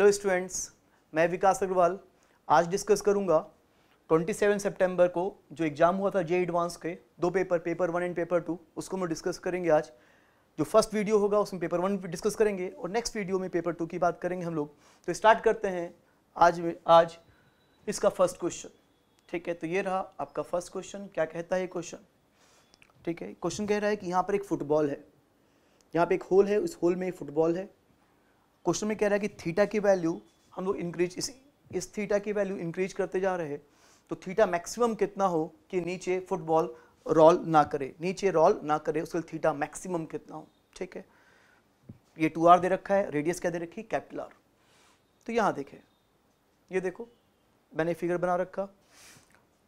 Hello students मैं विकास अग्रवाल आज discuss करूंगा 27 सितंबर को जो एग्ज़ाम हुआ था जे एडवांस के दो paper paper one and paper two उसको हम डिस्कस करेंगे आज जो फर्स्ट वीडियो होगा उसमें पेपर वन डिस्कस करेंगे और नेक्स्ट वीडियो में पेपर टू की बात करेंगे हम लोग तो स्टार्ट करते हैं आज आज इसका फर्स्ट क्वेश्चन ठीक है तो ये रहा आपका फर्स्ट क्वेश्चन क्या कहता है क्वेश्चन ठीक है क्वेश्चन कह रहा है कि यहाँ पर एक फुटबॉल है यहाँ पर एक होल है उस होल में एक फुटबॉल है क्वेश्चन में कह रहा है कि थीटा की वैल्यू हम लोग इंक्रीज इस इस थीटा की वैल्यू इंक्रीज करते जा रहे हैं तो थीटा मैक्सिमम कितना हो कि नीचे फुटबॉल रोल ना करे नीचे रोल ना करे उसके लिए थीटा मैक्सिमम कितना हो ठीक है ये टू आर दे रखा है रेडियस क्या दे रखी कैपिटल आर तो यहाँ देखें ये देखो मैंने फिगर बना रखा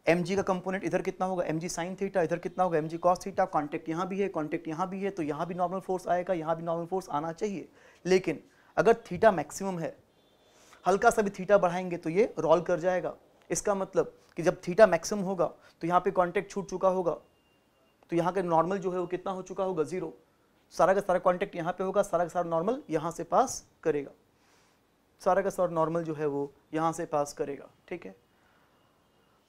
एम का कंपोनेंट इधर कितना होगा एम जी साइन थीटा इधर कितना होगा m g cos theta contact यहाँ भी है कॉन्टैक्ट यहाँ भी है तो यहाँ भी नॉर्मल फोर्स आएगा यहाँ भी नॉर्मल फोर्स आना चाहिए लेकिन अगर थीटा मैक्सिमम है हल्का सा भी थीटा बढ़ाएंगे तो ये रोल कर जाएगा इसका मतलब कि जब थीटा मैक्सिमम होगा तो यहाँ पे कांटेक्ट छूट चुका होगा तो यहाँ का नॉर्मल जो है वो कितना हो चुका होगा ज़ीरो सारा का सारा कॉन्टेक्ट यहाँ पे होगा सारा का सारा नॉर्मल यहाँ से पास करेगा सारा का सारा नॉर्मल जो है वो यहाँ से पास करेगा ठीक है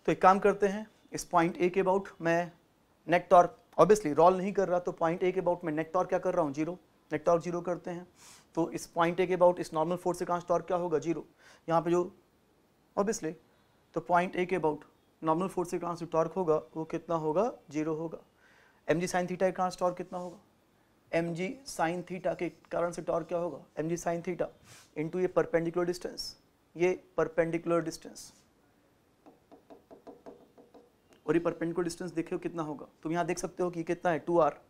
तो एक काम करते हैं इस पॉइंट ए के अबाउट मैं नेट टॉर्क ऑब्वियसली रोल नहीं कर रहा तो पॉइंट ए के अबाउट मैं नेट टॉर्क क्या कर रहा हूँ जीरो नेट टॉर्क जीरो करते हैं तो इस पॉइंट ए के अबाउट इस नॉर्मल फोर्स से कांस्ट टॉर्क क्या होगा जीरो यहाँ पे जो ऑब्वियसली तो पॉइंट ए के अबाउट नॉर्मल फोर्स से कांस्ट जो टॉर्क होगा वो कितना होगा जीरो होगा एम जी साइन थीटा के कांस्ट टॉर्क कितना होगा एम जी साइन थीटा के कारण से टॉर्क क्या होगा m g sine theta into ये परपेंडिकुलर डिस्टेंस ये परपेंडिकुलर डिस्टेंस और ये परपेंडिकुलर डिस्टेंस देखे कितना होगा तुम यहाँ देख सकते हो कि कितना है टू आर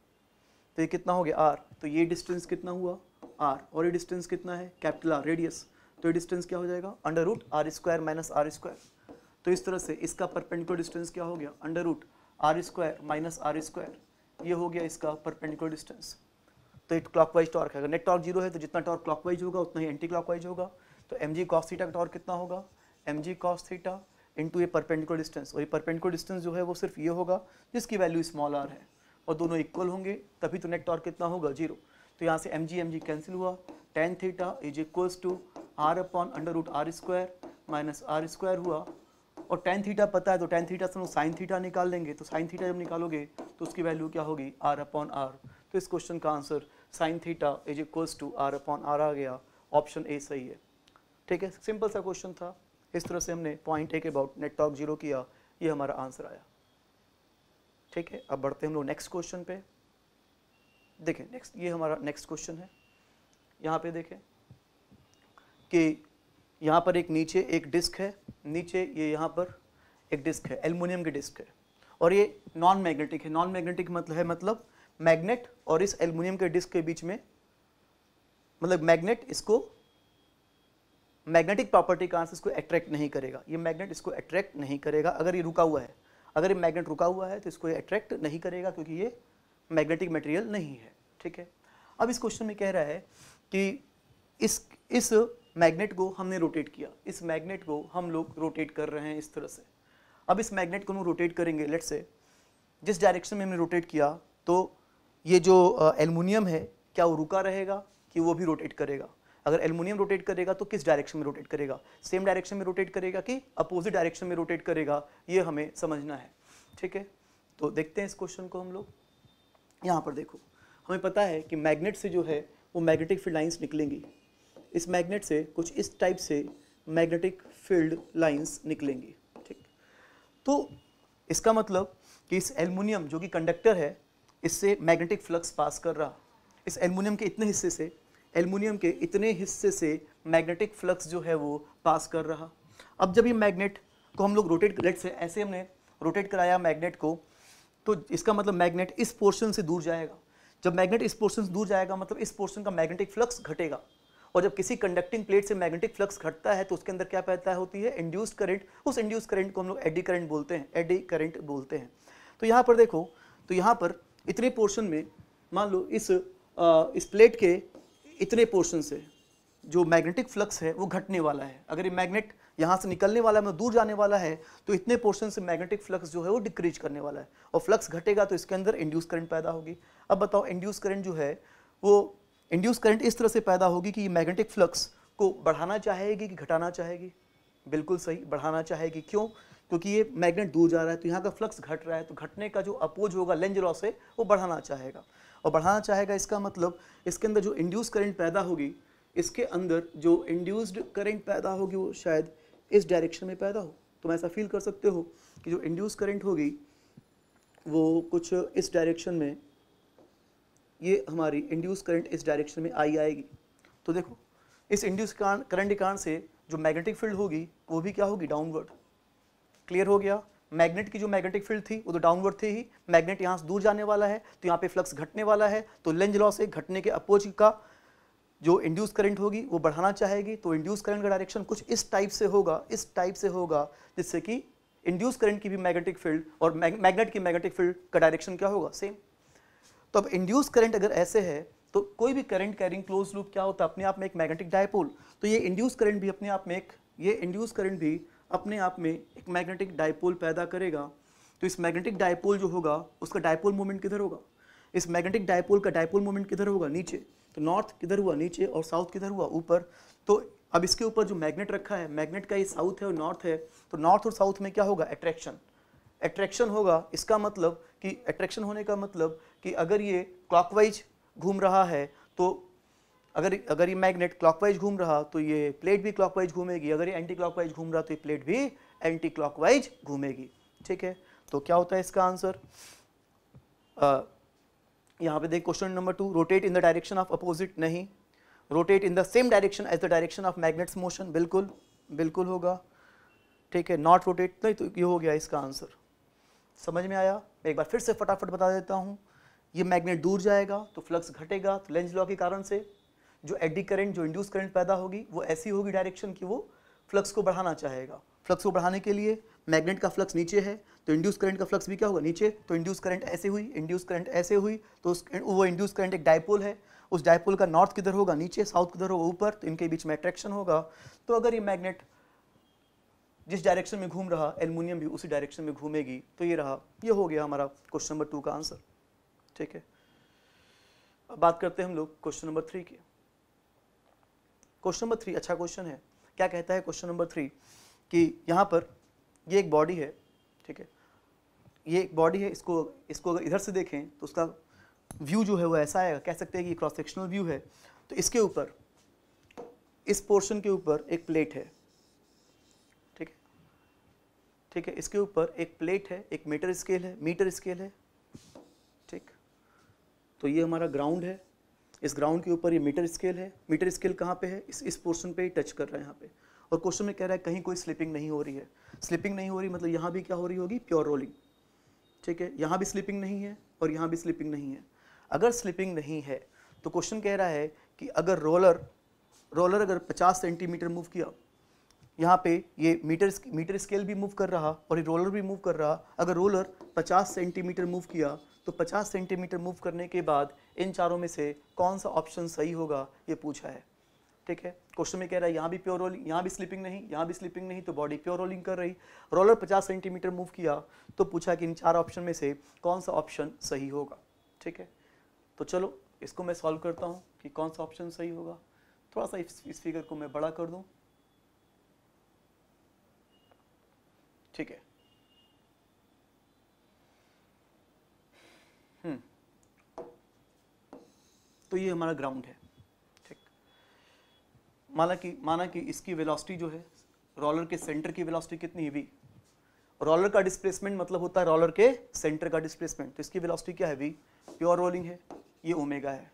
तो ये कितना हो गया आर तो ये डिस्टेंस कितना हुआ आर और ये डिस्टेंस कितना है कैपिटल आर रेडियस तो ये डिस्टेंस क्या हो जाएगा under root r square minus r square तो इस तरह से इसका परपेंडिकुलर डिस्टेंस क्या हो गया under root r square minus r square ये हो गया इसका परपेंडिकुलर डिस्टेंस तो क्लॉक क्लॉकवाइज टॉर्क है अगर नेट टॉर्क जीरो है तो जितना टॉर्क क्लॉकवाइज होगा उतना ही एंटी क्लॉकवाइज होगा तो एम जी कॉस थीटा का टॉर्क कितना होगा m g cos theta into ये परपेंडिकुलर डिस्टेंस और ये परपेंडिकुलर डिस्टेंस जो है वो सिर्फ ये होगा जिसकी वैल्यू स्मॉल आर है और दोनों इक्वल होंगे तभी तो नेट टॉर्क कितना होगा जीरो तो यहाँ से m g m g cancel हुआ tan theta is equals to are upon under root r square minus r square हुआ और टेन थीटा पता है तो टेन थीटा से हम साइन थीटा निकाल लेंगे तो साइन थीटा जब निकालोगे तो उसकी वैल्यू क्या होगी आर अपॉन आर तो इस क्वेश्चन का answer sine theta is equals to are upon r आ गया ऑप्शन ए सही है ठीक है सिंपल सा क्वेश्चन था इस तरह से हमने पॉइंट ए के अबाउट नेट टॉक जीरो किया ये हमारा आंसर आया ठीक है अब बढ़ते हम लोग नेक्स्ट क्वेश्चन पे देखें नेक्स्ट ये हमारा नेक्स्ट क्वेश्चन है यहाँ पे देखें कि यहाँ पर एक नीचे एक डिस्क है नीचे ये यहाँ पर एक डिस्क है एलमिनियम की डिस्क है और ये नॉन मैग्नेटिक है नॉन मैग्नेटिक मतलब है मतलब मैग्नेट और इस एलमिनियम के डिस्क के बीच में मतलब मैग्नेट इसको मैग्नेटिक प्रॉपर्टी कहाँ से इसको अट्रैक्ट नहीं करेगा ये मैग्नेट इसको अट्रैक्ट नहीं करेगा अगर ये रुका हुआ है अगर ये मैग्नेट रुका हुआ है तो इसको ये अट्रैक्ट नहीं करेगा क्योंकि ये मैग्नेटिक मटेरियल नहीं है ठीक है अब इस क्वेश्चन में कह रहा है कि इस इस मैग्नेट को हमने रोटेट किया इस मैग्नेट को हम लोग रोटेट कर रहे हैं इस तरह से अब इस मैग्नेट को हम रोटेट करेंगे लेट से जिस डायरेक्शन में हमने रोटेट किया तो ये जो एलमिनियम है क्या वो रुका रहेगा कि वो भी रोटेट करेगा अगर एलमिनियम रोटेट करेगा तो किस डायरेक्शन में रोटेट करेगा सेम डायरेक्शन में रोटेट करेगा कि अपोजिट डायरेक्शन में रोटेट करेगा ये हमें समझना है ठीक है तो देखते हैं इस क्वेश्चन को हम लोग यहाँ पर देखो हमें पता है कि मैग्नेट से जो है वो मैग्नेटिक फील्ड लाइंस निकलेंगी इस मैग्नेट से कुछ इस टाइप से मैग्नेटिक फील्ड लाइंस निकलेंगी ठीक तो इसका मतलब कि इस एलमिनियम जो कि कंडक्टर है इससे मैग्नेटिक फ्लक्स पास कर रहा इस एलमिनियम के इतने हिस्से से एलमिनियम के इतने हिस्से से मैग्नेटिक फ्लक्स जो है वो पास कर रहा अब जब ये मैग्नेट को हम लोग रोटेट लेट से ऐसे हमने रोटेट कराया मैग्नेट को तो इसका मतलब मैग्नेट इस पोर्शन से दूर जाएगा जब मैग्नेट इस पोर्शन से दूर जाएगा मतलब इस पोर्शन का मैग्नेटिक फ्लक्स घटेगा और जब किसी कंडक्टिंग प्लेट से मैग्नेटिक फ्लक्स घटता है तो उसके अंदर क्या पैदा होती है इंड्यूस्ड करंट उस इंड्यूस्ड करंट को हम लोग एडी करंट बोलते हैं एडी करंट बोलते हैं तो यहाँ पर देखो तो यहाँ पर इतने पोर्शन में मान लो इस आ, इस प्लेट के इतने पोर्शन से जो मैग्नेटिक फ्लक्स है वो घटने वाला है अगर ये मैग्नेट यहाँ से निकलने वाला है मतलब दूर जाने वाला है तो इतने पोर्शन से मैग्नेटिक फ्लक्स जो है वो डिक्रीज करने वाला है और फ्लक्स घटेगा तो इसके अंदर इंड्यूस करंट पैदा होगी अब बताओ इंड्यूस करंट जो है वो इंड्यूस करंट इस तरह से पैदा होगी कि मैग्नेटिक फ्लक्स को बढ़ाना चाहेगी कि घटाना चाहेगी बिल्कुल सही बढ़ाना चाहेगी क्यों क्योंकि ये मैग्नेट दूर जा रहा है तो यहाँ का फ्लक्स घट रहा है तो घटने का जो अपोज होगा लेंज लॉ से वो बढ़ाना चाहेगा और बढ़ाना चाहेगा इसका मतलब इसके अंदर जो इंड्यूस करंट पैदा होगी इसके अंदर जो इंड्यूस्ड करंट पैदा होगी वो शायद इस डायरेक्शन में पैदा हो तुम ऐसा फील कर सकते हो कि जो इंड्यूस करंट होगी वो कुछ इस डायरेक्शन में ये हमारी इंड्यूस करंट इस डायरेक्शन में आई आएगी तो देखो इस इंड्यूस करंट के कारण से जो मैग्नेटिक फील्ड होगी वो भी क्या होगी डाउनवर्ड क्लियर हो गया मैग्नेट की जो मैग्नेटिक फील्ड थी वो तो डाउनवर्ड थी ही मैग्नेट यहाँ से दूर जाने वाला है तो यहाँ पे फ्लक्स घटने वाला है तो लेंज लॉ से घटने के अपोज का जो इंड्यूस करंट होगी वो बढ़ाना चाहेगी तो इंड्यूस करंट का डायरेक्शन कुछ इस टाइप से होगा इस टाइप से होगा जिससे कि इंड्यूस करंट की भी मैग्नेटिक फील्ड और मैग्नेट की मैग्नेटिक फील्ड का डायरेक्शन क्या होगा सेम तो अब इंड्यूस करंट अगर ऐसे है तो कोई भी करंट कैरिंग क्लोज लूप क्या होता है अपने आप में एक मैग्नेटिक डायपोल तो ये इंड्यूस करंट भी अपने आप में एक ये इंड्यूस करंट भी अपने आप में एक मैग्नेटिक डायपोल पैदा करेगा तो इस मैग्नेटिक डायपोल जो होगा उसका डायपोल मोमेंट किधर होगा इस मैग्नेटिक डायपोल का डायपोल मोमेंट किधर होगा नीचे तो नॉर्थ किधर हुआ नीचे और साउथ किधर हुआ ऊपर तो अब इसके ऊपर जो मैग्नेट रखा है मैग्नेट का ये साउथ है और नॉर्थ है तो नॉर्थ और साउथ में क्या होगा अट्रैक्शन अट्रैक्शन होगा इसका मतलब कि अट्रैक्शन होने का मतलब कि अगर ये क्लॉकवाइज घूम रहा है तो अगर अगर ये मैग्नेट क्लॉकवाइज घूम रहा तो ये प्लेट भी क्लॉकवाइज घूमेगी अगर ये एंटी क्लॉकवाइज घूम रहा तो ये प्लेट भी एंटी क्लॉकवाइज घूमेगी ठीक है तो क्या होता है इसका आंसर यहाँ पे देख question number two rotate in the direction of opposite नहीं rotate in the same direction as the direction of magnet's motion बिल्कुल बिल्कुल होगा ठीक है नॉट रोटेट नहीं तो ये हो गया इसका आंसर समझ में आया मैं एक बार फिर से फटाफट बता देता हूँ ये मैग्नेट दूर जाएगा तो फ्लक्स घटेगा तो लेंज लॉ के कारण से जो एडी करंट जो इंड्यूस करंट पैदा होगी वो ऐसी होगी डायरेक्शन की वो फ्लक्स को बढ़ाना चाहेगा फ्लक्स को बढ़ाने के लिए मैग्नेट का फ्लक्स नीचे है तो इंड्यूस करंट का फ्लक्स भी क्या होगा नीचे तो इंड्यूस करंट ऐसे हुई इंड्यूस करंट ऐसे हुई तो उस वो इंड्यूस करंट एक डायपोल है उस डायपोल का नॉर्थ किधर होगा नीचे साउथ किधर होगा ऊपर तो इनके बीच में अट्रैक्शन होगा तो अगर ये मैग्नेट जिस डायरेक्शन में घूम रहा एलमोनियम भी उसी डायरेक्शन में घूमेगी तो ये रहा ये हो गया हमारा क्वेश्चन नंबर टू का आंसर ठीक है अब बात करते हैं हम लोग क्वेश्चन नंबर थ्री की क्वेश्चन नंबर थ्री अच्छा क्वेश्चन है क्या कहता है क्वेश्चन नंबर थ्री कि यहाँ पर ये एक बॉडी है ठीक है ये एक बॉडी है इसको इसको अगर इधर से देखें तो उसका व्यू जो है वो ऐसा आएगा कह सकते हैं कि क्रॉस सेक्शनल व्यू है तो इसके ऊपर इस पोर्शन के ऊपर एक प्लेट है ठीक है ठीक है इसके ऊपर एक प्लेट है एक मीटर स्केल है मीटर स्केल है ठीक तो ये हमारा ग्राउंड है इस ग्राउंड के ऊपर ये मीटर स्केल है मीटर स्केल कहाँ पे है इस इस पोर्शन पे ही टच कर रहा है यहाँ पे और क्वेश्चन में कह रहा है कहीं कोई स्लिपिंग नहीं हो रही है स्लिपिंग नहीं हो रही मतलब यहाँ भी क्या हो रही होगी प्योर रोलिंग ठीक है यहाँ भी स्लिपिंग नहीं है और यहाँ भी स्लिपिंग नहीं है अगर स्लिपिंग नहीं है तो क्वेश्चन कह रहा है कि अगर रोलर रोलर अगर 50 सेंटीमीटर मूव किया यहाँ पे ये मीटर मीटर स्केल भी मूव कर रहा और ये रोलर भी मूव कर रहा अगर रोलर 50 सेंटीमीटर मूव किया तो 50 सेंटीमीटर मूव करने के बाद इन चारों में से कौन सा ऑप्शन सही होगा ये पूछा है ठीक है क्वेश्चन में कह रहा है यहाँ भी प्योर रोलिंग यहाँ भी स्लिपिंग नहीं यहाँ भी स्लिपिंग नहीं तो बॉडी प्योर रोलिंग कर रही रोलर 50 सेंटीमीटर मूव किया तो पूछा कि इन चार ऑप्शन में से कौन सा ऑप्शन सही होगा ठीक है तो चलो इसको मैं सॉल्व करता हूँ कि कौन सा ऑप्शन सही होगा थोड़ा सा इस, इस फिगर को मैं बड़ा कर दूँ ठीक है हम्म। तो ये हमारा ग्राउंड है माना कि माना कि इसकी वेलोसिटी जो है रोलर के सेंटर की वेलोसिटी कितनी है वी रोलर का डिस्प्लेसमेंट मतलब होता है रोलर के सेंटर का डिस्प्लेसमेंट तो इसकी वेलोसिटी क्या है वी प्योर रोलिंग है ये ओमेगा है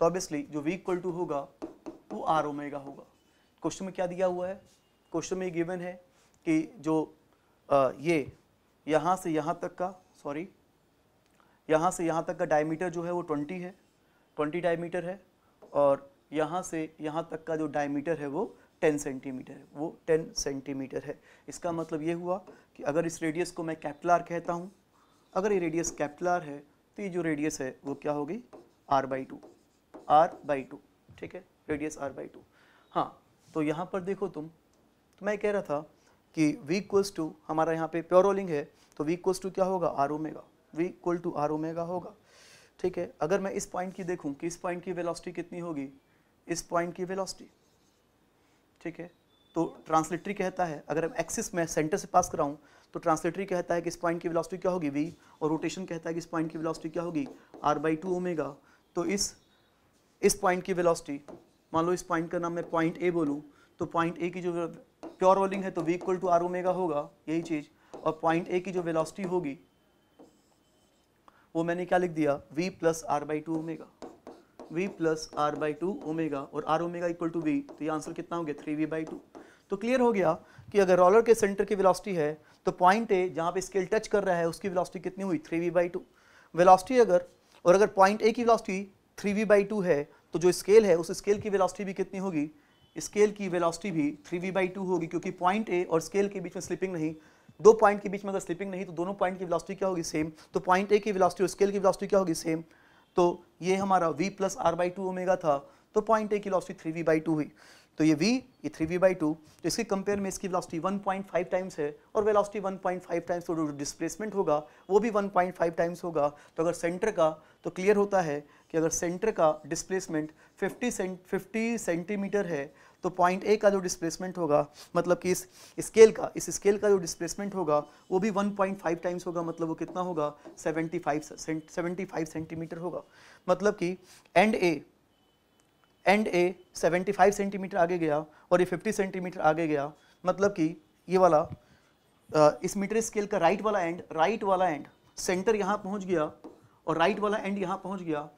तो ऑब्वियसली जो वी इक्वल टू होगा वो आर ओमेगा होगा क्वेश्चन में क्या दिया हुआ है क्वेश्चन में गिवन है कि जो आ, ये यहाँ से यहाँ तक का सॉरी यहाँ से यहाँ तक का डायमीटर जो है वो ट्वेंटी है ट्वेंटी डायमीटर है और यहाँ से यहाँ तक का जो डायमीटर है वो 10 सेंटीमीटर है वो 10 सेंटीमीटर है इसका मतलब ये हुआ कि अगर इस रेडियस को मैं कैपिटल आर कहता हूँ अगर ये रेडियस कैपिटल आर है तो ये जो रेडियस है वो क्या होगी r by two r by two ठीक है रेडियस आर बाई टू हाँ तो यहाँ पर देखो तुम तो मैं कह रहा था कि v इक्वल्स टू हमारा यहाँ पे प्योर रोलिंग है तो v इक्वल्स टू क्या होगा r omega v equal to r omega होगा ठीक है अगर मैं इस पॉइंट की देखूँ कि इस पॉइंट की वेलोसिटी कितनी होगी इस पॉइंट की वेलोसिटी ठीक है तो ट्रांसलेटरी कहता है अगर हम एक्सिस में सेंटर से पास कराऊं तो ट्रांसलेटरी कहता है कि इस पॉइंट की वेलोसिटी क्या होगी वी और रोटेशन कहता है कि इस पॉइंट की वेलोसिटी क्या होगी आर बाई टू ओमेगा तो इस इस पॉइंट की वेलोसिटी मान लो इस पॉइंट का नाम मैं पॉइंट ए बोलूँ तो पॉइंट ए की जो प्योर रोलिंग है तो v equal to r omega होगा यही चीज़ और पॉइंट ए की जो वेलोसिटी होगी वो मैंने क्या लिख दिया v plus r by two omega v plus r by two omega और r omega equal to v तो ये आंसर कितना हो गया थ्री वी बाई टू तो क्लियर हो गया कि अगर रोलर के सेंटर की वेलोसिटी है तो पॉइंट ए जहाँ पे स्केल टच कर रहा है उसकी वेलोसिटी कितनी हुई three v by two velocity अगर और अगर पॉइंट ए की velocity three v by two है तो जो स्केल है उस स्केल की वेलासिटी भी कितनी होगी स्केल की वेलासिटी भी थ्री वी बाई टू होगी क्योंकि पॉइंट ए और स्केल के बीच में स्लिपिंग नहीं दो पॉइंट के बीच में अगर स्लिपिंग नहीं तो दोनों पॉइंट की वेलासिटी क्या होगी सेम तो पॉइंट ए की वेलासिटी और स्केल की वेलासिटी क्या होगी सेम तो ये हमारा v plus r by two omega था तो पॉइंट ए की velocity three v by two हुई तो ये v ये थ्री वी बाई टू तो इसके कंपेयर में इसकी वेलोसिटी 1.5 टाइम्स है और वेलोसिटी 1.5 टाइम्स तो डिस्प्लेसमेंट होगा वो भी 1.5 टाइम्स होगा तो अगर सेंटर का तो क्लियर होता है कि अगर सेंटर का डिस्प्लेसमेंट 50 सेंट 50 सेंटीमीटर है तो पॉइंट ए का जो डिस्प्लेसमेंट होगा मतलब कि इस स्केल का इस स्केल का जो डिस्प्लेसमेंट होगा वो भी 1.5 टाइम्स होगा मतलब वो कितना होगा 75 75 सेंटीमीटर होगा मतलब कि end A end A 75 centimetre आगे गया और ये 50 सेंटीमीटर आगे गया मतलब कि ये वाला इस मीटर स्केल का राइट वाला एंड राइट वाला एंड सेंटर यहाँ पहुँच गया और राइट वाला एंड यहाँ पहुँच गया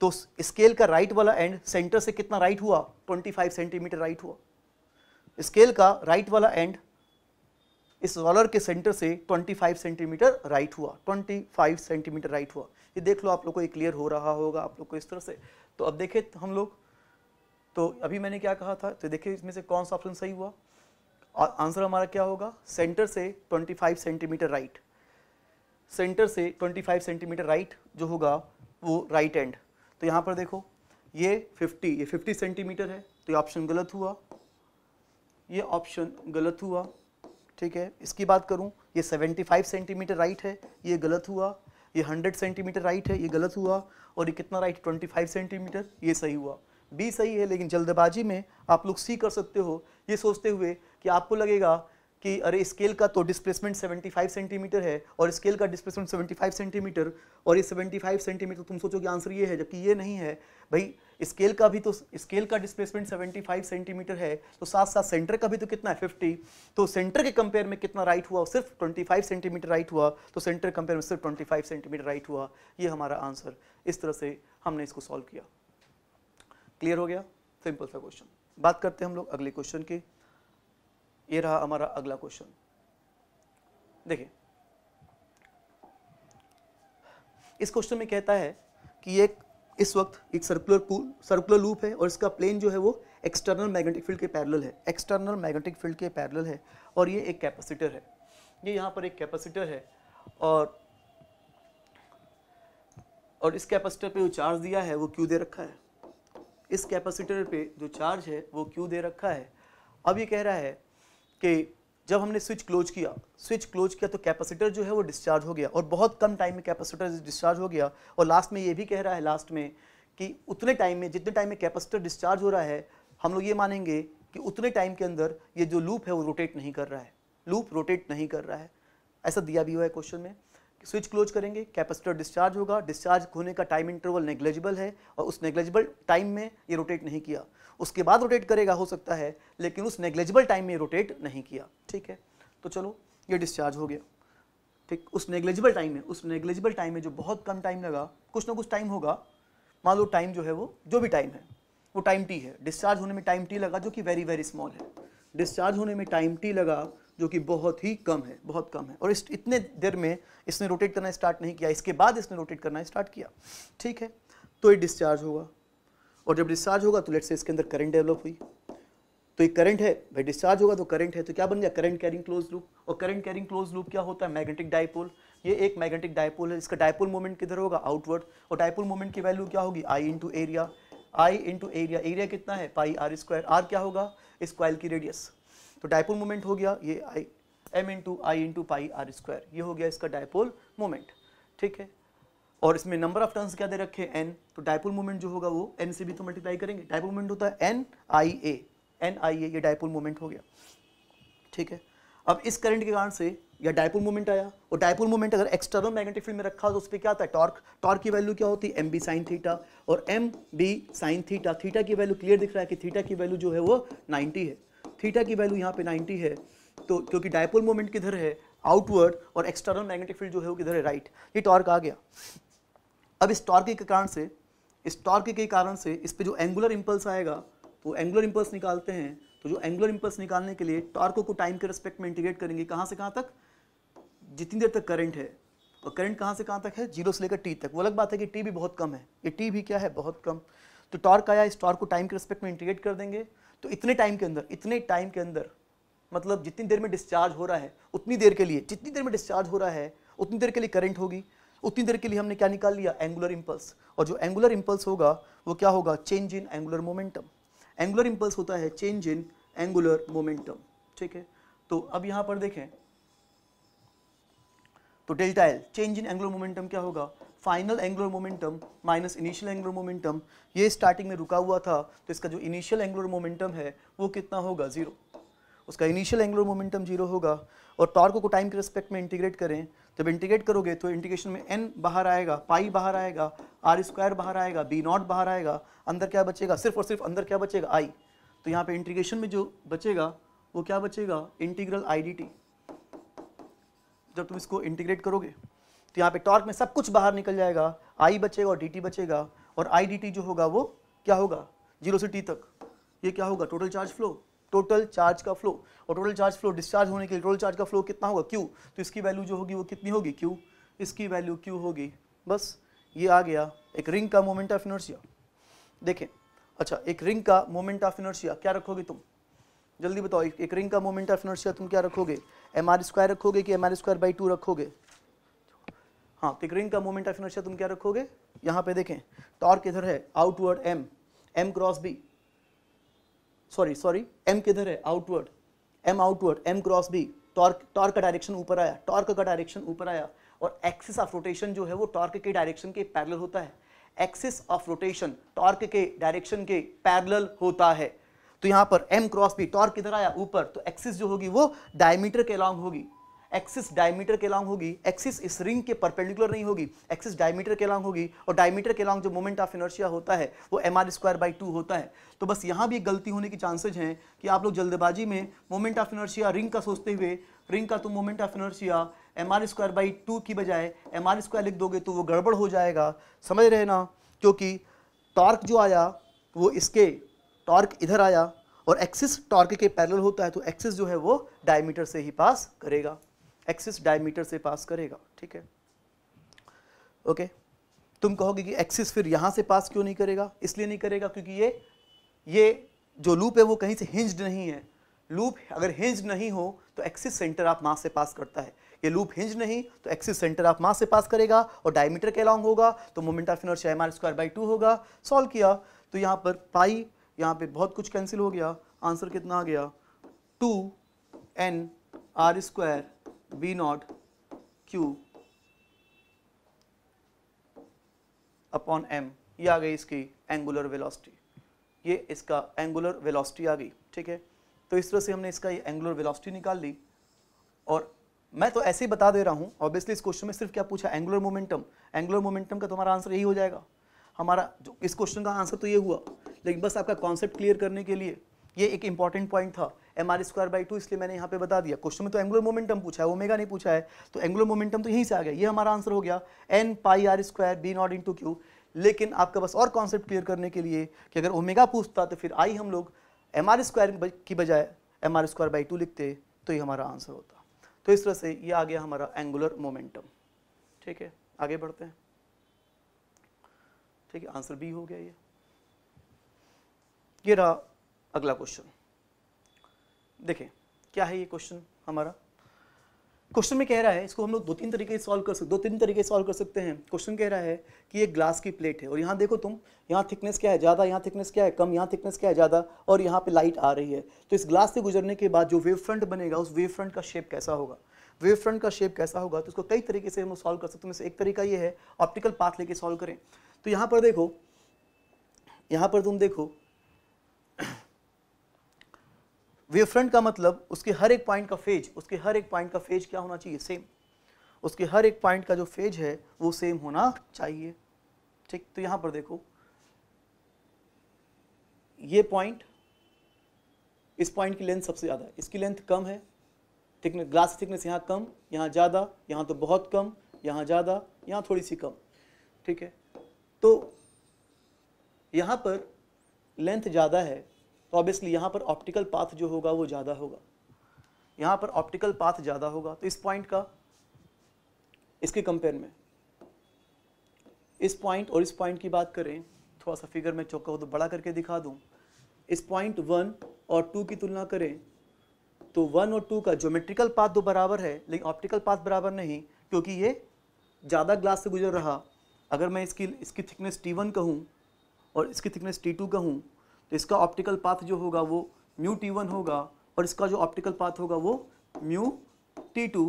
तो स्केल का राइट वाला एंड सेंटर से कितना राइट हुआ 25 सेंटीमीटर राइट हुआ स्केल का राइट वाला एंड इस रोलर के सेंटर से 25 सेंटीमीटर राइट हुआ 25 सेंटीमीटर राइट हुआ ये देख लो आप लोग को ये क्लियर हो रहा होगा आप लोग को इस तरह से तो अब देखे हम लोग तो अभी मैंने क्या कहा था तो देखिए इसमें से कौन सा ऑप्शन सही हुआ और आंसर हमारा क्या होगा सेंटर से 25 सेंटीमीटर राइट सेंटर से 25 सेंटीमीटर राइट जो होगा वो राइट एंड तो यहाँ पर देखो ये 50 ये 50 सेंटीमीटर है तो ये ऑप्शन गलत हुआ ये ऑप्शन गलत हुआ ठीक है इसकी बात करूँ ये 75 सेंटीमीटर राइट है ये गलत हुआ ये 100 सेंटीमीटर राइट है ये गलत हुआ और ये कितना राइट 25 सेंटीमीटर ये सही हुआ बी सही है लेकिन जल्दबाजी में आप लोग सी कर सकते हो ये सोचते हुए कि आपको लगेगा कि अरे स्केल का तो डिस्प्लेसमेंट 75 सेंटीमीटर है और स्केल का डिस्प्लेसमेंट 75 सेंटीमीटर और ये 75 सेंटीमीटर तुम सोचो कि आंसर ये है जबकि ये नहीं है भाई स्केल का भी तो स्केल का डिस्प्लेसमेंट 75 सेंटीमीटर है तो साथ साथ सेंटर का भी तो कितना है 50 तो सेंटर के कंपेयर में कितना राइट हुआ सिर्फ 25 सेंटीमीटर राइट हुआ तो सेंटर कंपेयर में सिर्फ 25 सेंटीमीटर राइट हुआ ये हमारा आंसर इस तरह से हमने इसको सॉल्व किया क्लियर हो गया सिंपल सा क्वेश्चन बात करते हैं हम लोग अगले क्वेश्चन की ये रहा हमारा अगला क्वेश्चन देखिए इस क्वेश्चन में कहता है कि एक इस वक्त एक सर्कुलर पूल सर्कुलर लूप है और इसका प्लेन जो है वो एक्सटर्नल मैग्नेटिक फील्ड के पैरेलल है एक्सटर्नल मैग्नेटिक फील्ड के पैरेलल है और ये एक कैपेसिटर है ये यहाँ पर एक कैपेसिटर है और और इस कैपेसिटर पे जो चार्ज दिया है वो क्यों दे रखा है इस कैपेसिटर पे जो चार्ज है वो क्यों दे रखा है अब ये कह रहा है कि जब हमने स्विच क्लोज किया स्विच क्लोज किया तो कैपेसिटर जो है वो डिस्चार्ज हो गया और बहुत कम टाइम में कैपेसिटर डिस्चार्ज हो गया और लास्ट में ये भी कह रहा है लास्ट में कि उतने टाइम में जितने टाइम में कैपेसिटर डिस्चार्ज हो रहा है हम लोग ये मानेंगे कि उतने टाइम के अंदर ये जो लूप है वो रोटेट नहीं कर रहा है लूप रोटेट नहीं कर रहा है ऐसा दिया भी हुआ है क्वेश्चन में स्विच क्लोज करेंगे कैपेसिटर डिस्चार्ज होगा डिस्चार्ज होने का टाइम इंटरवल नेग्लेजिबल है और उस नेग्लेजिबल टाइम में ये रोटेट नहीं किया उसके बाद रोटेट करेगा हो सकता है लेकिन उस नेग्लेजिबल टाइम में रोटेट नहीं किया ठीक है तो चलो ये डिस्चार्ज हो गया ठीक उस नेग्लेजिबल टाइम में उस नेग्लेजिबल टाइम में जो बहुत कम टाइम लगा कुछ ना कुछ टाइम होगा मान लो टाइम जो है वो जो भी टाइम है वो टाइम टी है डिस्चार्ज होने में टाइम टी लगा जो कि वेरी वेरी स्मॉल है डिस्चार्ज होने में टाइम टी लगा जो कि बहुत ही कम है बहुत कम है और इस इतने देर में इसने रोटेट करना स्टार्ट नहीं किया इसके बाद इसने रोटेट करना स्टार्ट किया ठीक है तो ये डिस्चार्ज होगा और जब डिस्चार्ज होगा तो लेट से इसके अंदर करंट डेवलप हुई तो ये करंट है भाई डिस्चार्ज होगा तो करंट है तो क्या बन गया करंट कैरिंग क्लोज लूप और करंट कैरिंग क्लोज लूप क्या होता है मैग्नेटिक डायपोल ये एक मैग्नेटिक डायपोल है इसका डायपोल मोमेंट किधर होगा आउटवर्ड और डायपोल मोमेंट की वैल्यू क्या होगी I into area I into area area कितना है पाई आर स्क्वायर आर क्या होगा इस क्वाइल की रेडियस तो डायपोल मोमेंट हो गया ये I M into I into pi are square ये हो गया इसका डायपोल मोमेंट ठीक है और इसमें नंबर ऑफ टर्न्स क्या दे रखे हैं एन तो डायपोल मोमेंट जो होगा वो एन से भी तो मल्टीप्लाई करेंगे डायपोल मोमेंट होता है एन आई ए एन आई ए ये डायपोल मोमेंट हो गया ठीक है अब इस करंट के कारण से या डायपोल मोमेंट आया और डायपोल मोमेंट अगर एक्सटर्नल मैग्नेटिक फील्ड में रखा तो उस पर क्या आता है टॉर्क टॉर्क की वैल्यू क्या होती है एम बी साइन थीटा और M B sine theta theta की वैल्यू क्लियर दिख रहा है कि थीटा की वैल्यू जो है वो 90 है थीटा की वैल्यू यहाँ पे 90 है तो क्योंकि डायपोल मोमेंट किधर है आउटवर्ड और एक्सटर्नल मैग्नेटिक फील्ड जो है वो किधर है राइट ये टॉर्क आ गया अब इस टॉर्क के कारण से इस टॉर्क के कारण से इस पर जो एंगुलर इम्पल्स आएगा तो एंगुलर इम्पल्स निकालते हैं तो जो एंगुलर इम्पल्स निकालने के लिए टॉर्क को टाइम के रिस्पेक्ट में इंटीग्रेट करेंगे कहाँ से कहाँ तक जितनी देर तक करंट है और करंट कहाँ से कहाँ तक है जीरो से लेकर टी तक वो अलग बात है कि टी भी बहुत कम है ये टी भी क्या है बहुत कम तो टॉर्क आया इस टॉर्क को टाइम के रिस्पेक्ट में इंटीग्रेट कर देंगे तो इतने टाइम के अंदर इतने टाइम के अंदर मतलब जितनी देर में डिस्चार्ज हो रहा है उतनी देर के लिए जितनी देर में डिस्चार्ज हो रहा है उतनी देर के लिए करंट होगी उतनी देर के लिए हमने क्या निकाल लिया एंगुलर इंपल्स और जो एंगुलर इंपल्स होगा वो क्या होगा change in angular momentum angular impulse होता है चेंज इन एंगुलर मोमेंटम ठीक है तो अब यहां पर देखें तो delta L change in angular momentum क्या होगा final angular momentum minus initial angular momentum ये स्टार्टिंग में रुका हुआ था तो इसका जो इनिशियल एंगुलर मोमेंटम है वो कितना होगा ज़ीरो उसका इनिशियल एंगुलर मोमेंटम जीरो होगा और टॉर्क को टाइम के रिस्पेक्ट में इंटीग्रेट करें जब इंटीग्रेट करोगे तो इंटीग्रेशन में एन बाहर आएगा पाई बाहर आएगा आर स्क्वायर बाहर आएगा बी नॉट बाहर आएगा अंदर क्या बचेगा सिर्फ और सिर्फ अंदर क्या बचेगा आई तो यहाँ पे इंटीग्रेशन में जो बचेगा वो क्या बचेगा इंटीग्रल आई डी टी जब तुम इसको इंटीग्रेट करोगे तो यहाँ पे टॉर्क में सब कुछ बाहर निकल जाएगा आई बचेगा और डी बचेगा और आई डी जो होगा वो क्या होगा जीरो से टी तक ये क्या होगा total charge flow total charge का फ्लो और टोटल चार्ज फ्लो डिस्चार्ज होने के लिए टोटल चार्ज का फ्लो कितना होगा क्यू तो इसकी वैल्यू जो होगी वो कितनी होगी क्यू इसकी वैल्यू क्यू होगी बस ये आ गया एक रिंग का मोमेंट ऑफ इनर्शिया देखें अच्छा एक रिंग का मोमेंट ऑफ इनर्शिया क्या रखोगे तुम जल्दी बताओ एक, एक रिंग का मोमेंट ऑफ इनर्शिया तुम क्या रखोगे एम आर स्क्वायर रखोगे कि m r square by two रखोगे हाँ तो एक रिंग का मोमेंट ऑफ इनर्शिया तुम क्या रखोगे यहाँ पे देखें टॉर्क इधर है outward M M cross B sorry sorry M किधर है outward M outward M cross B torque torque का डायरेक्शन ऊपर आया टॉर्क का डायरेक्शन ऊपर आया और एक्सिस ऑफ रोटेशन जो है वो टॉर्क के डायरेक्शन के पैरेलल होता है एक्सिस ऑफ रोटेशन टॉर्क के डायरेक्शन के पैरेलल होता है तो यहां पर एम क्रॉस बी टॉर्क किधर आया ऊपर तो एक्सिस जो होगी वो डायमीटर के अलॉन्ग होगी एक्सिस डायमीटर के लॉन्ग होगी एक्सिस इस रिंग के परपेंडिकुलर नहीं होगी एक्सिस डायमीटर के लॉन्ग होगी और डायमीटर के लॉन्ग जो मोमेंट ऑफ इनर्शिया होता है वो m r square by two होता है तो बस यहाँ भी गलती होने की चांसेज हैं कि आप लोग जल्दबाजी में मोमेंट ऑफ इनर्शिया रिंग का सोचते हुए रिंग का तो moment of inertia m r square by two की बजाय एम आर स्क्वायर लिख दोगे तो वो गड़बड़ हो जाएगा समझ रहे ना क्योंकि टॉर्क जो आया वो इसके टॉर्क इधर आया और एक्सिस टॉर्क के पैरेलल होता है तो एक्सिस जो है वो डायमीटर से ही पास करेगा एक्सिस डायमीटर से पास करेगा ठीक है ओके तुम कहोगे कि एक्सिस फिर यहां से पास क्यों नहीं करेगा इसलिए नहीं करेगा क्योंकि ये ये जो लूप है वो कहीं से हिंज्ड नहीं है लूप अगर हिंज नहीं हो तो एक्सिस सेंटर ऑफ मास से पास करता है ये लूप हिंज नहीं तो एक्सिस सेंटर ऑफ मास से पास करेगा और डायमीटर के अलॉन्ग होगा तो moment of inertia m r square by two होगा सॉल्व किया तो यहाँ पर पाई यहाँ पे बहुत कुछ कैंसिल हो गया आंसर कितना आ गया two n r square b naught q upon m ये आ गई इसकी एंगुलर वेलोसिटी ये इसका एंगुलर वेलोसिटी आ गई ठीक है तो इस तरह से हमने इसका ये एंगुलर वेलोसिटी निकाल ली और मैं तो ऐसे ही बता दे रहा हूँ ऑब्वियसली इस क्वेश्चन में सिर्फ क्या पूछा एंगुलर मोमेंटम एंगुलर मोमेंटम का तुम्हारा आंसर यही हो जाएगा हमारा जो इस क्वेश्चन का आंसर तो ये हुआ लेकिन बस आपका कॉन्सेप्ट क्लियर करने के लिए ये एक इंपॉर्टेंट पॉइंट था m r square by two इसलिए मैंने यहाँ पे बता दिया क्वेश्चन में तो एंगुलर मोमेंटम पूछा है ओमेगा नहीं पूछा है तो एंगुलर मोमेंटम तो यहीं से आ गया ये हमारा आंसर हो गया n pi are square B naught into q लेकिन आपका बस और कॉन्सेप्ट क्लियर करने के लिए कि अगर ओमेगा पूछता तो फिर आई हम लोग एम आर स्क्वायर की बजाय m r square by two लिखते तो ये हमारा आंसर होता तो इस तरह से ये आ गया हमारा एंगुलर मोमेंटम ठीक है आगे बढ़ते हैं ठीक है आंसर बी हो गया ये ये रहा अगला क्वेश्चन देखें क्या है ये क्वेश्चन हमारा क्वेश्चन में कह रहा है इसको हम लोग दो तीन तरीके से सॉल्व कर सकते दो तीन तरीके से सॉल्व कर सकते हैं क्वेश्चन कह रहा है कि एक ग्लास की प्लेट है और यहाँ देखो तुम यहाँ थिकनेस क्या है ज़्यादा यहाँ थिकनेस क्या है कम यहाँ थिकनेस क्या है ज़्यादा और यहाँ पे लाइट आ रही है तो इस ग्लास से गुजरने के बाद जो वेव फ्रंट बनेगा उस वेव फ्रंट का शेप कैसा होगा वेव फ्रंट का शेप कैसा होगा तो इसको कई तरीके से हम लोग सॉल्व कर सकते हैं तो एक तरीका ये है ऑप्टिकल पाथ लेके सॉल्व करें तो यहाँ पर देखो यहाँ पर तुम देखो वेव फ्रंट का मतलब उसके हर एक पॉइंट का फेज उसके हर एक पॉइंट का फेज क्या होना चाहिए सेम उसके हर एक पॉइंट का जो फेज है वो सेम होना चाहिए ठीक तो यहाँ पर देखो ये पॉइंट इस पॉइंट की लेंथ सबसे ज़्यादा है इसकी लेंथ कम है थिकनेस ग्लास थिकनेस यहाँ कम यहाँ ज़्यादा यहाँ तो बहुत कम यहाँ ज़्यादा यहाँ थोड़ी सी कम ठीक है तो यहाँ पर लेंथ ज़्यादा है तो ऑब्वियसली यहाँ पर ऑप्टिकल पाथ जो होगा वो ज़्यादा होगा यहाँ पर ऑप्टिकल पाथ ज़्यादा होगा तो इस पॉइंट का इसके कंपेयर में इस पॉइंट और इस पॉइंट की बात करें थोड़ा सा फिगर में चौका हो तो बड़ा करके दिखा दूँ इस पॉइंट वन और टू की तुलना करें तो वन और टू का ज्योमेट्रिकल पाथ तो बराबर है लेकिन ऑप्टिकल पाथ बराबर नहीं क्योंकि ये ज़्यादा ग्लास से गुजर रहा अगर मैं इसकी इसकी थिकनेस टी वन कहूँ और इसकी थिकनेस टी टू कहूँ तो इसका ऑप्टिकल पाथ जो होगा वो म्यू टी वन होगा और इसका जो ऑप्टिकल पाथ होगा वो mu t two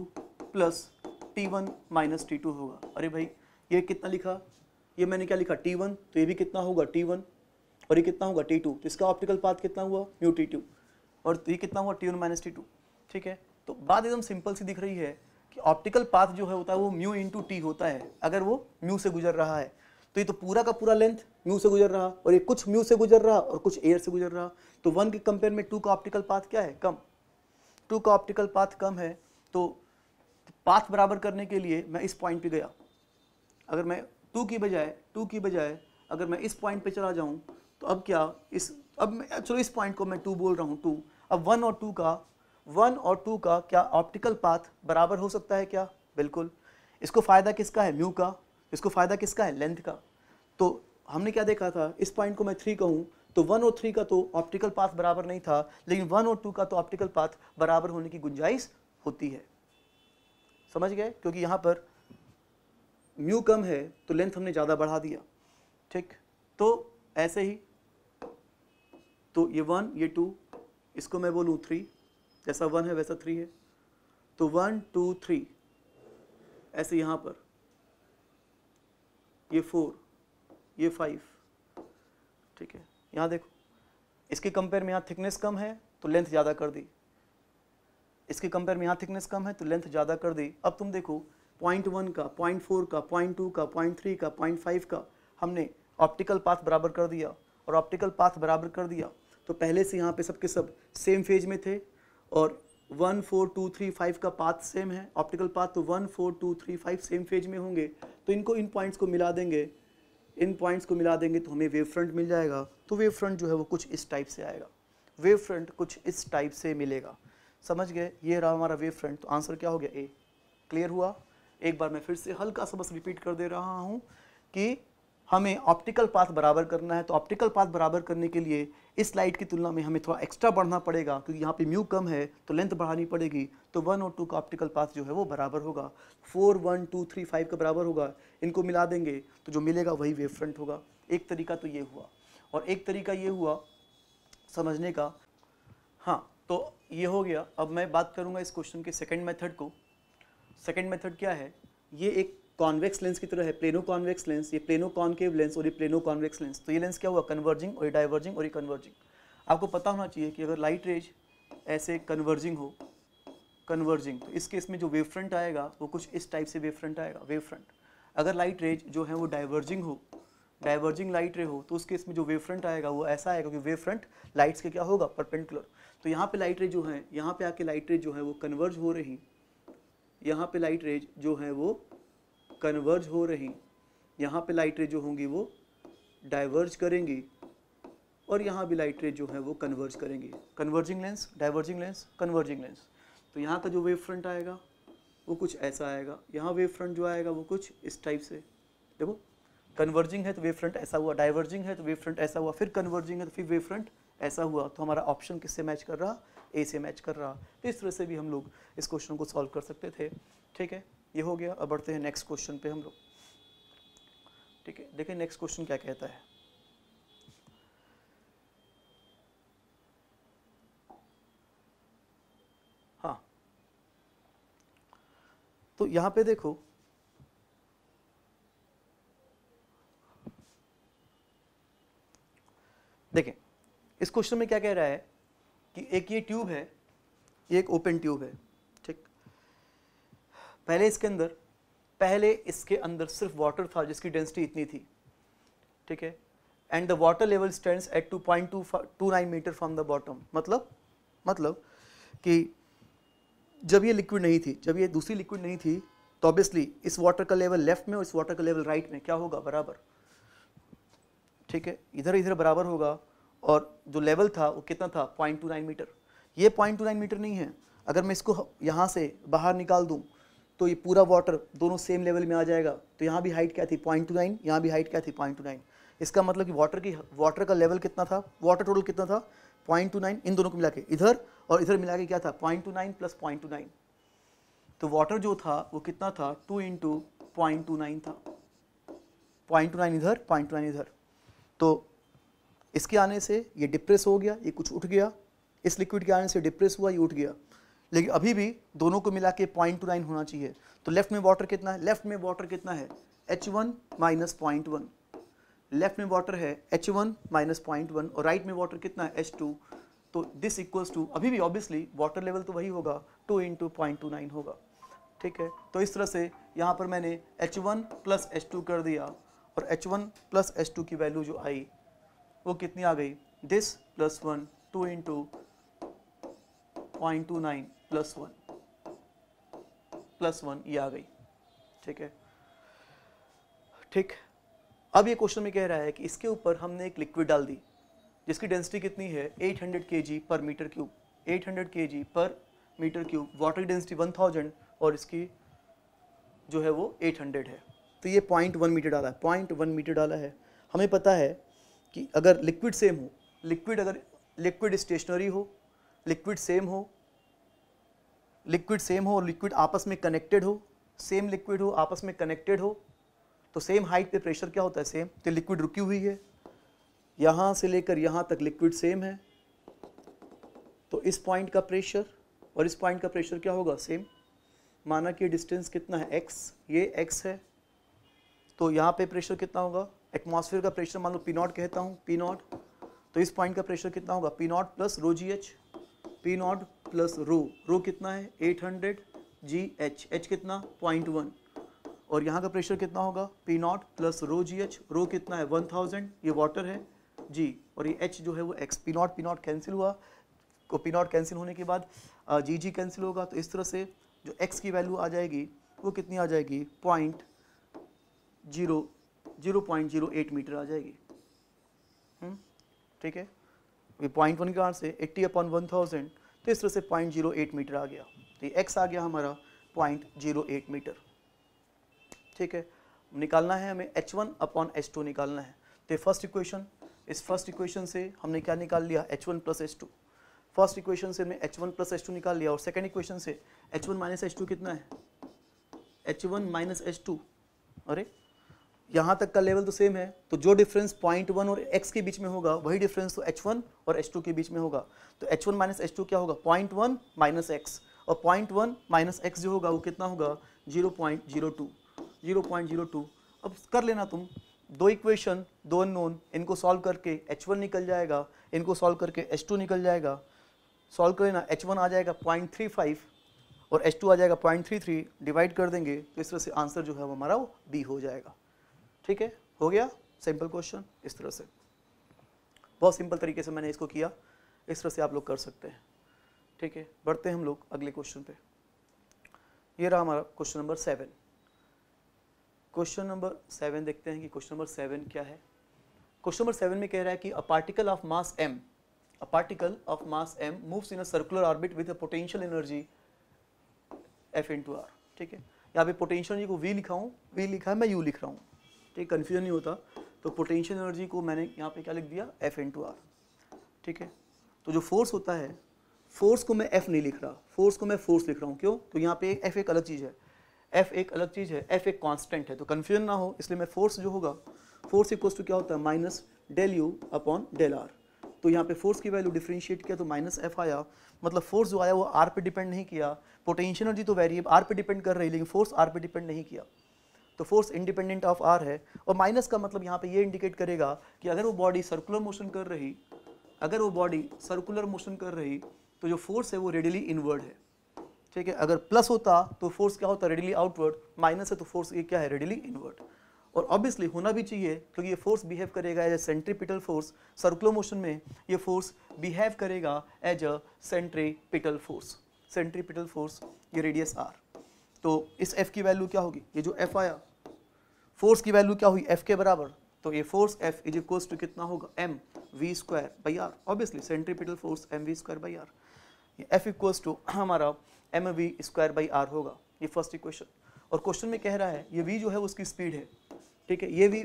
plus t one minus t two होगा अरे भाई ये कितना लिखा ये मैंने क्या लिखा टी वन तो ये भी कितना होगा टी वन और ये कितना होगा टी टू तो इसका ऑप्टिकल पाथ कितना हुआ म्यू टी टू और तो ये कितना हुआ t one minus t two ठीक है तो बात एकदम सिंपल सी दिख रही है कि ऑप्टिकल पाथ जो है होता है वो म्यू इंटू टी होता है अगर वो म्यू से गुजर रहा है तो ये तो पूरा का पूरा लेंथ म्यू से गुजर रहा और ये कुछ म्यू से गुजर रहा और कुछ एयर से गुजर रहा तो वन के कंपेयर में टू का ऑप्टिकल पाथ क्या है कम टू का ऑप्टिकल पाथ कम है तो पाथ बराबर करने के लिए मैं इस पॉइंट पे गया अगर मैं टू की बजाय टू की बजाय अगर मैं इस पॉइंट पे चला जाऊँ तो अब क्या इस अब मैं चलो इस पॉइंट को मैं टू बोल रहा हूँ टू अब वन और टू का वन और टू का क्या ऑप्टिकल पाथ बराबर हो सकता है क्या बिल्कुल इसको फ़ायदा किसका है म्यू का इसको फ़ायदा किसका है लेंथ का तो हमने क्या देखा था इस पॉइंट को मैं थ्री कहूँ तो वन और थ्री का तो ऑप्टिकल पाथ बराबर नहीं था लेकिन वन और टू का तो ऑप्टिकल पाथ बराबर होने की गुंजाइश होती है समझ गए क्योंकि यहाँ पर म्यू कम है तो लेंथ हमने ज़्यादा बढ़ा दिया ठीक तो ऐसे ही तो ये वन ये टू इसको मैं बोलूँ थ्री जैसा वन है वैसा थ्री है तो वन टू थ्री ऐसे यहाँ पर ये फोर ये फाइव ठीक है यहाँ देखो इसके कंपेयर में यहाँ थिकनेस कम है तो लेंथ ज़्यादा कर दी इसके कंपेयर में यहाँ थिकनेस कम है तो लेंथ ज़्यादा कर दी अब तुम देखो पॉइंट वन का पॉइंट फोर का पॉइंट टू का पॉइंट थ्री का पॉइंट फाइव का हमने ऑप्टिकल पाथ बराबर कर दिया और ऑप्टिकल पाथ बराबर कर दिया तो पहले से यहाँ पे सबके सब सेम फेज में थे और one four two three five का पाथ सेम है ऑप्टिकल पाथ तो one four two three five same phase में होंगे तो इनको इन पॉइंट्स को मिला देंगे इन पॉइंट्स को मिला देंगे तो हमें वेव फ्रंट मिल जाएगा तो वेव फ्रंट जो है वो कुछ इस टाइप से आएगा वेव फ्रंट कुछ इस टाइप से मिलेगा समझ गए ये रहा हमारा वेव फ्रंट तो आंसर क्या हो गया ए क्लियर हुआ एक बार मैं फिर से हल्का सा बस रिपीट कर दे रहा हूँ कि हमें ऑप्टिकल पाथ बराबर करना है तो ऑप्टिकल पाथ बराबर करने के लिए इस लाइट की तुलना में हमें थोड़ा एक्स्ट्रा बढ़ना पड़ेगा क्योंकि यहाँ पे म्यू कम है तो लेंथ बढ़ानी पड़ेगी तो वन और टू का ऑप्टिकल पाथ जो है वो बराबर होगा four one two three five का बराबर होगा इनको मिला देंगे तो जो मिलेगा वही वेव फ्रंट होगा एक तरीका तो ये हुआ और एक तरीका ये हुआ समझने का हाँ तो ये हो गया अब मैं बात करूँगा इस क्वेश्चन के सेकेंड मैथड को सेकेंड मैथड क्या है ये एक कॉन्वेक्स लेंस की तरह है प्लेनो कॉन्वेक्स लेंस ये प्लेनो कॉन्केव लेंस और ये प्लेनो कॉन्वेक्स लेंस तो ये लेंस क्या हुआ कन्वर्जिंग और ये डाइवर्जिंग और ये कन्वर्जिंग आपको पता होना चाहिए कि अगर लाइट रेज ऐसे कन्वर्जिंग हो कन्वर्जिंग तो इस केस में जो वेव फ्रंट आएगा वो कुछ इस टाइप से वेव फ्रंट आएगा वेव फ्रंट अगर लाइट रेज जो है वो डाइवर्जिंग हो डाइवर्जिंग लाइट रे हो तो उस केस में जो वेव फ्रंट आएगा वो ऐसा आएगा कि वेव फ्रंट लाइट्स के क्या होगा परपेंडिकुलर तो यहाँ पे लाइट रे जो है यहाँ पे आके लाइट रेज जो है वो कन्वर्ज हो रही यहाँ पे लाइट रेज जो है वो कन्वर्ज हो रही यहाँ पे लाइट रे जो होंगी वो डाइवर्ज करेंगी और यहाँ भी लाइट रे जो है वो कन्वर्ज करेंगी converging lens diverging lens converging lens तो यहाँ का जो वेव फ्रंट आएगा वो कुछ ऐसा आएगा यहाँ वेव फ्रंट जो आएगा वो कुछ इस टाइप से देखो कन्वर्जिंग है तो वेव फ्रंट ऐसा हुआ डाइवर्जिंग है तो वेव फ्रंट ऐसा हुआ फिर कन्वर्जिंग है तो फिर वेव फ्रंट ऐसा हुआ तो हमारा ऑप्शन किससे मैच कर रहा ए से मैच कर रहा तो इस तरह से भी हम लोग इस क्वेश्चन को सॉल्व कर सकते थे ठीक है ये हो गया अब बढ़ते हैं नेक्स्ट क्वेश्चन पे हम लोग ठीक है देखिए नेक्स्ट क्वेश्चन क्या कहता है हाँ तो यहां पे देखो देखें इस क्वेश्चन में क्या कह रहा है कि एक ये ट्यूब है ये एक ओपन ट्यूब है पहले इसके अंदर पहले इसके अंदर सिर्फ वाटर था जिसकी डेंसिटी इतनी थी ठीक है and the water level stand at two two two point nine metre from the bottom मतलब मतलब कि जब ये लिक्विड नहीं थी जब ये दूसरी लिक्विड नहीं थी तो ऑब्वियसली इस वाटर का लेवल लेफ्ट में और इस वाटर का लेवल राइट में क्या होगा बराबर ठीक है इधर इधर बराबर होगा और जो लेवल था वो कितना था पॉइंट टू नाइन मीटर ये नाइन मीटर नहीं है अगर मैं इसको यहाँ से बाहर निकाल दूँ तो ये पूरा वाटर दोनों सेम लेवल में आ जाएगा तो यहाँ भी हाइट क्या थी पॉइंट टू नाइन यहाँ भी हाइट क्या थी पॉइंट टू नाइन इसका मतलब कि वाटर की वाटर का लेवल कितना था वाटर टोटल कितना था पॉइंट टू नाइन इन दोनों को मिला के इधर और इधर मिला के क्या था point two nine plus point two nine तो वाटर जो था वो कितना था two into point two nine था पॉइंट टू नाइन इधर पॉइंट टू नाइन इधर तो इसके आने से ये डिप्रेस हो गया ये कुछ उठ गया इस लिक्विड के आने से डिप्रेस हुआ ये उठ गया लेकिन अभी भी दोनों को मिला के पॉइंट टू नाइन होना चाहिए तो लेफ्ट में वाटर कितना है लेफ्ट में वाटर कितना है H one minus point one left में वाटर है H one minus point one और राइट में वाटर कितना है एच टू तो दिस इक्वल्स टू अभी भी ऑब्वियसली वाटर लेवल तो वही होगा two into point two nine होगा ठीक है तो इस तरह से यहाँ पर मैंने H one plus H two कर दिया और H one plus H two की वैल्यू जो आई वो कितनी आ गई this plus one two into point two nine plus one plus one ये आ गई ठीक है ठीक अब ये क्वेश्चन में कह रहा है कि इसके ऊपर हमने एक लिक्विड डाल दी जिसकी डेंसिटी कितनी है 800 hundred per metre cube 800 hundred per metre cube water की डेंसिटी 1000 और इसकी जो है वो 800 है तो ये पॉइंट वन मीटर डाला है पॉइंट वन मीटर डाला है हमें पता है कि अगर लिक्विड सेम हो लिक्विड अगर लिक्विड स्टेशनरी हो लिक्विड सेम हो लिक्विड सेम हो और लिक्विड आपस में कनेक्टेड हो सेम लिक्विड हो आपस में कनेक्टेड हो तो सेम हाइट पे प्रेशर क्या होता है सेम तो लिक्विड रुकी हुई है यहाँ से लेकर यहाँ तक लिक्विड सेम है तो इस पॉइंट का प्रेशर और इस पॉइंट का प्रेशर क्या होगा सेम माना कि डिस्टेंस कितना है एक्स ये एक्स है तो यहाँ पे प्रेशर कितना होगा एटमॉस्फेयर का प्रेशर मान लो पी नॉट कहता हूँ पी नॉट तो इस पॉइंट का प्रेशर कितना होगा P naught plus rho g H P naught plus rho rho कितना है 800 हंड्रेड जी एच एच कितना पॉइंट वन और यहाँ का प्रेशर कितना होगा पी नॉट प्लस रो जी एच रो कितना है 1000 ये वाटर है जी और ये एच जो है वो X P naught P naught cancel हुआ को पी नॉट कैंसिल होने के बाद जी जी कैंसिल होगा तो इस तरह से जो एक्स की वैल्यू आ जाएगी वो कितनी आ जाएगी point zero zero point zero eight metre आ जाएगी हम्म, ठीक है पॉइंट वन गार से 80 अपॉन वन थाउजेंड तो इस तरह से पॉइंट जीरो एट मीटर आ गया तो ये एक्स आ गया हमारा पॉइंट जीरो एट मीटर ठीक है निकालना है हमें H one upon H two निकालना है तो फर्स्ट इक्वेशन इस फर्स्ट इक्वेशन से हमने क्या निकाल लिया H one plus H two first equation से हमने H one plus H two निकाल लिया और सेकेंड इक्वेशन से H one minus H two कितना है H one minus H two अरे यहाँ तक का लेवल तो सेम है तो जो डिफरेंस पॉइंट वन और एक्स के बीच में होगा वही डिफरेंस तो एच वन और एच टू के बीच में होगा तो H one minus H two क्या होगा पॉइंट वन माइनस एक्स और पॉइंट वन माइनस एक्स जो होगा वो कितना होगा zero point zero two zero point zero two अब कर लेना तुम दो इक्वेशन दो नोन इनको सॉल्व करके एच वन निकल जाएगा इनको सॉल्व करके एच टू निकल जाएगा सॉल्व कर लेना एच वन आ जाएगा पॉइंट थ्री फाइव और एच टू आ जाएगा पॉइंट थ्री थ्री डिवाइड कर देंगे तो इस तरह से आंसर जो है वो हमारा वो बी हो जाएगा ठीक है हो गया सिंपल क्वेश्चन इस तरह से बहुत सिंपल तरीके से मैंने इसको किया इस तरह से आप लोग कर सकते हैं ठीक है बढ़ते हैं हम लोग अगले क्वेश्चन पे ये रहा हमारा question number seven question number seven देखते हैं कि क्वेश्चन नंबर सेवन क्या है क्वेश्चन नंबर सेवन में कह रहा है कि a particle of mass M a particle of mass M moves in a circular orbit with a potential energy F into R ठीक है यहाँ पे पोटेंशियल को वी लिखा हूँ वी लिखा है मैं यू लिख रहा हूँ ठीक कन्फ्यूजन नहीं होता तो पोटेंशियल एनर्जी को मैंने यहाँ पे क्या लिख दिया एफ इन टू आर ठीक है तो जो फोर्स होता है फोर्स को मैं एफ नहीं लिख रहा फोर्स को मैं फोर्स लिख रहा हूँ क्यों तो यहाँ पे एफ एक अलग चीज़ है एफ एक अलग चीज़ है एफ एक कॉन्स्टेंट है तो कन्फ्यूजन ना हो इसलिए मैं फोर्स जो होगा फोर्स इक्वल्स टू क्या होता है minus del U upon del R तो यहाँ पे फोर्स की वैल्यू डिफ्रेंशिएट किया तो माइनस एफ आया मतलब फोर्स जो आया वो आर पे डिपेंड नहीं किया पोटेंशियल एनर्जी तो वेरिएबल आर पे डिपेंड कर रही लेकिन फोर्स आर पे डिपेंड नहीं किया तो फोर्स इंडिपेंडेंट ऑफ आर है और माइनस का मतलब यहाँ पे ये इंडिकेट करेगा कि अगर वो बॉडी सर्कुलर मोशन कर रही अगर वो बॉडी सर्कुलर मोशन कर रही तो जो फोर्स है वो रेडिली इनवर्ड है ठीक है अगर प्लस होता तो फोर्स क्या होता रेडिली आउटवर्ड माइनस है तो फोर्स ये क्या है रेडिली इनवर्ड और ऑब्वियसली होना भी चाहिए क्योंकि ये फोर्स बिहेव करेगा as a centripetal force circular motion में ये फोर्स बिहेव करेगा as a centripetal force centripetal force ये रेडियस आर तो इस एफ की वैल्यू क्या होगी ये जो एफ आया फोर्स की वैल्यू क्या हुई एफ के बराबर तो ये force F is equals to कितना होगा M we square by R obviously centripetal force M we square by R ये एफ इक्वल्स टू हमारा M we square by R होगा ये फर्स्ट इक्वेशन और क्वेश्चन में कह रहा है ये वी जो है उसकी स्पीड है ठीक है ये वी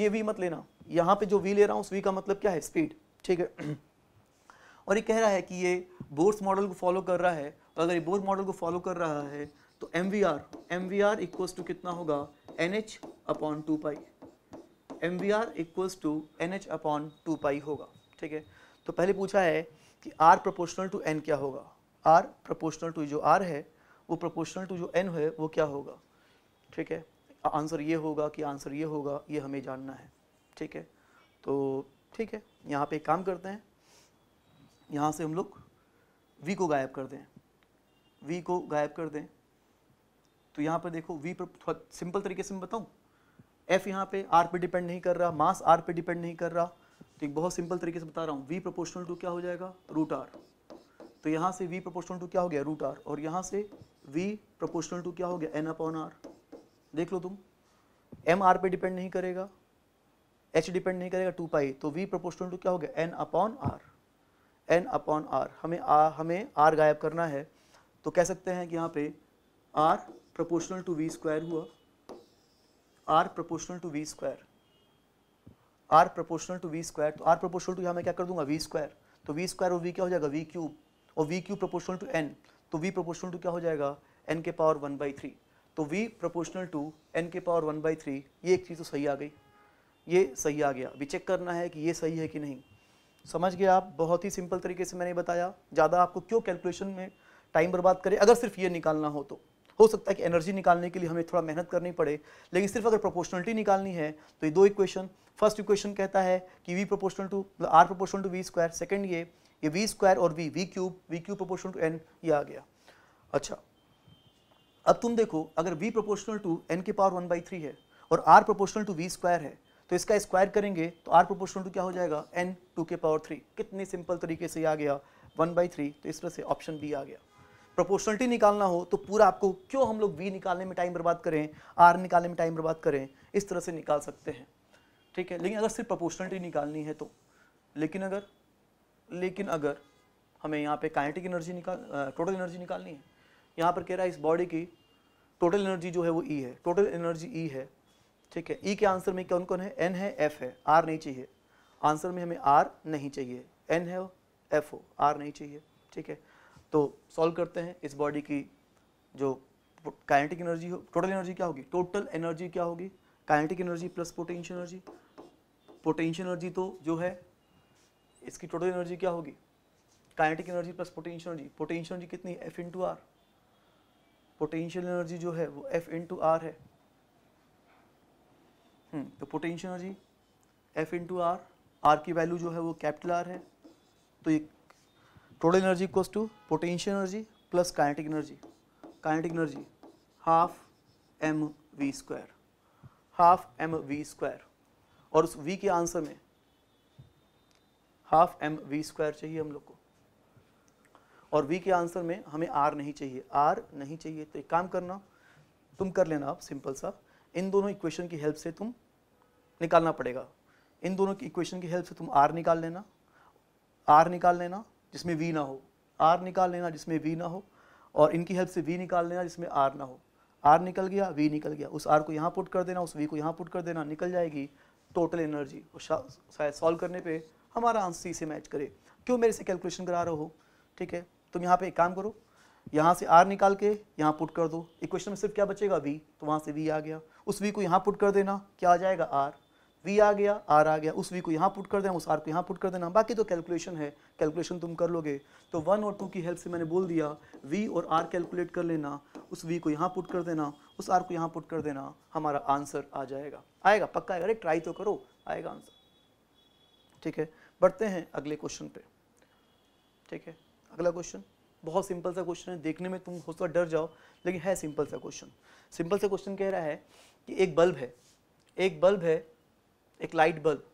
ये वी मत लेना यहाँ पे जो वी ले रहा हूँ उस वी का मतलब क्या है स्पीड ठीक है और ये कह रहा है कि ये बोर्स मॉडल को फॉलो कर रहा है अगर ये बोर्स मॉडल को फॉलो कर रहा है तो M V R M V R equals to कितना होगा N H upon two pi M V R equals to N H upon two pi होगा ठीक है तो पहले पूछा है कि आर प्रोपोर्शनल टू एन क्या होगा आर प्रोपोर्शनल टू जो आर है वो प्रोपोर्शनल टू जो एन है वो क्या होगा ठीक है आंसर ये होगा कि आंसर ये होगा ये हमें जानना है ठीक है तो ठीक है यहाँ पे एक काम करते हैं यहाँ से हम लोग वी को गायब कर दें वी को गायब कर दें तो यहाँ पर देखो वी पर सिंपल तरीके से मैं बताऊँ एफ यहाँ पे आर पे डिपेंड नहीं कर रहा मास आर पे डिपेंड नहीं कर रहा तो एक बहुत सिंपल तरीके से बता रहा हूँ वी प्रोपोर्शनल टू क्या हो जाएगा रूट आर तो यहाँ से वी प्रोपोर्शनल टू क्या हो गया रूट आर और यहाँ से वी प्रोपोर्शनल टू क्या हो गया एन अपॉन आर देख लो तुम एम आर पे डिपेंड नहीं करेगा एच डिपेंड नहीं करेगा टू पाई तो वी प्रोपोर्शनल टू क्या हो गया N upon R N upon R हमें आ, हमें आर गायब करना है तो कह सकते हैं कि यहाँ पे R proportional to V square हुआ R proportional to V square R proportional to V square तो आर प्रोपोर्शनल टू यहाँ मैं क्या कर दूंगा वी स्क्वायर तो वी स्क्वायर और वी क्या हो जाएगा वी क्यूब और V cube proportional to N तो वी प्रोपोर्शनल टू क्या हो जाएगा एन के पावर वन बाई थ्री तो वी प्रोपोर्शनल टू एन के पावर वन बाई थ्री ये एक चीज़ तो सही आ गई ये सही आ गया अभी चेक करना है कि ये सही है कि नहीं समझ गए आप बहुत ही सिंपल तरीके से मैंने बताया ज़्यादा आपको क्यों कैलकुलेशन में टाइम बर्बाद करें अगर सिर्फ ये निकालना हो तो हो सकता है कि एनर्जी निकालने के लिए हमें थोड़ा मेहनत करनी पड़े लेकिन सिर्फ अगर प्रोपोर्शनलिटी निकालनी है तो ये दो इक्वेशन फर्स्ट इक्वेशन कहता है कि V proportional to R proportional to V square second ये ये वी स्क्वायर और V V cube V cube proportional to N ये आ गया अच्छा अब तुम देखो अगर वी प्रोपोर्शनल टू एन के पावर वन बाई थ्री है और R proportional to V square है तो इसका स्क्वायर करेंगे तो आर प्रोपोर्शनल टू क्या हो जाएगा एन टू के पावर थ्री कितने सिंपल तरीके से आ गया वन बाई थ्री तो इस तरह से ऑप्शन बी आ गया प्रपोर्शनलिटी निकालना हो तो पूरा आपको क्यों हम लोग वी निकालने में टाइम बर्बाद करें आर निकालने में टाइम बर्बाद करें इस तरह से निकाल सकते हैं ठीक है लेकिन अगर सिर्फ प्रपोर्शनलिटी निकालनी है तो लेकिन अगर लेकिन अगर हमें यहाँ पे काइनेटिक एनर्जी निकाल टोटल एनर्जी निकालनी है यहाँ पर कह रहा है इस बॉडी की टोटल एनर्जी जो है वो ई e है टोटल एनर्जी ई e है ठीक है ई e के आंसर में कौन कौन है एन है एफ है आर नहीं चाहिए आंसर में हमें आर नहीं चाहिए एन है एफ हो आर नहीं चाहिए ठीक है तो सॉल्व करते हैं इस बॉडी की जो काइनेटिक एनर्जी हो टोटल एनर्जी क्या होगी टोटल एनर्जी क्या होगी kinetic energy plus potential energy potential energy तो जो है इसकी टोटल एनर्जी क्या होगी kinetic energy plus potential energy potential energy कितनी F into R potential energy जो है वो एफ इंटू आर है हम्म, तो potential energy F into R R की वैल्यू जो है वो कैपिटल आर है तो ये total energy equals to potential energy plus kinetic energy kinetic energy half M we square half M we square और उस वी के आंसर में हाफ एम वी स्क्वायर चाहिए हम लोग को और वी के आंसर में हमें आर नहीं चाहिए आर नहीं चाहिए तो एक काम करना तुम कर लेना आप सिंपल सा इन दोनों इक्वेशन की हेल्प से तुम निकालना पड़ेगा इन दोनों की इक्वेशन की हेल्प से तुम आर निकाल लेना आर निकाल लेना जिसमें वी ना हो आर निकाल लेना जिसमें वी ना हो और इनकी हेल्प से वी निकाल लेना जिसमें आर ना हो आर निकल गया वी निकल गया उस आर को यहाँ पुट कर देना उस वी को यहाँ पुट कर देना निकल जाएगी टोटल एनर्जी शायद सॉल्व करने पे हमारा आंसर इसे से मैच करे क्यों मेरे से कैलकुलेशन करा रहे हो ठीक है तुम यहाँ पे एक काम करो यहाँ से आर निकाल के यहाँ पुट कर दो इक्वेशन में सिर्फ क्या बचेगा वी तो वहाँ से वी आ गया उस वी को यहाँ पुट कर देना क्या आ जाएगा आर वी आ गया आर आ गया उस वी को यहाँ पुट कर देना उस आर को यहाँ पुट कर देना बाकी तो कैलकुलेशन है कैलकुलेशन तुम कर लोगे तो वन और टू की हेल्प से मैंने बोल दिया वी और आर कैलकुलेट कर लेना उस वी को यहाँ पुट कर देना उस आर को यहाँ पुट कर देना हमारा आंसर आ जाएगा आएगा पक्का आएगा अरे ट्राई तो करो आएगा आंसर ठीक है बढ़ते हैं अगले क्वेश्चन पे ठीक है अगला क्वेश्चन बहुत सिंपल सा क्वेश्चन है देखने में तुम हो सकता तो डर जाओ लेकिन है सिंपल सा क्वेश्चन सिंपल सा क्वेश्चन कह रहा है कि एक बल्ब है एक बल्ब है एक लाइट बल्ब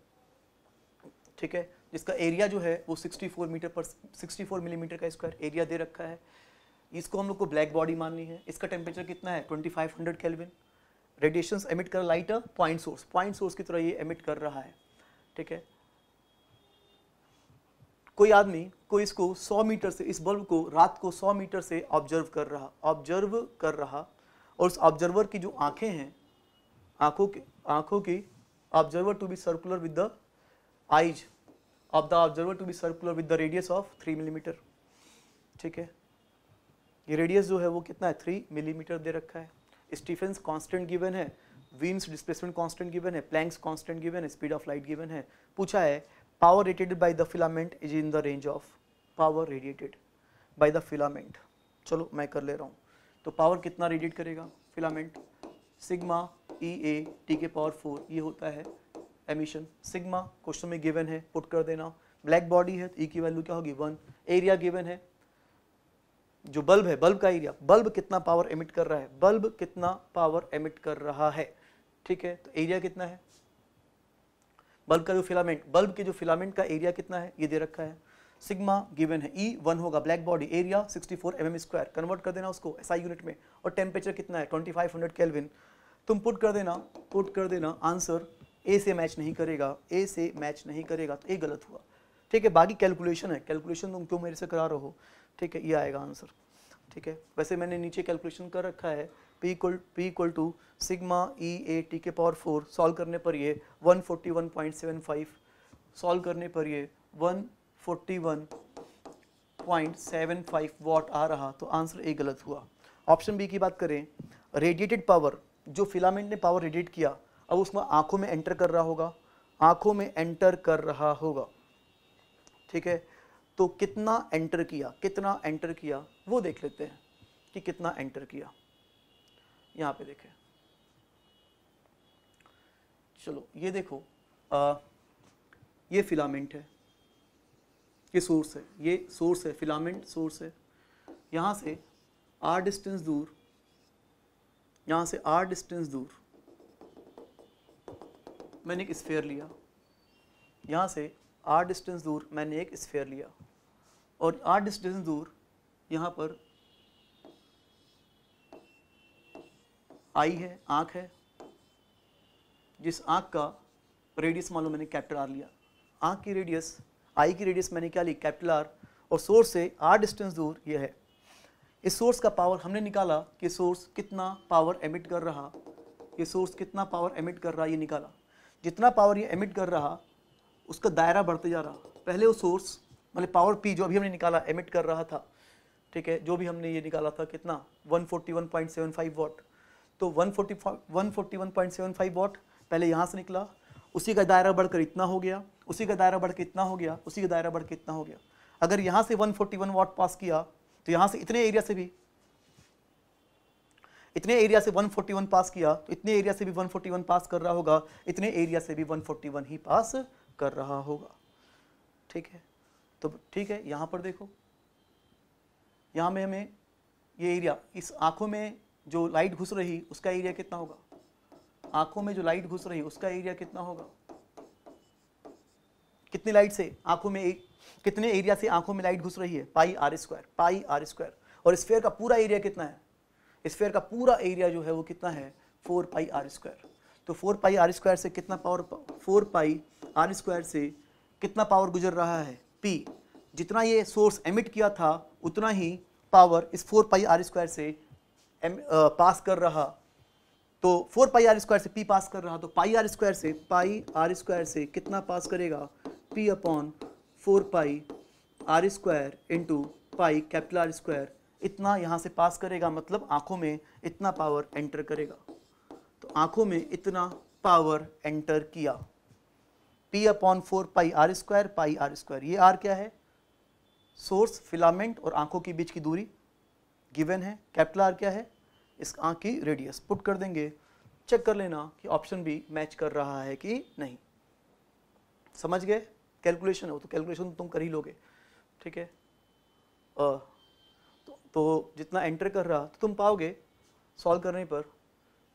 ठीक है जिसका एरिया जो है वो 64 मीटर पर 64 मिलीमीटर का स्क्वायर एरिया दे रखा है इसको हम लोग को ब्लैक बॉडी माननी है इसका टेम्परेचर कितना है 2500 फाइव केल्विन रेडिएशंस एमिट कर light point source point source की तरह ये एमिट कर रहा है ठीक है कोई आदमी को इसको 100 मीटर से इस बल्ब को रात को 100 मीटर से ऑब्जर्व कर रहा ऑब्जर्व कर रहा और उस ऑब्जर्वर की जो आंखें हैं आंखों की आंखों की observer to be circular with the eyes of the observer to be circular with the radius of 3 millimeter ठीक है ये रेडियस जो है वो कितना है 3 मिलीमीटर दे रखा है स्टीफेंस कांस्टेंट गिवन है वीन्स डिस्प्लेसमेंट कांस्टेंट गिवन है प्लैंक्स कांस्टेंट गिवन है स्पीड ऑफ लाइट गिवन है पूछा है power radiated by the filament is in the range of power radiated by the filament चलो मैं कर ले रहा हूँ तो पावर कितना रेडिएट करेगा filament sigma E A T के पावर फोर ये होता है एमिशन सिग्मा क्वेश्चन में गिवन है पुट कर देना ब्लैक बॉडी है तो e ई की वैल्यू क्या होगी वन एरिया गिवन है जो बल्ब है बल्ब का एरिया बल्ब कितना पावर एमिट कर रहा है बल्ब कितना पावर एमिट कर रहा है ठीक है तो एरिया कितना है बल्ब का जो फिलामेंट बल्ब के जो फिलामेंट का एरिया कितना है ये दे रखा है सिग्मा गिवन है ई e वन होगा black body area sixty four M square convert कर देना उसको एसआई यूनिट में और टेम्परेचर कितना है ट्वेंटी 2500 केल्विन तुम पुट कर देना पुट कर देना आंसर ए से मैच नहीं करेगा ए से मैच नहीं करेगा तो ए गलत हुआ ठीक है बाकी कैलकुलेशन है कैलकुलेशन तुम क्यों मेरे से करा रहे हो ठीक है ये आएगा आंसर ठीक है वैसे मैंने नीचे कैलकुलेशन कर रखा है P equal P equal to sigma E A T के पावर फोर सॉल्व करने पर ये 141.75 सॉल्व करने पर ये 141.75 वॉट आ रहा तो आंसर ए गलत हुआ ऑप्शन बी की बात करें रेडिएटेड पावर जो फिलामेंट ने पावर रेडिएट किया अब उसमें आँखों में एंटर कर रहा होगा आँखों में एंटर कर रहा होगा ठीक है तो कितना एंटर किया कितना एंटर किया वो देख लेते हैं कि कितना एंटर किया यहाँ पे देखें चलो ये देखो आ, ये फिलामेंट है ये सोर्स है ये सोर्स है फिलामेंट सोर्स है यहाँ से आर डिस्टेंस दूर यहाँ से आर डिस्टेंस दूर मैंने एक स्फेयर लिया यहाँ से आर डिस्टेंस दूर मैंने एक स्फेयर लिया और आर डिस्टेंस दूर यहाँ पर आई है आँख है जिस आँख का रेडियस मान लो मैंने कैपिटल आर लिया आँख की रेडियस आई की रेडियस मैंने क्या ली कैपिटल आर और सोर्स से आर डिस्टेंस दूर यह है इस सोर्स का पावर हमने निकाला कि सोर्स कितना पावर एमिट कर रहा ये सोर्स कितना पावर एमिट कर रहा ये निकाला जितना पावर ये एमिट कर रहा उसका दायरा बढ़ते जा रहा पहले वो सोर्स मतलब पावर पी जो अभी हमने निकाला एमिट कर रहा था ठीक है जो भी हमने ये निकाला था कितना 141.75 वॉट तो 141.75 वॉट पहले यहाँ से निकला उसी का दायरा बढ़कर इतना हो गया उसी का दायरा बढ़कर इतना हो गया उसी का दायरा बढ़कर इतना हो गया अगर यहाँ से 141 वॉट पास किया तो यहां से इतने एरिया से भी इतने एरिया से 141 पास किया तो इतने एरिया से भी 141 पास कर रहा होगा इतने एरिया से भी 141 ही पास कर रहा होगा ठीक है तो ठीक है यहां पर देखो यहां में हमें ये एरिया इस आंखों में जो लाइट घुस रही उसका एरिया कितना होगा आंखों में जो लाइट घुस रही उसका एरिया कितना होगा कितनी लाइट से आंखों में एक कितने एरिया से आंखों में लाइट घुस रही है pi are square pi are square और स्फेयर का पूरा एरिया कितना है स्फेयर का पूरा एरिया जो है वो कितना है फोर पाई आर स्क्वायर तो फोर पाई आर स्क्वायर से कितना power four pi are square से कितना पावर गुजर रहा है पी जितना ये सोर्स एमिट किया था उतना ही पावर इस फोर पाई आर स्क्वायर से एम आ, पास कर रहा तो फोर पाई आर स्क्वायर से पी पास कर रहा तो पाई आर स्क्वायर से पाई आर स्क्वायर से कितना पास करेगा P upon four pi are square into pi capital R square इतना यहाँ से पास करेगा मतलब आँखों में इतना पावर एंटर करेगा तो आँखों में इतना पावर एंटर किया P upon four pi are square pi are square ये आर क्या है सोर्स फिलामेंट और आँखों के बीच की दूरी गिवन है कैपिटल आर क्या है इस आँख की रेडियस पुट कर देंगे चेक कर लेना कि ऑप्शन भी मैच कर रहा है कि नहीं समझ गए कैलकुलेशन है वो तो कैलकुलेशन तुम कर ही लोगे ठीक है तो, तो जितना एंटर कर रहा तो तुम पाओगे सॉल्व करने पर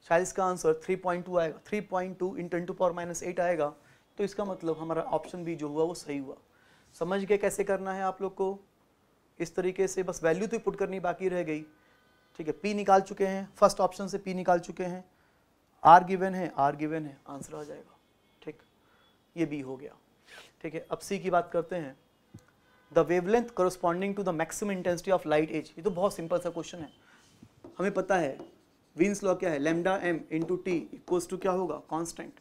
शायद इसका आंसर 3.2 आएगा 3.2 point two in ten to power minus eight आएगा तो इसका मतलब हमारा ऑप्शन बी जो हुआ वो सही हुआ समझ गए कैसे करना है आप लोग को इस तरीके से बस वैल्यू तो पुट करनी बाकी रह गई ठीक है पी निकाल चुके हैं फर्स्ट ऑप्शन से पी निकाल चुके हैं आर गिवन है आर गिवन है आंसर आ जाएगा ठीक ये बी हो गया ठीक है अब सी की बात करते हैं the wavelength corresponding to the maximum intensity of light as ये तो बहुत सिंपल सा क्वेश्चन है हमें पता है विंस लॉ क्या है lambda m into T equals to क्या होगा कॉन्स्टेंट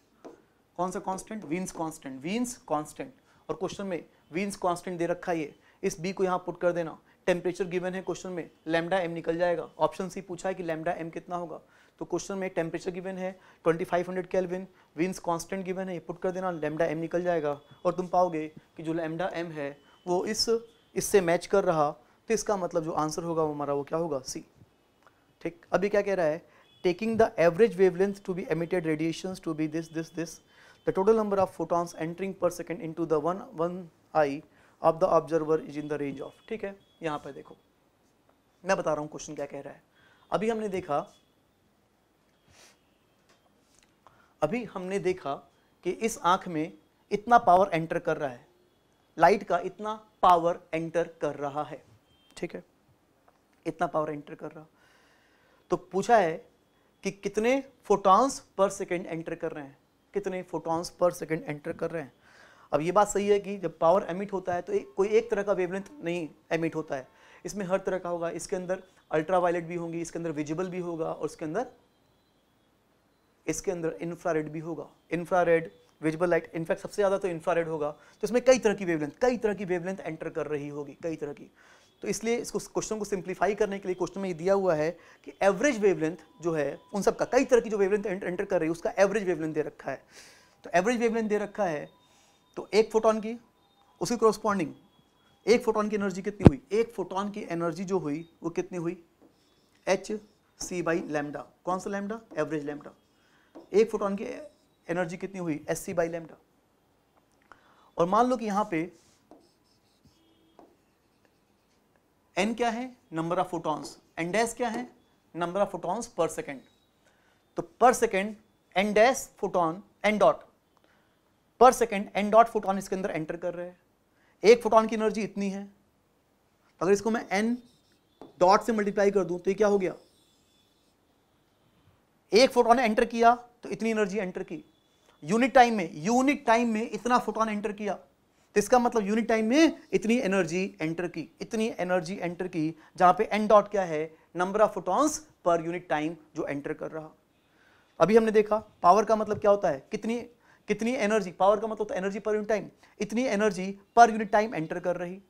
कौन सा constant Wien's constant Wien's constant और क्वेश्चन में विंस कॉन्स्टेंट दे रखा है इस बी को यहाँ पुट कर देना टेम्परेचर गिवन है क्वेश्चन में लेमडा एम निकल जाएगा ऑप्शन सी पूछा है कि लेमडा एम कितना होगा तो क्वेश्चन में टेम्परेचर गिवन है 2500 केल्विन विंस कांस्टेंट गिवन है ये पुट कर देना लेमडा एम निकल जाएगा और तुम पाओगे कि जो लेमडा एम है वो इस इससे मैच कर रहा तो इसका मतलब जो आंसर होगा वो हमारा वो क्या होगा सी ठीक अभी क्या कह रहा है taking the average wavelength to be emitted radiation to be this this this the total number of photons entering per second into the one one eye of the observer is in the range of ठीक है यहाँ पर देखो मैं बता रहा हूँ question क्या कह रहा है अभी हमने देखा अभी हमने देखा कि इस आंख में इतना पावर एंटर कर रहा है लाइट का इतना पावर एंटर कर रहा है ठीक है इतना पावर एंटर कर रहा तो पूछा है कि कितने फोटॉन्स पर सेकेंड एंटर कर रहे हैं कितने फोटॉन्स पर सेकेंड एंटर कर रहे हैं अब ये बात सही है कि जब पावर एमिट होता है तो एक, कोई एक तरह का वेवलेंथ नहीं एमिट होता है इसमें हर तरह का होगा इसके अंदर अल्ट्रा वायलेट भी होंगी इसके अंदर विजिबल भी होगा और इसके अंदर इसके अंदर इंफ्रारेड भी होगा इंफ्रारेड विजिबल लाइट इनफैक्ट सबसे ज़्यादा तो इंफ्रारेड होगा तो इसमें कई तरह की वेवलेंथ कई तरह की वेवलेंथ एंटर कर रही होगी कई तरह की तो इसलिए इसको क्वेश्चन को सिंप्लीफाई करने के लिए क्वेश्चन में ये दिया हुआ है कि एवरेज वेवलेंथ जो है उन सबका कई तरह की जो वेवलेंथ एंटर कर रही है उसका एवरेज वेवलेंथ दे रखा है तो एवरेज वेवलेंथ दे रखा है तो एक फोटोन की उसकी क्रोस्पॉन्डिंग एक फोटोन की एनर्जी कितनी हुई एक फोटोन की एनर्जी जो हुई वो कितनी हुई एच सी बाई लेमडा कौन सा लेमडा एवरेज लेमडा एक फोटोन की एनर्जी कितनी हुई एस सी बाई लेमडा और मान लो कि यहां पे एन क्या है number of photons n dash क्या है number of photons per second तो per second n dash photon n dot per second n dot photon इसके अंदर एंटर कर रहे हैं एक फोटॉन की एनर्जी इतनी है अगर इसको मैं एन डॉट से मल्टीप्लाई कर दूं तो ये क्या हो गया एक फोटोन एंटर किया तो इतनी एनर्जी एंटर की यूनिट टाइम में यूनिट टाइम में इतना फोटोन एंटर किया तो इसका मतलब यूनिट टाइम में इतनी एनर्जी एंटर की इतनी एनर्जी एंटर की जहां पे एन डॉट क्या है number of photons per unit time जो एंटर कर रहा अभी हमने देखा पावर का मतलब क्या होता है कितनी कितनी एनर्जी पावर का मतलब तो एनर्जी पर यूनिट टाइम इतनी energy per unit time enter कर रही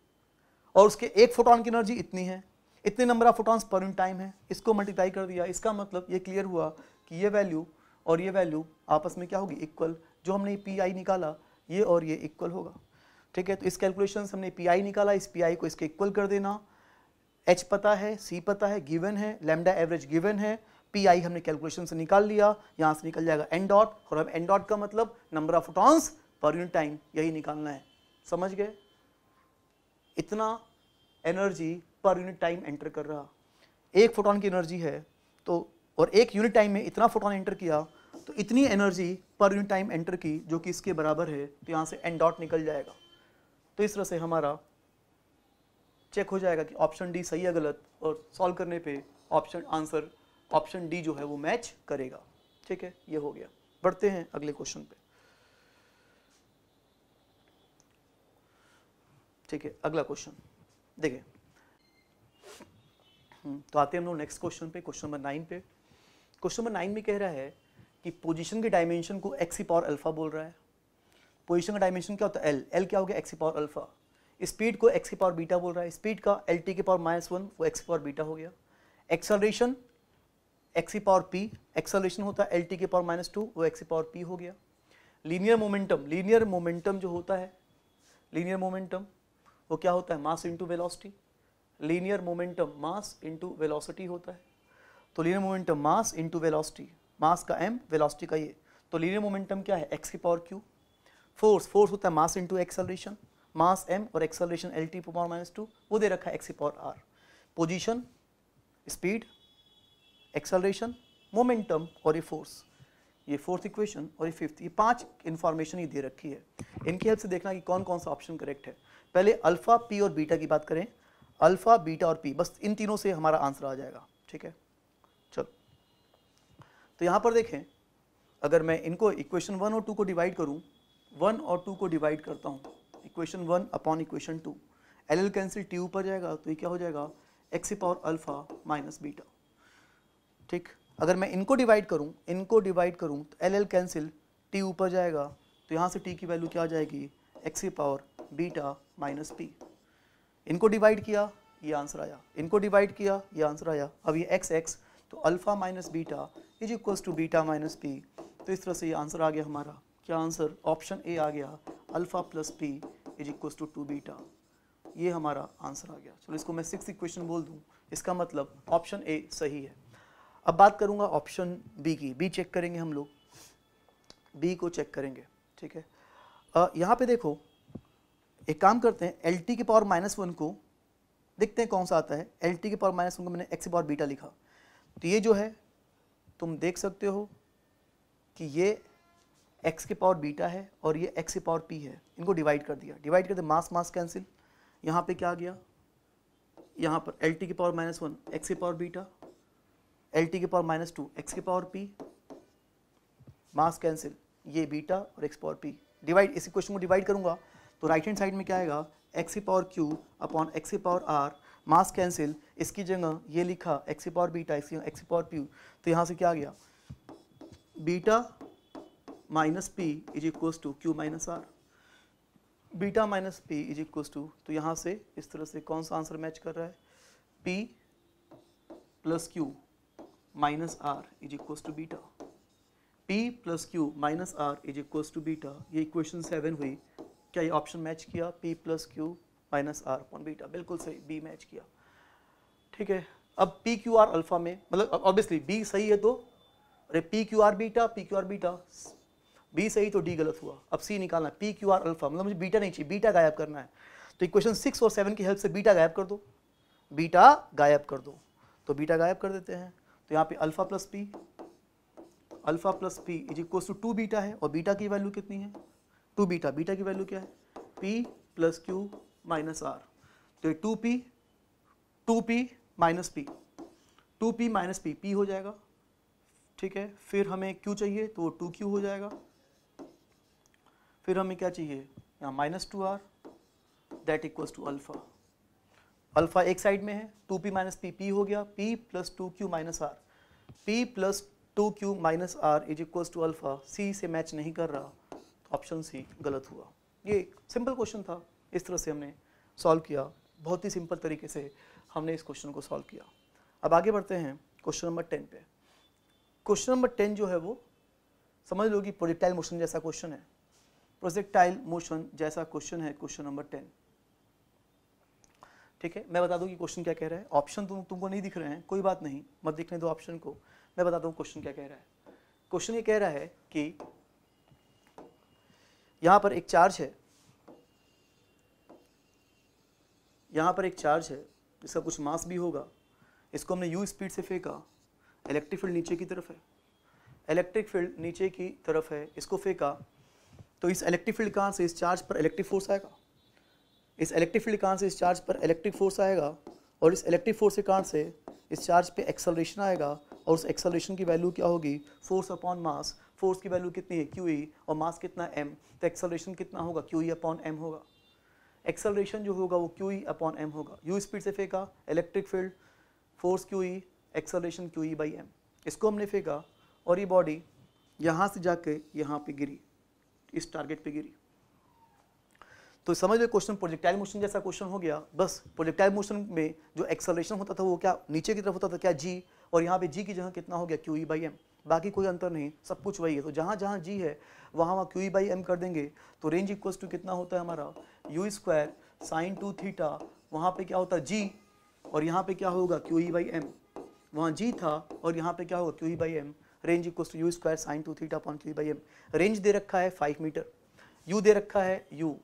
और उसके एक फोटोन की एनर्जी इतनी है इतने number of photons per unit time है इसको मल्टीप्लाई कर दिया इसका मतलब ये क्लियर हुआ कि ये वैल्यू और ये वैल्यू आपस में क्या होगी इक्वल जो हमने पी आई निकाला ये और ये इक्वल होगा ठीक है तो इस कैलकुलेशन से हमने पी आई निकाला इस पी आई को इसके इक्वल कर देना एच पता है सी पता है गिवन है लेमडा एवरेज गिवन है पी आई हमने कैलकुलेशन से निकाल लिया यहाँ से निकल जाएगा एन डॉट और अब एन डॉट का मतलब number of photons per unit time यही निकालना है समझ गए इतना energy per unit time enter कर रहा एक फोटोन की एनर्जी है तो और एक यूनिट टाइम में इतना फोटोन एंटर किया तो इतनी energy per unit time enter की जो कि इसके बराबर है तो यहाँ से एन डॉट निकल जाएगा तो इस तरह से हमारा चेक हो जाएगा कि ऑप्शन डी सही या गलत और सॉल्व करने पे ऑप्शन आंसर ऑप्शन डी जो है वो मैच करेगा ठीक है ये हो गया बढ़ते हैं अगले क्वेश्चन पे ठीक है अगला क्वेश्चन देखिए हम्म, तो आते हैं हम लोग नेक्स्ट क्वेश्चन पे क्वेश्चन नंबर नाइन पे क्वेश्चन नंबर नाइन में कह रहा है कि पोजीशन के डायमेंशन को एक्स की पावर अल्फा बोल रहा है पोजीशन का डायमेंशन क्या होता है एल एल क्या हो गया एक्स पावर अल्फा स्पीड को एक्स पावर बीटा बोल रहा है स्पीड का एल टी के पावर माइनस वन वो एक्स पावर बीटा हो गया acceleration x power p acceleration होता है एल टी के पावर माइनस टू वो एक्स पावर पी हो गया लीनियर मोमेंटम लीनियर मोमेंटम जो होता है लीनियर मोमेंटम वो क्या होता है mass into velocity linear momentum mass into velocity होता है तो linear momentum mass into velocity mass का एम वेलोसिटी का ये तो लीनियर मोमेंटम क्या है एक्स की पावर क्यू फोर्स फोर्स होता है mass into acceleration mass m और acceleration L T power minus two वो दे रखा है एक्स की power R position speed acceleration momentum और ये फोर्स ये फोर्थ इक्वेशन और ये फिफ्थ ये पांच इन्फॉर्मेशन ही दे रखी है इनकी हेल्प से देखना कि कौन कौन सा ऑप्शन करेक्ट है पहले अल्फ़ा पी और बीटा की बात करें अल्फ़ा बीटा और पी बस इन तीनों से हमारा आंसर आ जाएगा ठीक है तो यहाँ पर देखें अगर मैं इनको इक्वेशन वन और टू को डिवाइड करूँ वन और टू को डिवाइड करता हूँ equation one upon equation two L L cancel T ऊपर जाएगा तो ये क्या हो जाएगा x power alpha minus beta ठीक अगर मैं इनको डिवाइड करूँ इनको डिवाइड करूँ तो एल एल कैंसिल टी ऊपर जाएगा तो यहाँ से टी की वैल्यू क्या आ जाएगी x power beta minus p इनको डिवाइड किया ये आंसर आया इनको डिवाइड किया ये आंसर आया अब ये एक्स एक्स तो alpha minus beta is equals to beta minus p तो इस तरह से ये आंसर आ गया हमारा क्या आंसर ऑप्शन ए आ गया alpha plus p is equals to two beta ये हमारा आंसर आ गया चलो इसको मैं सिक्स इक्वेशन बोल दूँ इसका मतलब ऑप्शन ए सही है अब बात करूँगा ऑप्शन बी की बी चेक करेंगे हम लोग बी को चेक करेंगे ठीक है यहाँ पर देखो एक काम करते हैं एल टी के पावर माइनस वन को देखते हैं कौन सा आता है एल टी के पावर माइनस वन को मैंने एक्स पावर बीटा लिखा तो ये जो है तुम देख सकते हो कि ये x के पावर बीटा है और ये x के पावर p है इनको डिवाइड कर दिया डिवाइड कर दिया मास मास कैंसिल यहाँ पे क्या आ गया यहाँ पर एल टी के पावर माइनस वन एक्स के पावर बीटा एल टी के पावर माइनस टू एक्स के पावर पी मास कैंसिल ये बीटा और एक्स पावर पी डिवाइड इसी क्वेश्चन को डिवाइड करूँगा तो राइट हैंड साइड में क्या आएगा एक्स के पावर क्यू अपॉन एक्स के पावर आर मास कैंसिल इसकी जगह ये लिखा एक्सी पावर बीटा इसकी एक्सी पावर पी तो यहाँ से क्या आ गया beta minus p is equals to q minus R beta minus p is equals to तो यहाँ से इस तरह से कौन सा आंसर मैच कर रहा है p plus q minus R is equals to beta p plus q minus R is equals to beta ये इक्वेशन सेवन हुई क्या ये ऑप्शन मैच किया p plus q minus R upon beta बिल्कुल सही बी मैच किया ठीक है अब पी क्यू आर अल्फा में मतलब ऑब्वियसली बी सही है तो अरे P Q R beta P Q R beta B सही तो डी गलत हुआ अब सी निकालना पी क्यू आर अल्फा मतलब मुझे बीटा नहीं चाहिए बीटा गायब करना है तो इक्वेशन सिक्स और सेवन की हेल्प से बीटा गायब कर दो बीटा गायब कर दो तो बीटा गायब कर देते हैं तो यहाँ पे alpha plus p alpha plus p is equal to two beta है और बीटा की वैल्यू कितनी है टू बीटा बीटा की वैल्यू क्या है p plus q minus R तो ये two P two p minus P two p minus p p हो जाएगा ठीक है फिर हमें क्यू चाहिए तो वो टू क्यू हो जाएगा फिर हमें क्या चाहिए यहाँ minus two R that equals to alpha alpha एक साइड में है two p minus p p हो गया p plus two q minus R p plus two q minus R is equals to alpha C से match नहीं कर रहा option C गलत हुआ ये सिंपल क्वेश्चन था इस तरह से हमने सॉल्व किया बहुत ही सिंपल तरीके से हमने इस क्वेश्चन को सॉल्व किया अब आगे बढ़ते हैं क्वेश्चन नंबर टेन पे क्वेश्चन नंबर टेन जो है वो समझ लो कि प्रोजेक्टाइल मोशन जैसा क्वेश्चन है प्रोजेक्टाइल मोशन जैसा क्वेश्चन है क्वेश्चन नंबर टेन ठीक है मैं बता दूं कि क्वेश्चन क्या कह रहा है ऑप्शन तुम तुमको नहीं दिख रहे हैं कोई बात नहीं मत दिखने दो ऑप्शन को मैं बता दूं क्वेश्चन क्या कह रहा है क्वेश्चन ये कह रहा है कि यहां पर एक चार्ज है यहाँ पर एक चार्ज है इसका कुछ मास भी होगा इसको हमने यू स्पीड से फेंका इलेक्ट्रिक फील्ड नीचे की तरफ है इलेक्ट्रिक फील्ड नीचे की तरफ है इसको फेंका तो इस इलेक्ट्रिक फील्ड कहाँ से इस चार्ज पर इलेक्ट्रिक फोर्स आएगा इस इलेक्ट्रिक फील्ड कहाँ से इस चार्ज पर इलेक्ट्रिक फोर्स आएगा और इस इलेक्ट्रिक फोर्स के कारण से इस चार्ज पे एक्सेलरेशन आएगा और उस एक्सेलरेशन की वैल्यू क्या होगी फोर्स अपॉन मास फोर्स की वैल्यू कितनी है क्यू e. और मास कितना एम तो एक्सेलरेशन कितना होगा क्यू अपॉन एम होगा एक्सलरेशन जो होगा वो क्यू ई अपॉन एम होगा यू स्पीड से फेंका electric field force q E acceleration q E by m इसको हमने फेंका और ये बॉडी यहाँ से जाके यहाँ पे गिरी इस टारगेट पे गिरी तो समझ में क्वेश्चन प्रोजेक्टाइल मोशन जैसा क्वेश्चन हो गया बस प्रोजेक्टाइल मोशन में जो एक्सलेशन होता था वो क्या नीचे की तरफ होता था क्या जी और यहाँ पे जी की जगह कितना हो गया क्यू ई बाई एम बाकी कोई अंतर नहीं सब कुछ वही है तो जहाँ जहाँ जी है वहाँ वहाँ क्यू ई बाई एम कर देंगे तो रेंज इक्वल्स टू कितना होता है हमारा u square sine two theta वहाँ पे क्या होता है जी और यहाँ पे क्या होगा क्यू ई बाई एम वहाँ जी था और यहाँ पे क्या होगा q E by m range equal to u square sine two theta upon q by m range दे रखा है फाइव मीटर यू दे रखा है यू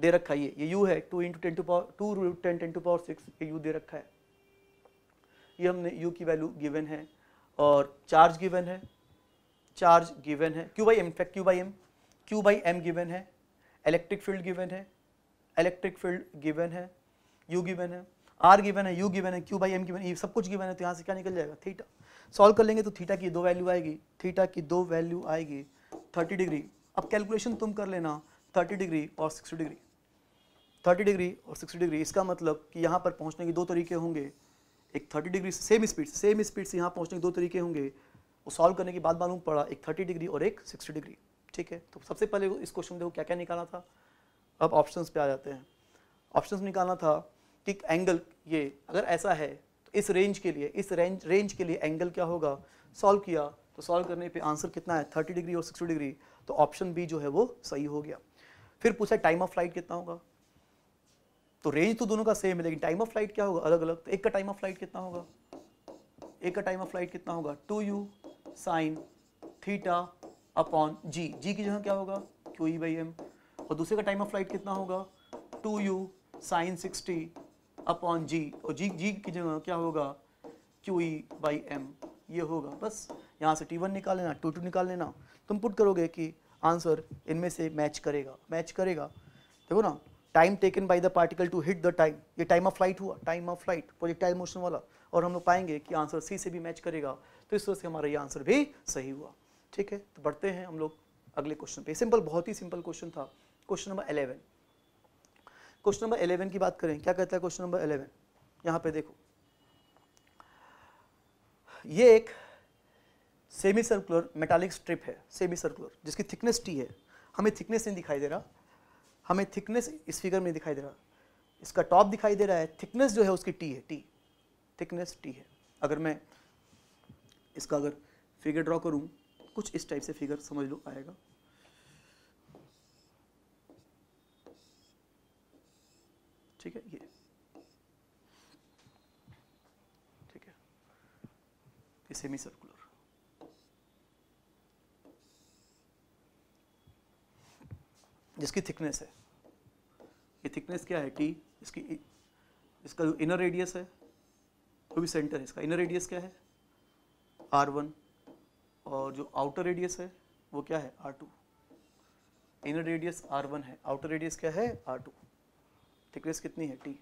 दे रखा है ये ये यू है two into ten to power two root ten ten to power six ये यू दे रखा है ये हमने यू की वैल्यू गिवन है और चार्ज गिवन है चार्ज गिवन है q by m in fact q by m q by m given है इलेक्ट्रिक फील्ड गिवन है इलेक्ट्रिक फील्ड गिवन है यू गिवन है आर गिवन है यू गिवन है क्यू बाई एम गिवन ये सब कुछ गिवन है तो यहाँ से क्या निकल जाएगा थीटा सॉल्व कर लेंगे तो थीटा की दो वैल्यू आएगी थीटा की दो वैल्यू आएगी थर्टी डिग्री अब कैलकुलेशन तुम कर लेना थर्टी डिग्री और सिक्सटी डिग्री थर्टी डिग्री और सिक्सटी डिग्री इसका मतलब कि यहाँ पर पहुँचने के दो तरीके होंगे एक thirty degree same speed same speed से यहाँ पहुँचने के दो तरीके होंगे वो सॉल्व करने के बाद मालूम पड़ा एक थर्टी डिग्री और एक सिक्सटी डिग्री ठीक है तो सबसे पहले इस क्वेश्चन में देखो क्या क्या निकालना था अब ऑप्शंस पे आ जाते हैं ऑप्शंस निकालना था कि एंगल ये अगर ऐसा है तो इस रेंज के लिए इस रेंज रेंज के लिए एंगल क्या होगा सॉल्व किया तो सॉल्व करने पे आंसर कितना है थर्टी डिग्री और सिक्सटी डिग्री तो ऑप्शन बी जो है वो सही हो गया फिर पूछा टाइम ऑफ फ्लाइट कितना होगा तो रेंज तो दोनों का सेम है लेकिन टाइम ऑफ फ्लाइट क्या होगा अलग अलग तो एक का टाइम ऑफ फ्लाइट कितना होगा एक का टाइम ऑफ फ्लाइट कितना होगा two u sine theta upon g g की जगह क्या होगा क्यू ई बाई एम और दूसरे का टाइम ऑफ फ्लाइट कितना होगा two u sine sixty upon g और जी जी की जगह क्या होगा क्यू ई बाई एम ये होगा बस यहाँ से टी वन निकाल लेना टू टू निकाल लेना तुम पुट करोगे कि आंसर इनमें से मैच करेगा मैच करेगा देखो ना time taken by the particle to hit the time ये टाइम ऑफ फ्लाइट हुआ time of flight projectile motion वाला और हम लोग पाएंगे कि आंसर सी से भी मैच करेगा तो इस वजह से हमारा ये आंसर भी सही हुआ ठीक है तो बढ़ते हैं हम लोग अगले क्वेश्चन पे सिंपल बहुत ही सिंपल क्वेश्चन था question number eleven question number eleven की बात करें क्या कहता है क्वेश्चन नंबर एलेवन यहाँ पे देखो ये एक सेमी सर्कुलर मेटालिक स्ट्रिप है सेमी सर्कुलर जिसकी थिकनेस टी है हमें थिकनेस नहीं दिखाई दे रहा हमें थिकनेस इस फिगर में दिखाई दे रहा इसका टॉप दिखाई दे रहा है थिकनेस जो है उसकी टी है टी थिकनेस टी है अगर मैं इसका अगर फिगर ड्रॉ करूँ कुछ इस टाइप से फिगर समझ लो आएगा ठीक है ये ठीक है ये सेमी सर्कुलर जिसकी थिकनेस है ये थिकनेस क्या है कि इसकी इसका जो इनर रेडियस है वो भी सेंटर है इसका इनर रेडियस क्या है आर वन और जो आउटर रेडियस है वो क्या है R two inner radius R one है आउटर रेडियस क्या है आर टू थिकनेस कितनी है टी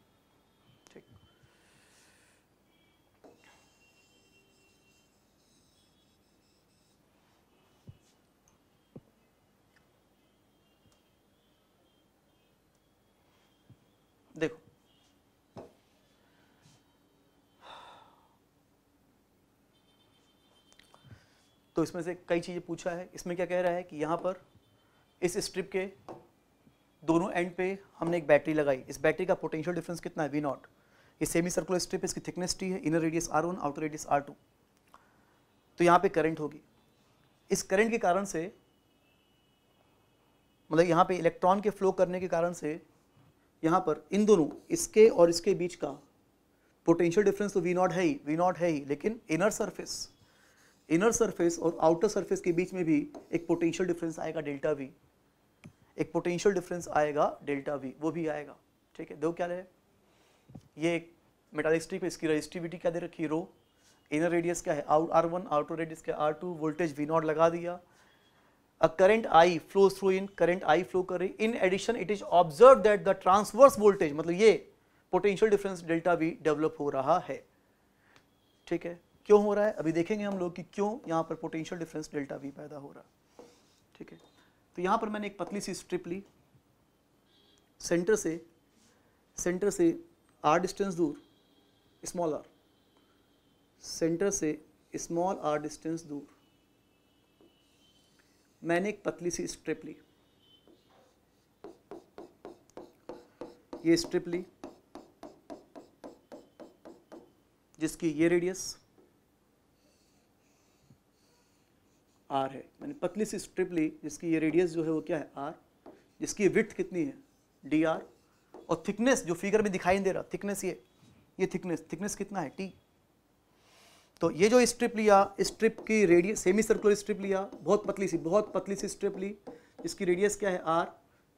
तो इसमें से कई चीज़ें पूछा है इसमें क्या कह रहा है कि यहाँ पर इस स्ट्रिप के दोनों एंड पे हमने एक बैटरी लगाई इस बैटरी का पोटेंशियल डिफरेंस कितना है वी नॉट ये सेमी सर्कुलर स्ट्रिप इसकी थिकनेस टी है inner radius R one outer radius R two तो यहाँ पे करंट होगी इस करंट के कारण से मतलब यहाँ पे इलेक्ट्रॉन के फ्लो करने के कारण से यहाँ पर इन दोनों इसके और इसके बीच का पोटेंशियल डिफरेंस तो वी नॉट है ही वी नॉट है ही लेकिन इनर सर्फिस इनर सरफेस और आउटर सरफेस के बीच में भी एक पोटेंशियल डिफरेंस आएगा डेल्टा वी एक पोटेंशियल डिफरेंस आएगा डेल्टा वी वो भी आएगा ठीक है दो क्या है ये एक मेटालिक स्ट्रिप इसकी रजिस्टिविटी क्या दे रखी है रो इनर रेडियस क्या है out R one outer radius क्या R two voltage V naught लगा दिया a current I flow through in current I flow कर रही in addition it is observe that the transverse voltage मतलब ये potential difference delta V develop हो रहा है ठीक है क्यों हो रहा है अभी देखेंगे हम लोग कि क्यों यहाँ पर पोटेंशियल डिफरेंस डेल्टा वी पैदा हो रहा है ठीक है तो यहाँ पर मैंने एक पतली सी स्ट्रिप ली सेंटर से सेंटर से आर डिस्टेंस दूर स्मॉल आर सेंटर से स्मॉल आर डिस्टेंस दूर मैंने एक पतली सी स्ट्रिप ली ये स्ट्रिप ली जिसकी ये रेडियस आर है मैंने पतली सी स्ट्रिप ली जिसकी ये रेडियस जो है वो क्या है आर जिसकी विथ कितनी है डी आर और थिकनेस जो फिगर में दिखाई दे रहा थिकनेस ये ये थिकनेस थिकनेस कितना है टी तो ये जो स्ट्रिप लिया स्ट्रिप की रेडियस सेमी सर्कुलर स्ट्रिप लिया बहुत पतली सी बहुत पतली सी स्ट्रिप ली इसकी रेडियस क्या है आर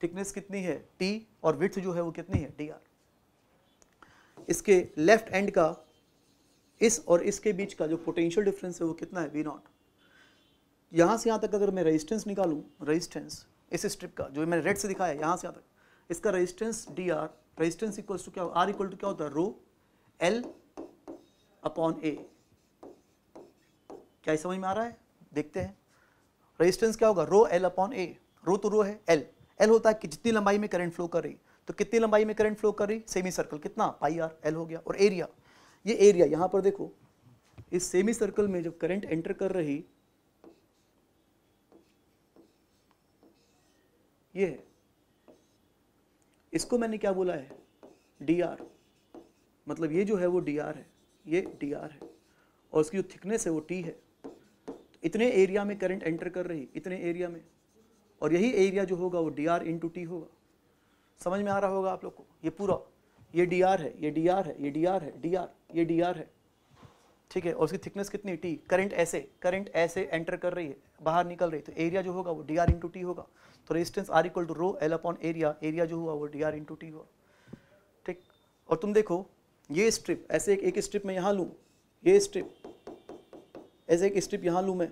थिकनेस कितनी है टी और विथ जो है वो कितनी है डी आर इसके लेफ्ट एंड का इस और इसके बीच का जो पोटेंशियल डिफरेंस है वो कितना है वी नॉट यहाँ से यहाँ तक अगर मैं रजिस्टेंस निकालूँ रजिस्टेंस इस स्ट्रिप का जो मैंने रेड से दिखाया है यहाँ से यहाँ तक इसका resistance d r resistance equals to क्या आर इक्वल टू क्या होता है रो एल अपॉन ए क्या समझ में आ रहा है देखते हैं रजिस्टेंस क्या होगा रो एल अपॉन ए रो तो रो है एल एल होता है कि जितनी लंबाई में करंट फ्लो कर रही तो कितनी लंबाई में करंट फ्लो कर रही सेमी सर्कल कितना पाई आर एल हो गया और एरिया ये एरिया यहाँ पर देखो इस सेमी सर्कल में जब करंट एंटर कर रही ये है इसको मैंने क्या बोला है डी आर मतलब ये जो है वो डी आर है ये डी आर है और उसकी जो थिकनेस है वो टी है तो इतने एरिया में करंट एंटर कर रही इतने एरिया में और यही एरिया जो होगा वो डी आर इंटू टी होगा समझ में आ रहा होगा आप लोग को ये पूरा ये डी आर है ये डी आर है ये डी आर है डी आर ये डी आर है ठीक है और उसकी थिकनेस कितनी टी करंट ऐसे करंट ऐसे एंटर कर रही है बाहर निकल रही तो एरिया जो होगा वो डी आर इंटू टी होगा तो resistance r equal to rho l upon area area जो हुआ वो डी आर इंटू टी हुआ ठीक और तुम देखो ये स्ट्रिप ऐसे एक एक स्ट्रिप में यहाँ लूँ ये स्ट्रिप ऐसे एक स्ट्रिप यहाँ लूँ मैं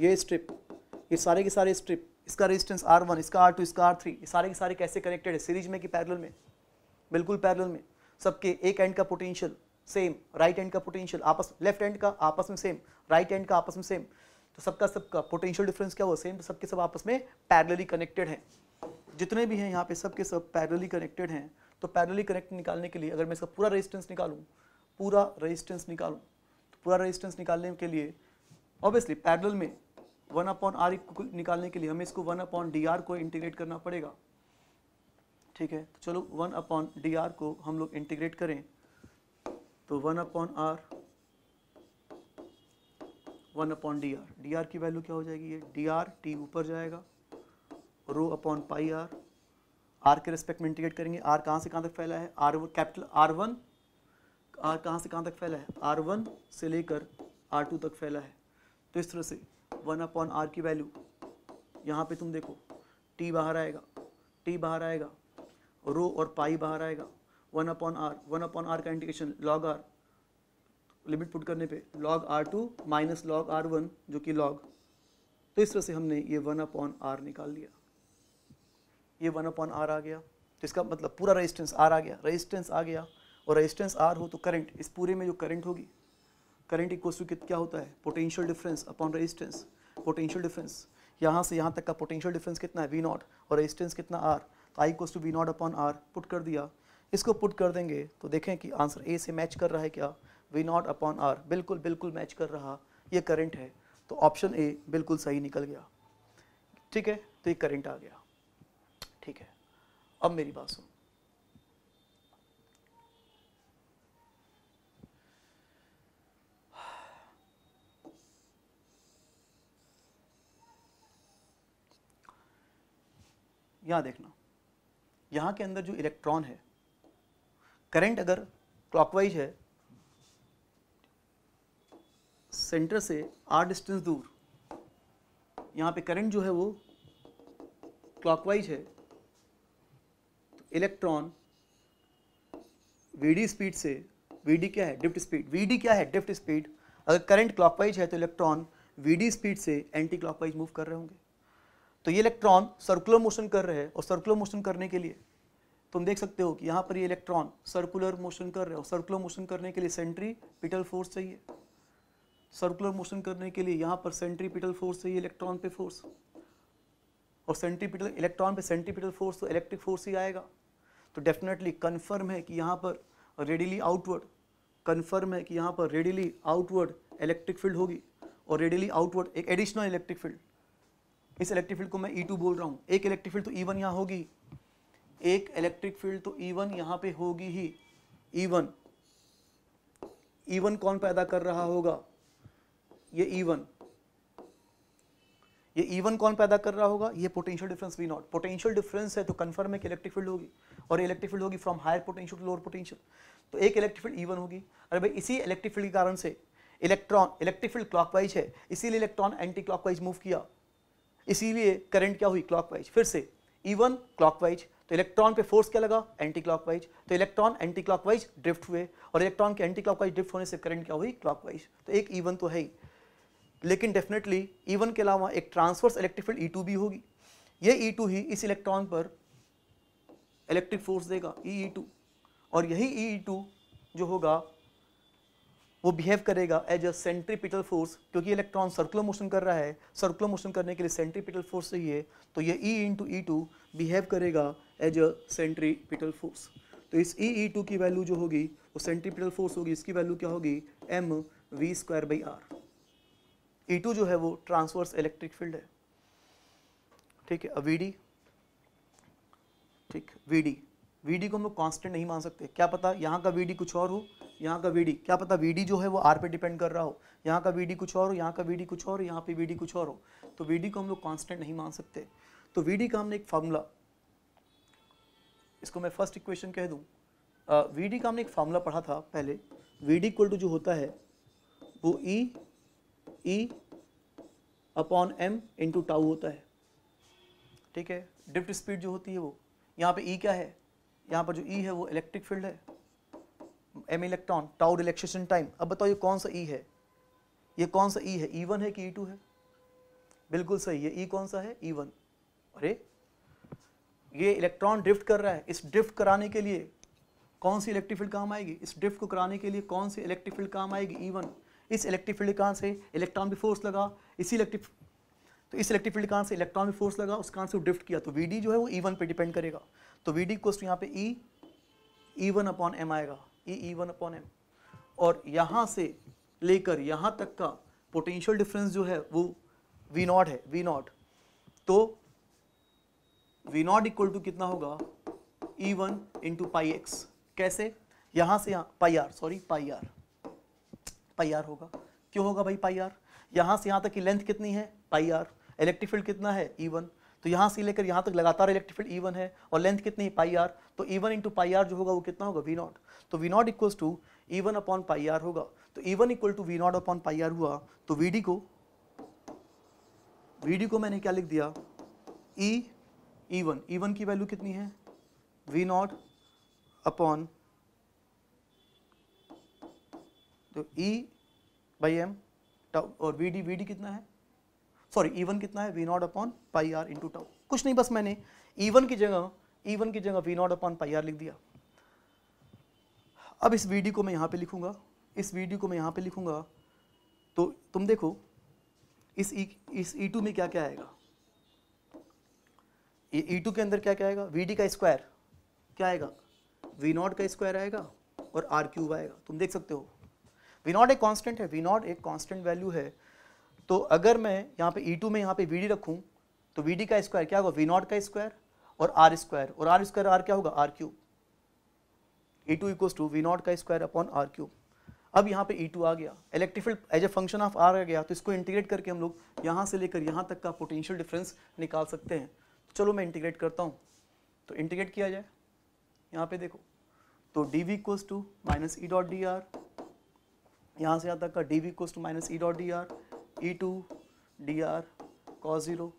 ये स्ट्रिप ये सारे के सारे स्ट्रिप इसका रेजिस्टेंस आर वन इसका आर टू इसका आर थ्री सारे के सारे कैसे कनेक्टेड है सीरीज में कि पैरल में बिल्कुल पैरल में सबके एक एंड का पोटेंशियल सेम राइट एंड का पोटेंशियल आपस लेफ्ट एंड का आपस में सेम राइट एंड का आपस में सेम तो सबका सबका पोटेंशियल डिफरेंस क्या हुआ सेम तो सबके सब आपस में पैरेलली कनेक्टेड हैं जितने भी हैं यहाँ पे सबके सब पैरेलली कनेक्टेड हैं तो पैरेलली कनेक्ट निकालने के लिए अगर मैं इसका पूरा रेजिस्टेंस निकालूँ पूरा रेजिस्टेंस निकालूँ तो पूरा रेजिस्टेंस निकालने के लिए ऑब्वियसली पैरेलल में वन अपॉन आर निकालने के लिए हमें इसको वन अपॉन डी को इंटीग्रेट करना पड़ेगा ठीक है तो चलो वन अपॉन डी को हम लोग इंटीग्रेट करें तो one upon r one upon d r D r की वैल्यू क्या हो जाएगी ये डी आर टी ऊपर जाएगा rho upon pi r r के रिस्पेक्ट में इंटीग्रेट करेंगे आर कहाँ से कहाँ तक फैला है r capital R one r कहाँ से कहाँ तक फैला है आर वन से लेकर आर टू तक फैला है तो इस तरह से वन अपॉन आर की वैल्यू यहाँ पे तुम देखो टी बाहर आएगा टी बाहर आएगा रो और पाई बाहर आएगा one upon r one upon r का integration log r limit put करने पे log r two minus log r one जो कि लॉग तो इस तरह से हमने ये वन अपॉन आर निकाल लिया ये वन अपॉन आर आ गया तो इसका मतलब पूरा रेजिस्टेंस आर आ गया रेजिस्टेंस आ गया और रजिस्टेंस आर हो तो करंट इस पूरे में जो करंट होगी करंट इक्वल टू क्या होता है potential difference upon resistance potential difference यहाँ से यहाँ तक का पोटेंशियल डिफरेंस कितना है वी नॉट और रेजिस्टेंस कितना आर तो I equal to v naught upon r put कर दिया इसको पुट कर देंगे तो देखें कि आंसर ए से मैच कर रहा है क्या वी नॉट अपॉन आर बिल्कुल बिल्कुल मैच कर रहा ये करंट है तो ऑप्शन ए बिल्कुल सही निकल गया ठीक है तो ये करंट आ गया ठीक है अब मेरी बात सुन यहां देखना यहां के अंदर जो इलेक्ट्रॉन है करंट अगर क्लॉकवाइज है सेंटर से आर डिस्टेंस दूर यहाँ पे करंट जो है वो क्लॉकवाइज है तो इलेक्ट्रॉन वी स्पीड से वी क्या है डिफ्ट स्पीड वी क्या है डिफ्ट स्पीड अगर करंट क्लॉकवाइज है तो इलेक्ट्रॉन वी स्पीड से एंटी क्लॉकवाइज मूव कर रहे होंगे तो ये इलेक्ट्रॉन सर्कुलर मोशन कर रहे हैं और सर्कुलर मोशन करने के लिए तुम देख सकते हो कि यहाँ पर ये इलेक्ट्रॉन सर्कुलर मोशन कर रहे हो सर्कुलर मोशन करने के लिए सेंट्री पिटल फोर्स चाहिए सर्कुलर मोशन करने के लिए यहाँ पर सेंट्रीपिटल फोर्स चाहिए इलेक्ट्रॉन पे फोर्स और सेंट्रीपिटल इलेक्ट्रॉन पे सेंट्रीपिटल फोर्स तो इलेक्ट्रिक फोर्स ही आएगा तो डेफिनेटली कन्फर्म है कि यहाँ पर रेडिली आउटवर्ड कन्फर्म है कि यहाँ पर रेडिली आउटवर्ड इलेक्ट्रिक फील्ड होगी और रेडिली आउटवर्ड एक एडिशनल इलेक्ट्रिक फील्ड इस इलेक्ट्रिक फील्ड को मैं ई e टू बोल रहा हूँ एक इलेक्ट्रिक फील्ड तो ई e वन यहाँ होगी एक इलेक्ट्रिक फील्ड तो ई e वन यहाँ पे होगी ही ई वन ई वन कौन पैदा कर रहा होगा ये E1 ये E1 कौन पैदा कर रहा होगा ये potential difference v naught potential difference है तो कन्फर्म है कि इलेक्ट्रिक फील्ड होगी और इलेक्ट्रिक फील्ड होगी from higher potential to lower potential तो एक इलेक्ट्रिक फील्ड E1 होगी अरे भाई इसी इलेक्ट्रिक फील्ड के कारण से इलेक्ट्रॉन इलेक्ट्रिक फील्ड क्लॉकवाइज है इसीलिए इलेक्ट्रॉन एंटी क्लॉकवाइज मूव किया इसीलिए करंट क्या हुई क्लॉकवाइज फिर से E1 क्लॉकवाइज तो इलेक्ट्रॉन पे फोर्स क्या लगा एंटी क्लॉकवाइज तो इलेक्ट्रॉन एंटी क्लॉकवाइज ड्रिफ्ट हुए और इलेक्ट्रॉन के एंटी क्लॉकवाइज ड्रिफ्ट होने से करंट क्या हुई क्लॉकवाइज तो एक ईवन तो है ही लेकिन डेफिनेटली E1 के अलावा एक ट्रांसवर्स इलेक्ट्रिक फील्ड टू भी होगी ये टू e ही इस इलेक्ट्रॉन पर इलेक्ट्रिक फोर्स देगा टू e e और यही टू जो होगा वो बिहेव करेगा एज अ सेंट्रीपिटल फोर्स क्योंकि इलेक्ट्रॉन सर्कुलर मोशन कर रहा है सर्कुलर मोशन करने के लिए सेंट्रीपिटल फोर्स चाहिए तो ये e into e two behave करेगा एज अ सेंट्रीपिटल फोर्स तो इस ई ई टू की वैल्यू जो होगी वो सेंट्रीपिटल फोर्स होगी इसकी वैल्यू क्या होगी m we square by r E2 जो है वो ट्रांसवर्स इलेक्ट्रिक फील्ड है ठीक है वी डी ठीक वी डी वी डी को हम लोग कॉन्स्टेंट नहीं मान सकते क्या पता यहाँ का वी डी कुछ और हो यहाँ का वी डी क्या पता वी डी जो है वो आर पे डिपेंड कर रहा हो यहाँ का वी डी कुछ और हो यहाँ का वी डी कुछ और हो यहाँ पे वी डी कुछ और हो तो वी डी को हम लोग कॉन्स्टेंट नहीं मान सकते तो वी डी का हमने एक फार्मूला इसको मैं फर्स्ट इक्वेशन कह दूँ वी डी का हमने एक फार्मूला पढ़ा था पहले वी डी इक्वल टू जो होता है वो e e upon m into tau होता है ठीक है डिफ्ट स्पीड जो होती है वो यहाँ पे ई e क्या है यहाँ पर जो ई e है वो इलेक्ट्रिक फील्ड है m electron tau relaxation time अब बताओ ये कौन सा ई e है ये कौन सा ई e है ई e वन है कि ई e टू है बिल्कुल सही है ई e कौन सा है ई वन अरे ये इलेक्ट्रॉन ड्रिफ्ट कर रहा है इस ड्रिफ्ट कराने के लिए कौन सी इलेक्ट्रिक फील्ड काम आएगी इस ड्रिफ्ट को कराने के लिए कौन सी इलेक्ट्रिक फील्ड काम आएगी ई वन इस इलेक्ट्रिक फील्ड कहाँ से इलेक्ट्रॉन भी फोर्स लगा इसी इलेक्ट्रिक तो इस इलेक्ट्रिक फील्ड कहाँ से इलेक्ट्रॉन भी फोर्स लगा उस कहाँ से ड्रिफ्ट किया तो वी जो है वो ई वन डिपेंड करेगा तो वी डी कोस्ट यहाँ पे e e one upon m आएगा e e one upon m और यहाँ से लेकर यहाँ तक का पोटेंशियल डिफरेंस जो है वो वी नॉट है वी नॉट तो वी नॉट इक्वल टू कितना होगा e one into pi x कैसे यहाँ से यहाँ pi r sorry pi r pi r होगा क्यों होगा भाई पाई आर यहाँ से यहाँ तक की लेंथ कितनी है पाई आर इलेक्ट्रिक फील्ड कितना है ई e वन तो यहाँ से लेकर यहाँ तक लगातार इलेक्ट्रिक फील्ड ई वन है और लेंथ कितनी है पाई आर तो e one into pi r जो होगा वो कितना होगा वी नॉट तो we naught equals to e one upon pi r होगा तो e one equal to v naught upon pi r हुआ तो वी डी को वी डी को मैंने क्या लिख दिया e e one e one की वैल्यू कितनी है वी नॉट अपॉन तो E बाई एम टाउ और वी डी वी डी कितना है सॉरी ई वन कितना है we naught upon pi r into tau कुछ नहीं बस मैंने ई e वन की जगह ई e वन की जगह v naught upon pi r लिख दिया अब इस वी डी को मैं यहाँ पे लिखूंगा इस वी डी को मैं यहाँ पे लिखूंगा तो तुम देखो इस ई e, इस ई टू में क्या क्या आएगा ये ई टू के अंदर क्या क्या आएगा वी डी का स्क्वायर क्या आएगा वी नॉट का स्क्वायर आएगा और आर क्यूब आएगा तुम देख सकते हो वी नॉट एक कांस्टेंट है वी नॉट एक कांस्टेंट वैल्यू है तो अगर मैं यहाँ पे ई e टू में यहाँ पे वी डी रखूँ तो वी डी का स्क्वायर क्या होगा वी नॉट का स्क्वायर और आर स्क्वायर और आर स्क्वायर आर क्या होगा r cube e two equals to v naught का स्क्वायर अपॉन आर क्यूब अब यहाँ पे ई e टू आ गया electric field as a function of r आ गया तो इसको इंटीग्रेट करके हम लोग यहाँ से लेकर यहाँ तक का पोटेंशियल डिफरेंस निकाल सकते हैं तो चलो मैं इंटीग्रेट करता हूँ तो इंटीग्रेट किया जाए यहाँ पे देखो तो d v equals to minus e dot d r यहाँ से यहाँ तक का डी वी कोस्ट minus e dot d r e two d r cos zero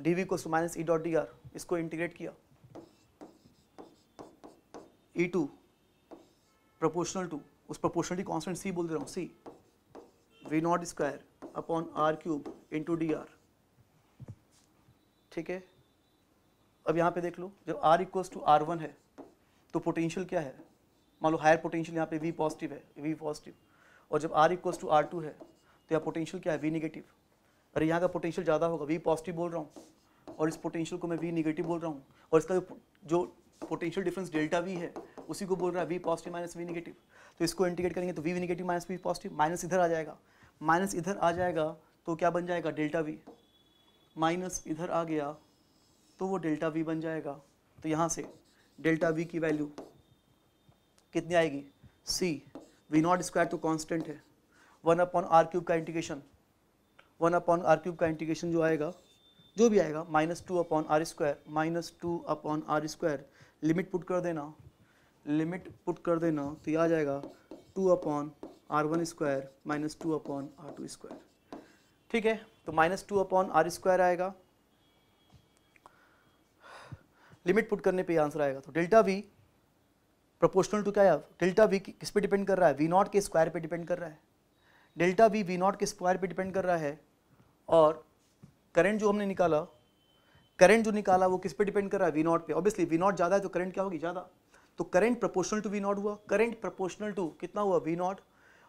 d v कोस्ट minus e dot d are इसको इंटीग्रेट किया ई टू प्रोपोर्शनल टू उस प्रोपोर्शनलिटी कॉन्स्टेंट सी बोल दे रहा हूँ c v naught square upon r cube into d are ठीक है अब यहाँ पे देख लो जब r equals to r one है तो पोटेंशियल क्या है मान लो हायर पोटेंशियल यहाँ पे वी पॉजिटिव है वी पॉजिटिव और जब r equals to r two है तो यहाँ पोटेंशियल क्या है वी निगेटिव अरे यहाँ का पोटेंशियल ज़्यादा होगा वी पॉजिटिव बोल रहा हूँ और इस पोटेंशियल को मैं वी निगेटिव बोल रहा हूँ और इसका जो पोटेंशियल डिफरेंस डेल्टा वी है उसी को बोल रहा है v positive minus v negative तो इसको इंटीग्रेट करेंगे तो v negative minus v positive minus इधर आ जाएगा माइनस इधर आ जाएगा तो क्या बन जाएगा डेल्टा वी माइनस इधर आ गया तो वो डेल्टा वी बन जाएगा तो यहाँ से डेल्टा वी की वैल्यू कितनी आएगी सी वी नॉट स्क्वायर तो कॉन्स्टेंट है वन अपॉन आर क्यूब का integration one upon r cube का इंटीग्रेशन जो आएगा जो भी आएगा minus two upon r square minus two upon r square limit put कर देना लिमिट पुट कर देना तो यह आ जाएगा two upon r one square minus two upon r two square ठीक है तो minus two upon r square आएगा लिमिट पुट करने पे आंसर आएगा तो डेल्टा वी प्रपोर्शनल टू क्या है डेल्टा वी किस पे डिपेंड कर रहा है वी नॉट के स्क्वायर पे डिपेंड कर रहा है डेल्टा वी वी नॉट के स्क्वायर पे डिपेंड कर रहा है और करंट जो हमने निकाला करंट जो निकाला वो किस पे डिपेंड कर रहा है वी नॉट पे ऑब्वियसली वी नॉट ज़्यादा है तो करंट क्या होगी ज़्यादा तो current proportional to v naught हुआ करंट प्रपोर्शनल टू कितना हुआ वी नॉट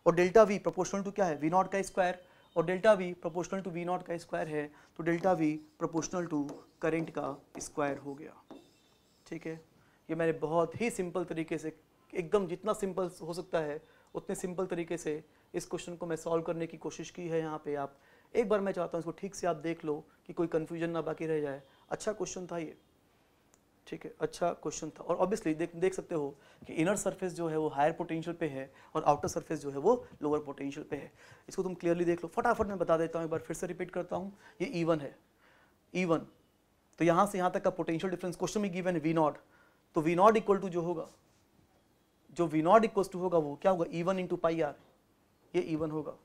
और डेल्टा वी प्रोपोर्शनल टू क्या है वी नॉट का स्क्वायर और delta v proportional to v naught का स्क्वायर है तो delta v proportional to current का स्क्वायर हो गया ठीक है ये मैंने बहुत ही सिंपल तरीके से एकदम जितना सिंपल हो सकता है उतने सिंपल तरीके से इस क्वेश्चन को मैं सॉल्व करने की कोशिश की है यहाँ पे आप एक बार मैं चाहता हूँ इसको ठीक से आप देख लो कि कोई कन्फ्यूजन ना बाकी रह जाए अच्छा क्वेश्चन था ये ठीक है अच्छा क्वेश्चन था और ऑब्वियसली देख देख सकते हो कि इनर सरफेस जो है वो हायर पोटेंशियल पे है और आउटर सरफेस जो है वो लोअर पोटेंशियल पे है इसको तुम क्लियरली देख लो फटाफट मैं बता देता हूँ एक बार फिर से रिपीट करता हूँ ये ई e है ई e तो यहाँ से यहाँ तक का पोटेंशियल डिफरेंस क्वेश्चन में गिवन है वी नॉट तो वी नॉट इक्वल टू जो होगा जो वी नॉट इक्वल टू होगा वो क्या होगा ईवन इन इंटू पाई आर ये ईवन e होगा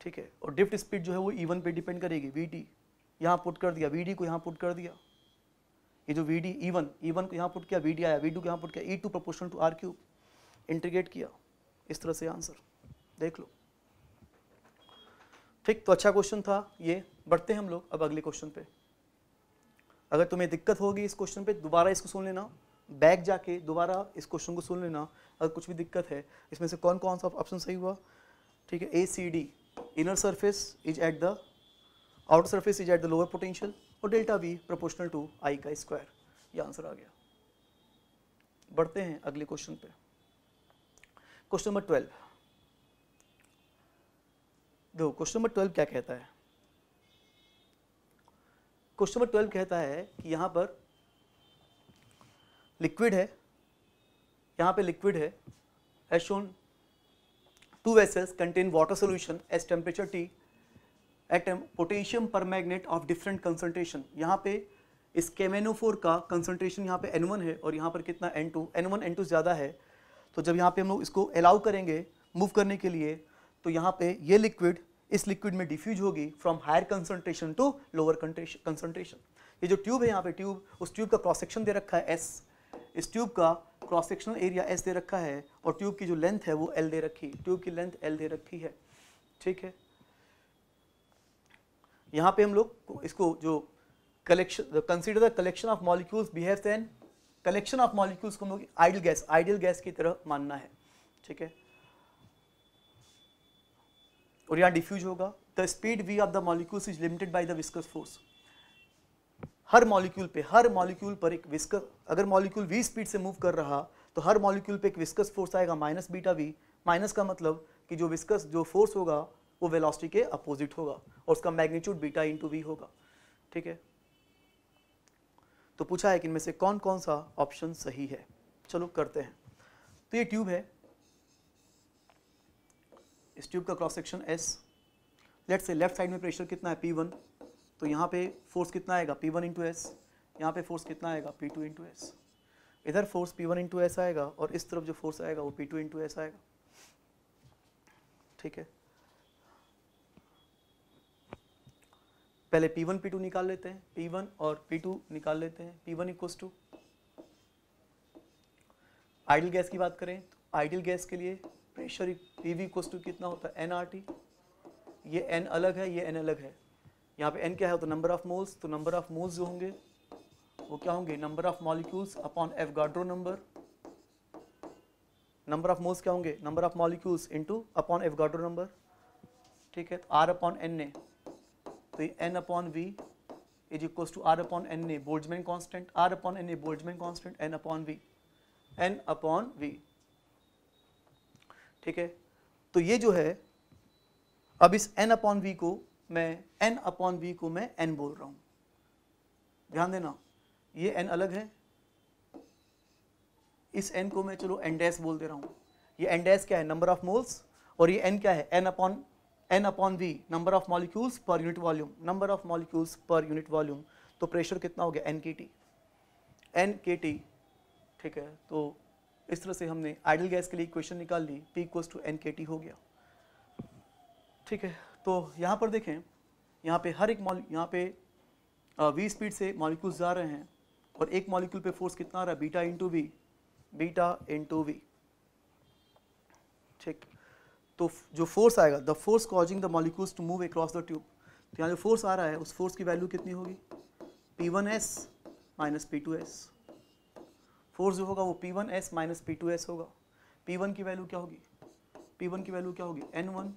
ठीक है और डिफ्ट स्पीड जो है वो ईवन e पे डिपेंड करेगी वी टी यहाँ पुट कर दिया वी डी को यहाँ पुट कर दिया ये जो वी डी ईवन को यहाँ पुट किया वी डी आया वी टू को यहाँ पुट किया e two proportion to r cube integrate किया इस तरह से आंसर देख लो ठीक तो अच्छा क्वेश्चन था ये बढ़ते हैं हम लोग अब अगले क्वेश्चन पे अगर तुम्हें दिक्कत होगी इस क्वेश्चन पे दोबारा इसको सुन लेना बैक जाके दोबारा इस क्वेश्चन को सुन लेना अगर कुछ भी दिक्कत है इसमें से कौन कौन सा ऑप्शन सही हुआ ठीक है a c d inner surface is at the outer surface is at the lower potential और delta v proportional to I का स्क्वायर ये आंसर आ गया बढ़ते हैं अगले क्वेश्चन पे क्वेश्चन नंबर ट्वेल्व देखो क्वेश्चन नंबर ट्वेल्व क्या कहता है क्वेश्चन नंबर ट्वेल्व कहता है कि यहाँ पर लिक्विड है यहां पे लिक्विड है as shown two contain water solution solution temperature t at potassium permanganate of different concentration यहाँ पे इस केमेनोफोर का कंसनट्रेशन यहाँ पे N1 है और यहाँ पर कितना N2 N1 N2 ज़्यादा है तो जब यहाँ पे हम लोग इसको अलाउ करेंगे मूव करने के लिए तो यहाँ पे ये लिक्विड इस लिक्विड में डिफ्यूज होगी from higher concentration to lower concentration ये जो ट्यूब है यहाँ पे ट्यूब उस ट्यूब का क्रॉस सेक्शन दे रखा है एस इस ट्यूब का क्रॉस सेक्शनल एरिया एस दे रखा है और ट्यूब की जो लेंथ है वो एल दे रखी ट्यूब की लेंथ एल दे रखी है ठीक है यहाँ पे हम लोग इसको जो collection consider the collection of molecules behave an collection of molecules को हम लोग आइडियल गैस आइडियल गैस की तरह मानना है ठीक है और यहाँ डिफ्यूज होगा the speed V of the molecules is limited by the viscous force हर मॉलिक्यूल पे हर मॉलिक्यूल पर एक विस्कस अगर मॉलिक्यूल वी स्पीड से मूव कर रहा तो हर मॉलिक्यूल पे एक विस्कस फोर्स आएगा माइनस बीटा वी माइनस का मतलब कि जो विस्कस जो फोर्स होगा वो वेलोसिटी के अपोजिट होगा और उसका मैग्नीट्यूड बीटा इंटू वी होगा ठीक है तो पूछा है कि इनमें से कौन कौन सा ऑप्शन सही है चलो करते हैं तो ये ट्यूब है इस ट्यूब का क्रॉस सेक्शन एस लेट से लेफ्ट साइड में प्रेशर कितना है पी वन तो यहाँ पे फोर्स कितना आएगा पी वन इंटू एस यहाँ पे फोर्स कितना आएगा पी टू इंटू एस इधर force P one into S आएगा और इस तरफ जो फोर्स आएगा वो पी टू इंटू एस आएगा ठीक है पहले पी वन पी टू निकाल लेते हैं पी वन और पी टू निकाल लेते हैं P one equals to ideal gas की बात करें तो आइडियल गैस के लिए प्रेशर पी वी कोस्टू कितना होता है एन आर टी ये एन अलग है ये एन अलग है यहाँ पे एन क्या है तो नंबर ऑफ मोल्स तो नंबर ऑफ मोल्स जो होंगे वो क्या होंगे number of molecules upon Avogadro number number of moles क्या होंगे number of molecules into upon Avogadro number ठीक है तो आर अपॉन एन ए तो ये N upon V is equal to are upon N A Boltzmann constant R upon N A Boltzmann constant N upon V N upon V ठीक है तो ये जो है अब इस एन अपॉन वी को मैं एन अपॉन वी को मैं एन बोल रहा हूं ध्यान देना ये एन अलग है इस एन को मैं चलो एन डैस बोल दे रहा हूं ये एन डैस क्या है नंबर ऑफ मोल्स और ये एन क्या है N upon N upon V number of molecules per unit volume number of molecules per unit volume तो प्रेशर कितना हो गया N K T N K T ठीक है तो इस तरह से हमने आइडल गैस के लिए इक्वेशन निकाल ली P equals to N K T हो गया ठीक है तो यहाँ पर देखें यहाँ पे हर एक मॉल यहाँ पे वी स्पीड से मॉलिक्यूल्स जा रहे हैं और एक मॉलिक्यूल पे फोर्स कितना आ रहा है beta into V beta into V ठीक तो जो फोर्स आएगा the force causing the molecules to move across the tube तो यहाँ जो फोर्स आ रहा है उस फोर्स की वैल्यू कितनी होगी P one S minus P two S force जो होगा वो P one S minus P two S होगा पी वन की वैल्यू क्या होगी पी वन की वैल्यू क्या होगी N one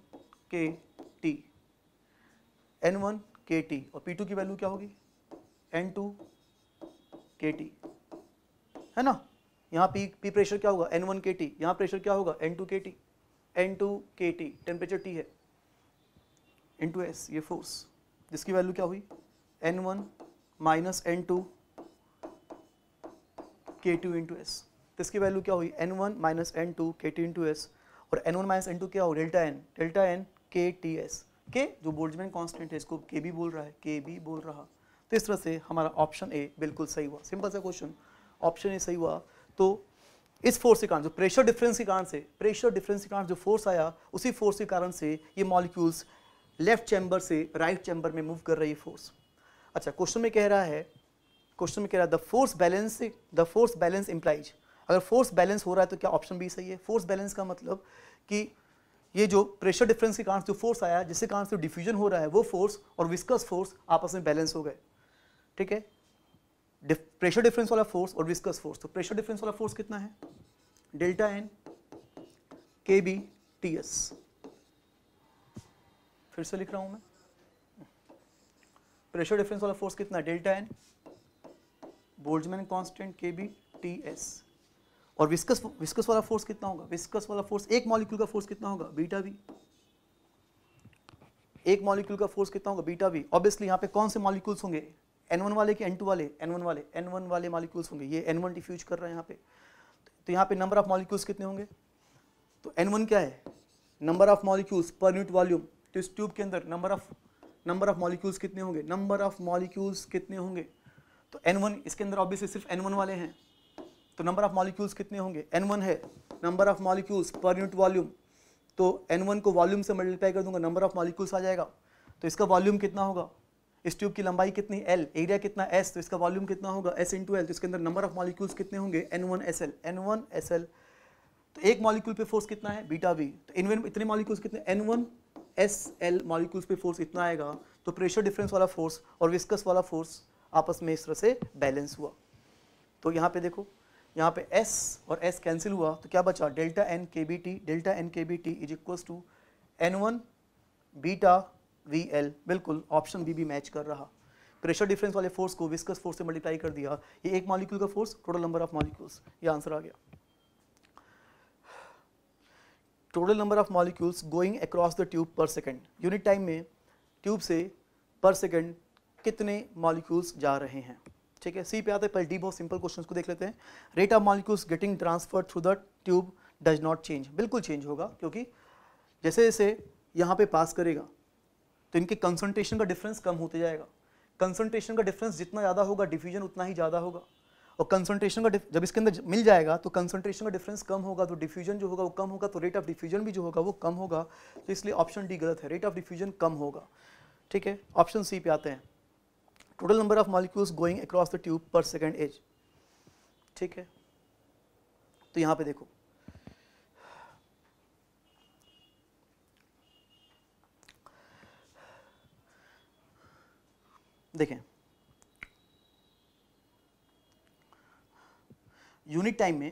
K T N one K T और पी टू की वैल्यू क्या होगी एन टू के टी है ना यहाँ पी पी प्रेशर क्या होगा एन वन के टी यहाँ प्रेशर क्या होगा N two K T N two K T temperature T है एन टू एस ये फोर्स जिसकी वैल्यू क्या हुई N one minus N two K two into S तो इसकी वैल्यू क्या हुई N one minus N two K two into S और N one minus N two क्या हो delta N delta N K T S के जो Boltzmann constant है इसको के भी बोल रहा है के भी बोल रहा तो इस तरह से हमारा ऑप्शन ए बिल्कुल सही हुआ सिंपल सा क्वेश्चन ऑप्शन ए सही हुआ तो इस फोर्स के कारण जो प्रेशर डिफरेंस के कारण से प्रेशर डिफरेंस के कारण जो फोर्स आया उसी फोर्स के कारण से ये मॉलिक्यूल्स लेफ्ट चैम्बर से राइट right चैम्बर में मूव कर रही है फोर्स अच्छा क्वेश्चन में कह रहा है क्वेश्चन में कह रहा है the force balance the force balance implies अगर फोर्स बैलेंस हो रहा है तो क्या ऑप्शन बी सही है फोर्स बैलेंस का मतलब कि ये जो प्रेशर डिफरेंस के कारण जो फोर्स आया जिसके कारण से डिफ्यूजन हो रहा है वो फोर्स और विस्कस फोर्स आपस में बैलेंस हो गए ठीक है प्रेशर डिफरेंस वाला फोर्स और विस्कस फोर्स तो प्रेशर डिफरेंस वाला फोर्स कितना है delta N K B T S फिर से लिख रहा हूं मैं प्रेशर डिफरेंस वाला फोर्स कितना delta N Boltzmann constant K B T S और विस्कस विस्कस वाला फोर्स कितना होगा विस्कस वाला फोर्स एक मॉलिक्यूल का फोर्स कितना होगा बीटा वी एक मॉलिक्यूल का फोर्स कितना होगा बीटा वी ऑब्वियसली यहाँ पे कौन से मॉलिक्यूल्स होंगे एन वन वाले के एन टू वाले एन वन वाले एन वन वाले मॉलिक्यूल्स होंगे ये एन वन डिफ्यूज कर रहा है यहाँ पे तो यहाँ पे नंबर ऑफ मॉलिक्यूल्स कितने होंगे तो एन वन क्या है number of molecules per unit volume तो इस ट्यूब के अंदर number of number of molecules कितने होंगे नंबर ऑफ मॉलिक्यूल्स कितने होंगे तो एन वन इसके अंदर ऑब्वियसली सिर्फ एन वन वाले हैं तो नंबर ऑफ मॉलिक्यूल्स कितने होंगे एन वन है number of molecules per unit volume तो एन वन को वॉल्यूम से मल्टीप्लाई कर दूंगा नंबर ऑफ मॉलिक्यूल्स आ जाएगा तो इसका वॉल्यूम कितना होगा इस ट्यूब की लंबाई कितनी एल एरिया कितना एस तो इसका वॉल्यूम कितना होगा एस इंटू एल तो इसके अंदर नंबर ऑफ मॉलिक्यूल्स कितने होंगे N one S L N one S L तो एक मॉलिक्यूल पे फोर्स कितना है बीटा वी तो इन इतने मॉलिक्यूल्स कितने N one S L molecules पे फोर्स इतना आएगा तो प्रेशर डिफरेंस वाला फोर्स और विस्कस वाला फोर्स आपस में इस तरह से बैलेंस हुआ तो यहाँ पे देखो यहाँ पे S और S कैंसिल हुआ तो क्या बचा delta N K B T delta N K B T is equals to N one beta V L बिल्कुल ऑप्शन बी भी मैच कर रहा प्रेशर डिफरेंस वाले फोर्स को विस्कस फोर्स से मल्टीप्लाई कर दिया ये एक मॉलिक्यूल का force total number of molecules ये आंसर आ गया total number of molecules going across the tube per second unit time में ट्यूब से पर सेकेंड कितने मॉलिक्यूल्स जा रहे हैं ठीक है सी पे आते हैं पहले डी बहुत सिंपल क्वेश्चन को देख लेते हैं rate of molecules getting transfer through the tube does not change बिल्कुल चेंज होगा क्योंकि जैसे जैसे यहाँ पे पास करेगा तो इनके कंसनट्रेशन का डिफरेंस कम होते जाएगा कंसनट्रेशन का डिफरेंस जितना ज़्यादा होगा डिफ्यूजन उतना ही ज़्यादा होगा और कंसनट्रेशन का जब इसके अंदर मिल जाएगा तो कंसनट्रेशन का डिफरेंस कम होगा तो डिफ्यूजन जो होगा वो कम होगा तो रेट ऑफ डिफ्यूजन भी जो होगा वो कम होगा तो इसलिए ऑप्शन डी गलत है रेट ऑफ डिफ्यूजन कम होगा ठीक है ऑप्शन सी पे आते हैं total number of molecules going across the tube per second as ठीक है तो यहां पे देखो देखें यूनिट टाइम में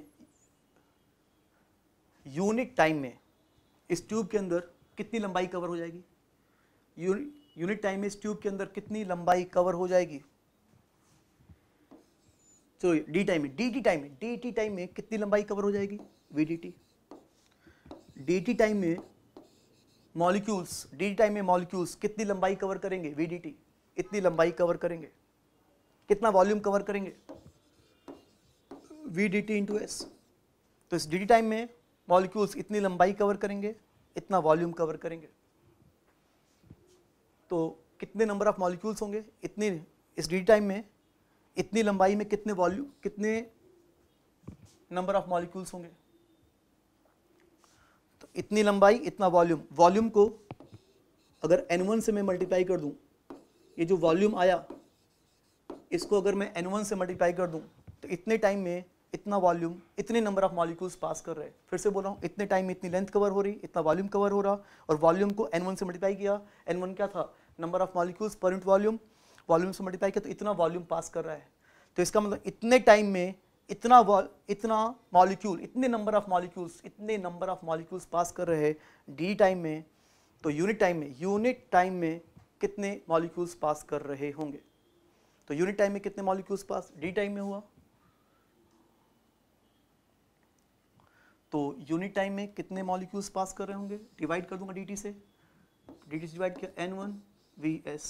यूनिट टाइम में इस ट्यूब के अंदर कितनी लंबाई कवर हो जाएगी यूनिट यूनिट टाइम इस ट्यूब के अंदर कितनी लंबाई कवर हो जाएगी चलो डी टाइम में डी टी टाइम में डी टी टाइम में कितनी लंबाई कवर हो जाएगी V D T D T time में मॉलिक्यूल्स डी टाइम में मॉलिक्यूल्स कितनी लंबाई कवर करेंगे वी डी टी इतनी लंबाई कवर करेंगे कितना वॉल्यूम कवर करेंगे V D T into S तो इस डी टाइम में मॉलिक्यूल्स इतनी लंबाई कवर करेंगे इतना वॉल्यूम कवर करेंगे तो कितने नंबर ऑफ मॉलिक्यूल्स होंगे इतने इस डी टाइम में इतनी लंबाई में कितने वॉल्यू कितने नंबर ऑफ मॉलिक्यूल्स होंगे तो इतनी लंबाई इतना वॉल्यूम वॉल्यूम को अगर एन वन से मैं मल्टीप्लाई कर दूं ये जो वॉल्यूम आया इसको अगर मैं एन वन से मल्टीप्लाई कर दूं तो इतने टाइम में इतना वॉल्यूम इतने नंबर ऑफ मॉलिक्यूल्स पास कर रहे हैं फिर से बोल रहा हूँ इतने टाइम में इतनी लेंथ कवर हो रही इतना वॉल्यूम कवर हो रहा और वॉल्यूम को एन से मल्टीप्लाई किया एन क्या था number of molecules per unit volume volume से मल्टीप्लाई किया तो इतना वॉल्यूम पास कर रहा है तो इसका मतलब इतने टाइम में इतना इतना मॉलिक्यूल इतने नंबर ऑफ मॉलिक्यूल्स इतने नंबर ऑफ मॉलिक्यूल्स पास कर रहे हैं डी टाइम में तो यूनिट टाइम में यूनिट टाइम में कितने मॉलिक्यूल्स पास कर रहे होंगे तो यूनिट टाइम में कितने मॉलिक्यूल्स पास डी टाइम में हुआ तो यूनिट टाइम में कितने मॉलिक्यूल्स पास कर रहे होंगे डिवाइड कर दूंगा डी से डी से डिवाइड किया एन वन वी एस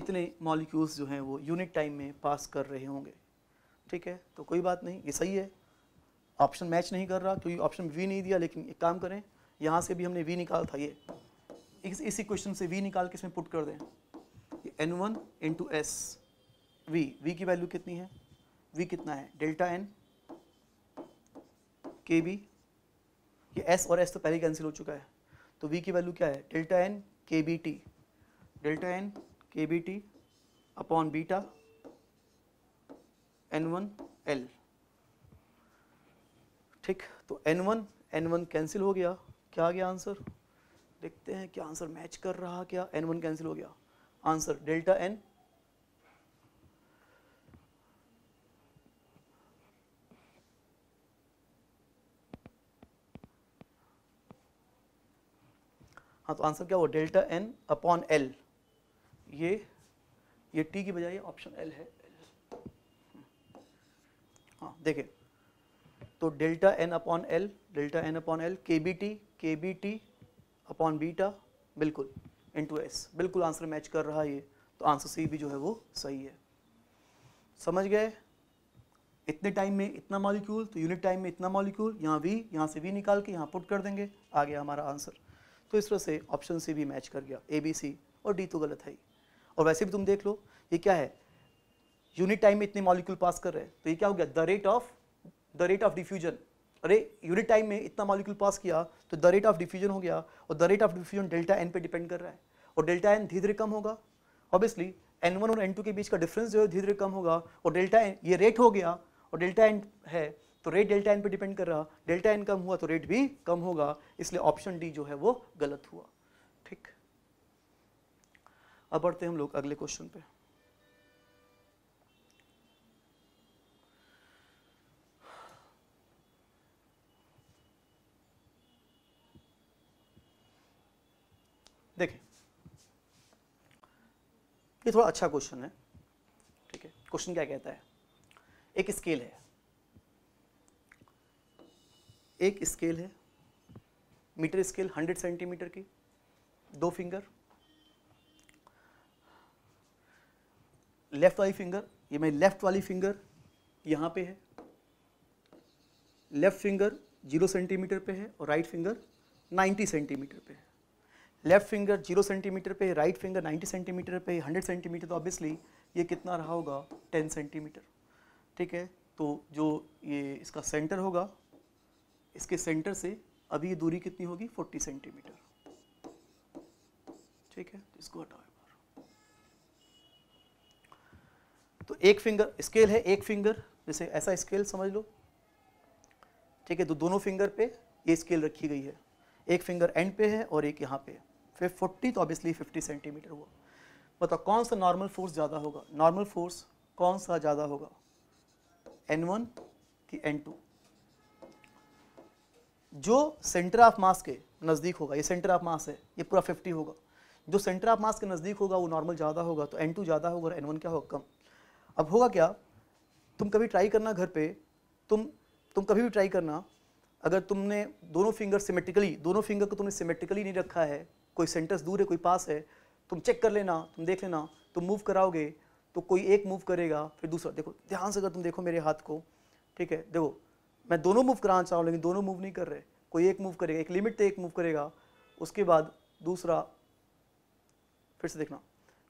इतने मॉलिक्यूल्स जो हैं वो यूनिट टाइम में पास कर रहे होंगे ठीक है तो कोई बात नहीं ये सही है ऑप्शन मैच नहीं कर रहा क्योंकि ऑप्शन वी नहीं दिया लेकिन एक काम करें यहाँ से भी हमने वी निकाल था ये इस इसी क्वेश्चन से वी निकाल के इसमें पुट कर दें N one into S V V की वैल्यू कितनी है वी कितना है डेल्टा एन के बी ये एस और एस तो पहले कैंसिल हो चुका है तो वी की वैल्यू क्या है delta N K B T delta N K B T upon beta N one L ठीक तो N one N one cancel हो गया क्या आ गया आंसर देखते हैं क्या आंसर मैच कर रहा क्या एन वन कैंसिल हो गया आंसर डेल्टा एन हाँ तो आंसर क्या हुआ डेल्टा एन अपॉन एल ये ये टी की बजाय ऑप्शन एल है हाँ देखे तो delta N upon L delta N upon L K B T K B T upon beta बिल्कुल इंटू एस बिल्कुल आंसर मैच कर रहा है ये तो आंसर सी भी जो है वो सही है समझ गए इतने टाइम में इतना मॉलिक्यूल तो यूनिट टाइम में इतना मॉलिक्यूल यहाँ भी यहाँ से भी निकाल के यहाँ पुट कर देंगे आ गया हमारा आंसर तो इस तरह से ऑप्शन सी भी मैच कर गया ए बी सी और डी तो गलत है ही और वैसे भी तुम देख लो ये क्या है यूनिट टाइम में इतने मॉलिक्यूल पास कर रहे हैं तो ये क्या हो गया the rate of the rate of diffusion अरे यूनिट टाइम में इतना मॉलिक्यूल पास किया तो द रेट ऑफ डिफ्यूजन हो गया और the rate of diffusion delta N पे डिपेंड कर रहा है और डेल्टा एन धीरे धीरे कम होगा ऑब्वियसली एन वन और एन टू के बीच का डिफरेंस जो है धीरे धीरे कम होगा और डेल्टा एन ये रेट हो गया और डेल्टा एन है तो रेट डेल्टा एन पे डिपेंड कर रहा डेल्टा एन कम हुआ तो रेट भी कम होगा इसलिए ऑप्शन डी जो है वो गलत हुआ ठीक अब बढ़ते हम लोग अगले क्वेश्चन पे देखें ये थोड़ा अच्छा क्वेश्चन है ठीक है क्वेश्चन क्या कहता है एक स्केल है एक स्केल है मीटर स्केल 100 सेंटीमीटर की दो फिंगर लेफ़्ट वाली फिंगर ये मैं लेफ़्ट वाली फिंगर यहाँ पे है लेफ़्ट फिंगर जीरो सेंटीमीटर पे है और राइट फिंगर 90 सेंटीमीटर पे है लेफ़्ट फिंगर जीरो सेंटीमीटर पे राइट फिंगर 90 सेंटीमीटर पे 100 सेंटीमीटर तो ऑब्वियसली ये कितना रहा होगा 10 सेंटीमीटर ठीक है तो जो ये इसका सेंटर होगा इसके सेंटर से अभी ये दूरी कितनी होगी 40 सेंटीमीटर ठीक है तो इसको हटाओ तो एक फिंगर स्केल है एक फिंगर जैसे ऐसा स्केल समझ लो ठीक है तो दोनों फिंगर पे ये स्केल रखी गई है एक फिंगर एंड पे है और एक यहाँ पे है फिर फोर्टी तो ऑब्वियसली फिफ्टी सेंटीमीटर हुआ बताओ कौन सा नॉर्मल फोर्स ज़्यादा होगा नॉर्मल फोर्स कौन सा ज़्यादा होगा एन वन कि एन टू जो सेंटर ऑफ मास के नज़दीक होगा ये सेंटर ऑफ मास है ये पूरा फिफ्टी होगा जो सेंटर ऑफ मास के नज़दीक होगा वो नॉर्मल ज़्यादा होगा तो एन टू ज़्यादा होगा और एन वन क्या होगा कम अब होगा क्या तुम कभी ट्राई करना घर पर तुम तुम कभी भी ट्राई करना अगर तुमने दोनों फिंगर सिमेट्रिकली दोनों फिंगर को तुमने सिमेट्रिकली नहीं रखा है कोई सेंटर्स दूर है कोई पास है तुम चेक कर लेना तुम देख लेना तुम मूव कराओगे तो कोई एक मूव करेगा फिर दूसरा देखो ध्यान से अगर तुम देखो मेरे हाथ को ठीक है देखो मैं दोनों मूव कराना चाह रहा हूँ लेकिन दोनों मूव नहीं कर रहे कोई एक मूव करेगा एक लिमिट तक एक मूव करेगा उसके बाद दूसरा फिर से देखना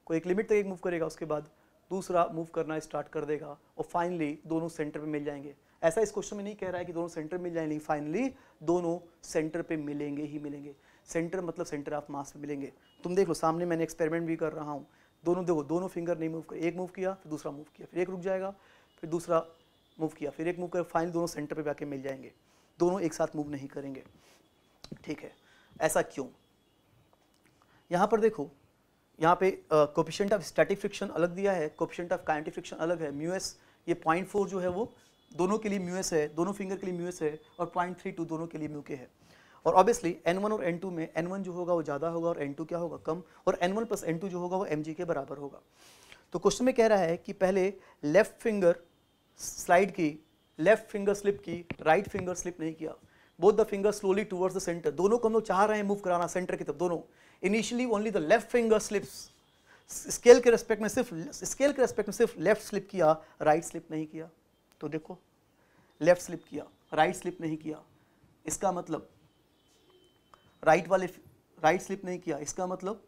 कोई एक लिमिट तक एक मूव करेगा उसके बाद दूसरा मूव करना स्टार्ट कर देगा और फाइनली दोनों सेंटर पे मिल जाएंगे ऐसा इस क्वेश्चन में नहीं कह रहा है कि दोनों सेंटर मिल जाएंगे फाइनली दोनों सेंटर पे मिलेंगे ही मिलेंगे सेंटर मतलब सेंटर ऑफ मास पे मिलेंगे तुम देख लो सामने मैंने एक्सपेरिमेंट भी कर रहा हूँ दोनों देखो दोनों फिंगर नहीं मूव कर एक मूव किया फिर दूसरा मूव किया फिर एक रुक जाएगा फिर दूसरा मूव किया फिर एक मूव कर फाइनल दोनों सेंटर पे जाके मिल जाएंगे दोनों एक साथ मूव नहीं करेंगे ठीक है ऐसा क्यों यहाँ पर देखो यहाँ पे कोपिशेंट ऑफ स्टैटिक फ्रिक्शन अलग दिया है कोपिशेंट ऑफ काइनेटिक फ्रिक्शन अलग है म्यूएस ये पॉइंट फोर जो है वो दोनों के लिए म्यूएस है दोनों फिंगर के लिए म्यूएस है और पॉइंट थ्री टू दोनों के लिए म्यू के है और ऑब्वियसली एन वन और एन टू में एन वन जो होगा वो ज़्यादा होगा और एन टू क्या होगा कम और N one plus N two जो होगा वो एम जी के बराबर होगा तो क्वेश्चन में कह रहा है कि पहले लेफ्ट फिंगर स्लाइड की लेफ्ट फिंगर स्लिप की राइट फिंगर स्लिप नहीं किया both the finger slowly towards the centre दोनों को हम लोग चाह रहे हैं मूव कराना सेंटर की तरफ दोनों initially only the left finger slips scale के रेस्पेक्ट में सिर्फ स्केल के रेस्पेक्ट में सिर्फ लेफ्ट स्लिप किया राइट right स्लिप नहीं किया तो देखो लेफ्ट स्लिप किया राइट right स्लिप नहीं किया इसका मतलब राइट right वाले राइट स्लिप नहीं किया इसका मतलब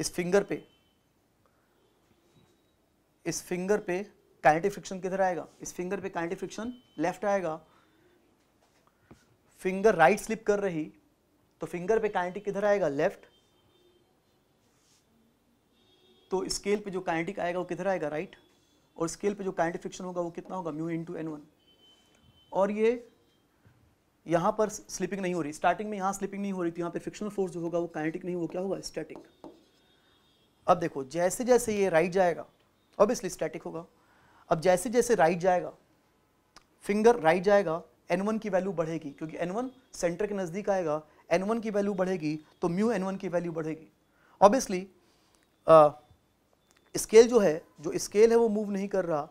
इस फिंगर पे इस फिंगर पे काइनेटिक फ्रिक्शन किधर आएगा इस फिंगर पे काइनेटिक फ्रिक्शन लेफ्ट आएगा फिंगर राइट स्लिप कर रही तो फिंगर पे काइनेटिक किधर आएगा लेफ्ट तो स्केल पे जो काइनेटिक आएगा वो किधर आएगा राइट और स्केल पे जो काइनेटिक फ्रिक्शन होगा वो कितना होगा म्यू इंटू एन वन और ये यहां पर स्लिपिंग नहीं हो रही स्टार्टिंग में यहां स्लिपिंग नहीं हो रही तो यहां पर फ्रिक्शनल फोर्स जो होगा वो काइनेटिक नहीं वो क्या होगा स्टैटिक अब देखो जैसे जैसे ये राइट जाएगा ऑब्वियसली स्टैटिक होगा अब जैसे जैसे राइट जाएगा फिंगर राइट जाएगा एन वन की वैल्यू बढ़ेगी क्योंकि एन वन सेंटर के नज़दीक आएगा एन वन की वैल्यू बढ़ेगी तो म्यू एन वन की वैल्यू बढ़ेगी ऑब्वियसली स्केल जो है जो स्केल है वो मूव नहीं कर रहा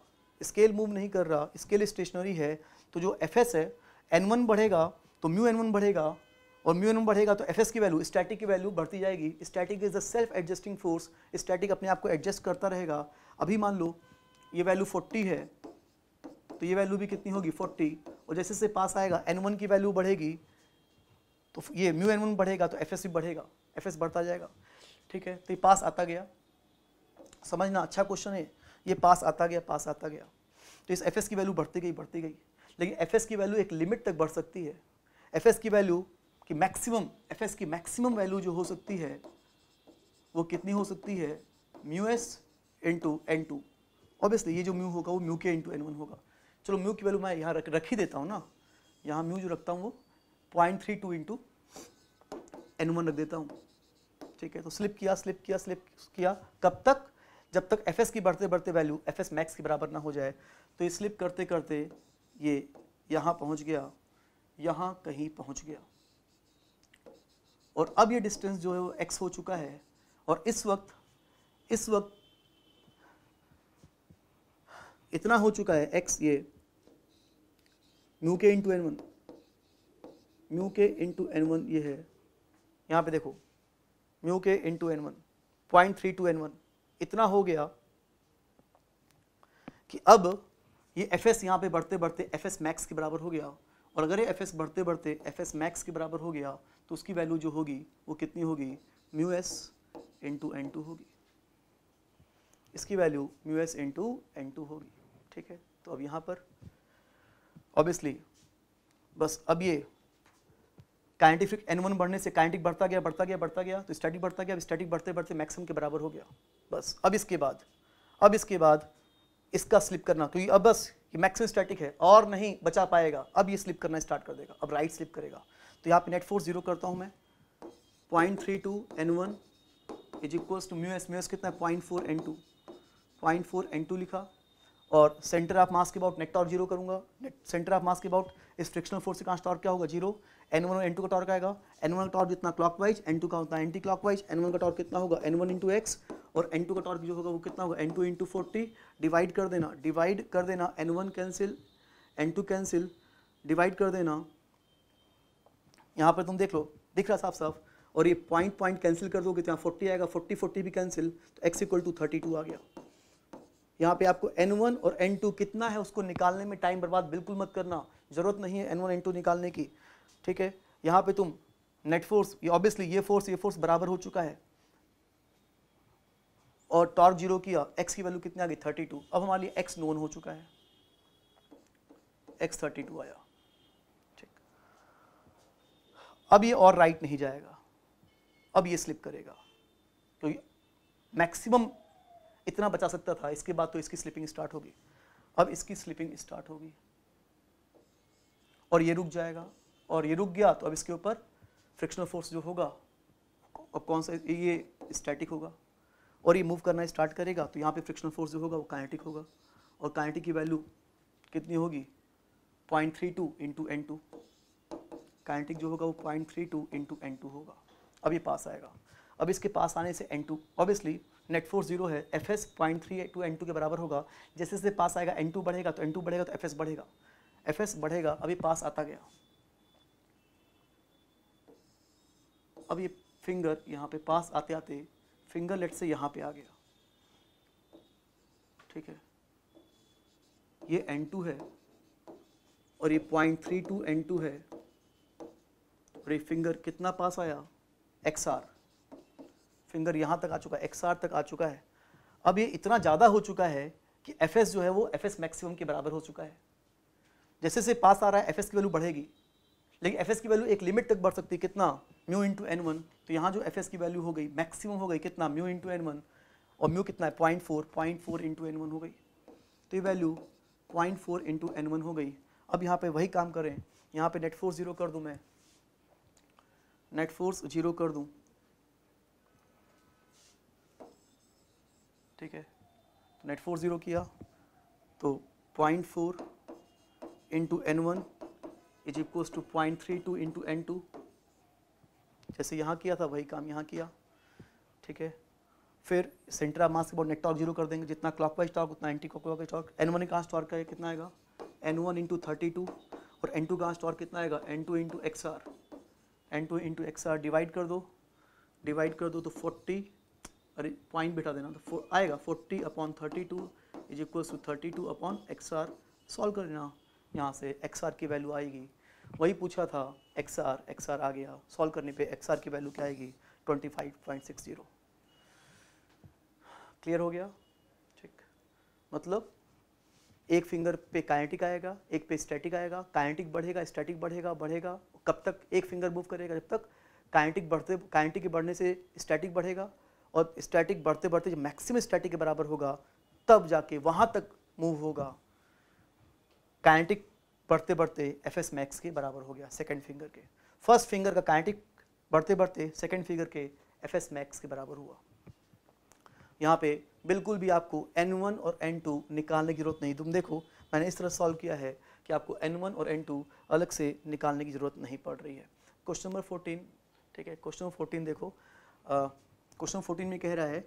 स्केल मूव नहीं कर रहा स्केल स्टेशनरी है तो जो एफ है एन बढ़ेगा तो म्यू एन बढ़ेगा और म्यू एन बढ़ेगा तो एफ की वैल्यू स्टैटिक की वैल्यू बढ़ती जाएगी static is the self adjusting force static अपने आप को एडजस्ट करता रहेगा अभी मान लो ये वैल्यू 40 है तो ये वैल्यू भी कितनी होगी 40 और जैसे जैसे पास आएगा एन की वैल्यू बढ़ेगी तो ये म्यू एन बढ़ेगा तो एफ भी बढ़ेगा एफ बढ़ता जाएगा ठीक है तो ये पास आता गया समझना अच्छा क्वेश्चन है ये पास आता गया पास आता गया तो इस एफ की वैल्यू बढ़ती गई बढ़ती गई लेकिन एफ की वैल्यू एक लिमिट तक बढ़ सकती है एफ की वैल्यू कि मैक्सिमम एफ एस की मैक्सिमम वैल्यू जो हो सकती है वो कितनी हो सकती है mu S N two N two obviously ये जो म्यू होगा वो म्यू के इन टू एन वन होगा चलो म्यू की वैल्यू मैं यहाँ रख रख ही देता हूँ ना यहाँ म्यू जो रखता हूँ वो point three two into N one रख देता हूँ ठीक है तो स्लिप किया स्लिप किया स्लिप किया कब तक जब तक एफ एस की बढ़ते बढ़ते वैल्यू एफ एस मैक्स के बराबर ना हो जाए तो ये स्लिप करते करते ये यहाँ पहुँच गया यहाँ कहीं पहुँच गया और अब ये डिस्टेंस जो है वो एक्स हो चुका है और इस वक्त इस वक्त इतना हो चुका है एक्स ये mu K into N one mu K into N one ये है यहाँ पे देखो mu K into N one point three two N one इतना हो गया कि अब ये एफ एस यहाँ पे बढ़ते बढ़ते एफ एस मैक्स के बराबर हो गया और अगर ये एफ एस बढ़ते बढ़ते एफ एस मैक्स के बराबर हो गया तो उसकी वैल्यू जो होगी वो कितनी होगी mu S into N two होगी इसकी value mu S into N two होगी ठीक है तो अब यहाँ पर ऑब्वियसली बस अब ये काइंटिफिक एन वन बढ़ने से काइंटिक बढ़ता गया बढ़ता गया बढ़ता गया तो स्टैटिक बढ़ता गया अब स्टैटिक बढ़ते बढ़ते मैक्सिमम के बराबर हो गया बस अब इसके बाद अब इसके बाद इसका स्लिप करना क्योंकि अब बस ये मैक्सिमम स्टैटिक है और नहीं बचा पाएगा अब ये स्लिप करना स्टार्ट कर देगा अब राइट स्लिप करेगा तो यहाँ पे नेट फोर्स जीरो करता हूँ मैं point three two N one is equals to mu S mu S कितना है point four N two point four N two लिखा और सेंटर ऑफ मास के अबाउट नेट टॉर्क जीरो करूंगा सेंटर ऑफ मास के अबाउट इस frictional force के कांच टॉर्क क्या होगा जीरो एन वन और एन टू का टॉर्क आएगा एन वन का टॉर्क जितना क्लॉक वाइज एन टू का होता है clock wise N one का टॉर्क कितना होगा एन वन इंटू एक्स और एन टू का टॉर्क जो होगा वो कितना होगा N two into forty divide कर देना डिवाइड कर देना N one cancel N two cancel divide कर देना यहाँ पर तुम देख लो दिख रहा साफ साफ और ये पॉइंट पॉइंट कैंसिल कर दोगे तो यहाँ फोर्टी आएगा फोर्टी फोर्टी भी कैंसिल तो X equal to thirty two आ गया यहाँ पे आपको N1 और N2 कितना है उसको निकालने में टाइम बर्बाद बिल्कुल मत करना ज़रूरत नहीं है N1 N2 निकालने की ठीक है यहाँ पे तुम नेट फोर्स ये ऑब्वियसली ये फोर्स ये फोर्स बराबर हो चुका है और टॉर्क जीरो किया एक्स की वैल्यू कितनी आ गई टू अब हमारे लिए एक्स नोन हो चुका है थर्टी टू आया अब ये और राइट नहीं जाएगा अब ये स्लिप करेगा क्योंकि तो मैक्सिमम इतना बचा सकता था इसके बाद तो इसकी स्लिपिंग स्टार्ट होगी अब इसकी स्लिपिंग स्टार्ट होगी और ये रुक जाएगा और ये रुक गया तो अब इसके ऊपर फ्रिक्शनल फोर्स जो होगा अब कौन सा ये स्टैटिक होगा और ये मूव करना स्टार्ट करेगा तो यहाँ पे फ्रिक्शनल फोर्स जो होगा वो काइनेटिक होगा और काइनेटिक की वैल्यू कितनी होगी point three two into N two kinetic जो होगा वो point three two into N two होगा अब ये पास आएगा अब इसके पास आने से N two obviously net force zero है F S point three two N two के बराबर होगा जैसे जैसे पास आएगा एन टू बढ़ेगा तो एन टू बढ़ेगा तो एफ एस बढ़ेगा एफ एस बढ़ेगा अभी पास आता गया अब ये फिंगर यहाँ पे पास आते आते फिंगर लेट से यहाँ पे आ गया ठीक है ये एन टू है और ये point three two N two है और फिंगर कितना पास आया एक्स आर फिंगर यहाँ तक आ चुका है एक्स आर तक आ चुका है अब ये इतना ज़्यादा हो चुका है कि एफ एस जो है वो एफ एस मैक्सिमम के बराबर हो चुका है जैसे जैसे पास आ रहा है एफ एस की वैल्यू बढ़ेगी लेकिन एफ एस की वैल्यू एक लिमिट तक बढ़ सकती है कितना म्यू इंटू एन वन तो यहाँ जो एफ एस की वैल्यू हो गई मैक्सिमम हो गई कितना म्यू इंटू एन वन और म्यू कितना है point four point four into N one हो गई तो ये value point four into N one हो गई अब यहाँ पे वही काम करें यहाँ पे नेट फोर जीरो कर दूँ मैं नेट फोर्स जीरो कर दूँ ठीक है तो नेट फोर्स ज़ीरो किया तो point four into N one is equals to point three two into N two जैसे यहाँ किया था वही काम यहाँ किया ठीक है फिर सेंटर ऑफ मास के बाद नेट जीरो कर देंगे जितना क्लॉक वाइज टॉक उतना clock wise torque N one का स्टॉक का कितना आएगा N one into thirty two और एन टू का स्टॉक कितना आएगा N two into X R N two into X R divide कर दो डिवाइड कर दो तो फोर्टी अरे पॉइंट बैठा देना तो आएगा forty upon thirty two is equals to thirty two upon X R solve कर लेना यहाँ से एक्स आर की वैल्यू आएगी वही पूछा था एक्स आर एक्स आर आ गया सॉल्व करने पे एक्स आर की वैल्यू क्या आएगी twenty five point six zero clear हो गया ठीक मतलब एक फिंगर पे काइनेटिक आएगा एक पे स्टैटिक आएगा काइनेटिक बढ़ेगा स्टैटिक बढ़ेगा बढ़ेगा कब तक एक फिंगर मूव करेगा जब तक काइनेटिक बढ़ते काइनेटिक के बढ़ने से स्टैटिक बढ़ेगा और स्टैटिक बढ़ते बढ़ते जब मैक्सिमम स्टैटिक के बराबर होगा तब जाके वहाँ तक मूव होगा काइनेटिक बढ़ते बढ़ते एफ एस मैक्स के बराबर हो गया सेकेंड फिंगर के फर्स्ट फिंगर का काइनेटिक बढ़ते बढ़ते सेकेंड फिंगर के एफ एस मैक्स के बराबर हुआ यहाँ पे बिल्कुल भी आपको एन वन और एन टू निकालने की जरूरत नहीं तुम देखो मैंने इस तरह सॉल्व किया है कि आपको वन और एन टू अलग से निकालने की ज़रूरत नहीं पड़ रही है क्वेश्चन नंबर फोर्टीन ठीक है क्वेश्चन नंबर फोर्टीन देखो क्वेश्चन नंबर फोर्टीन में कह रहा है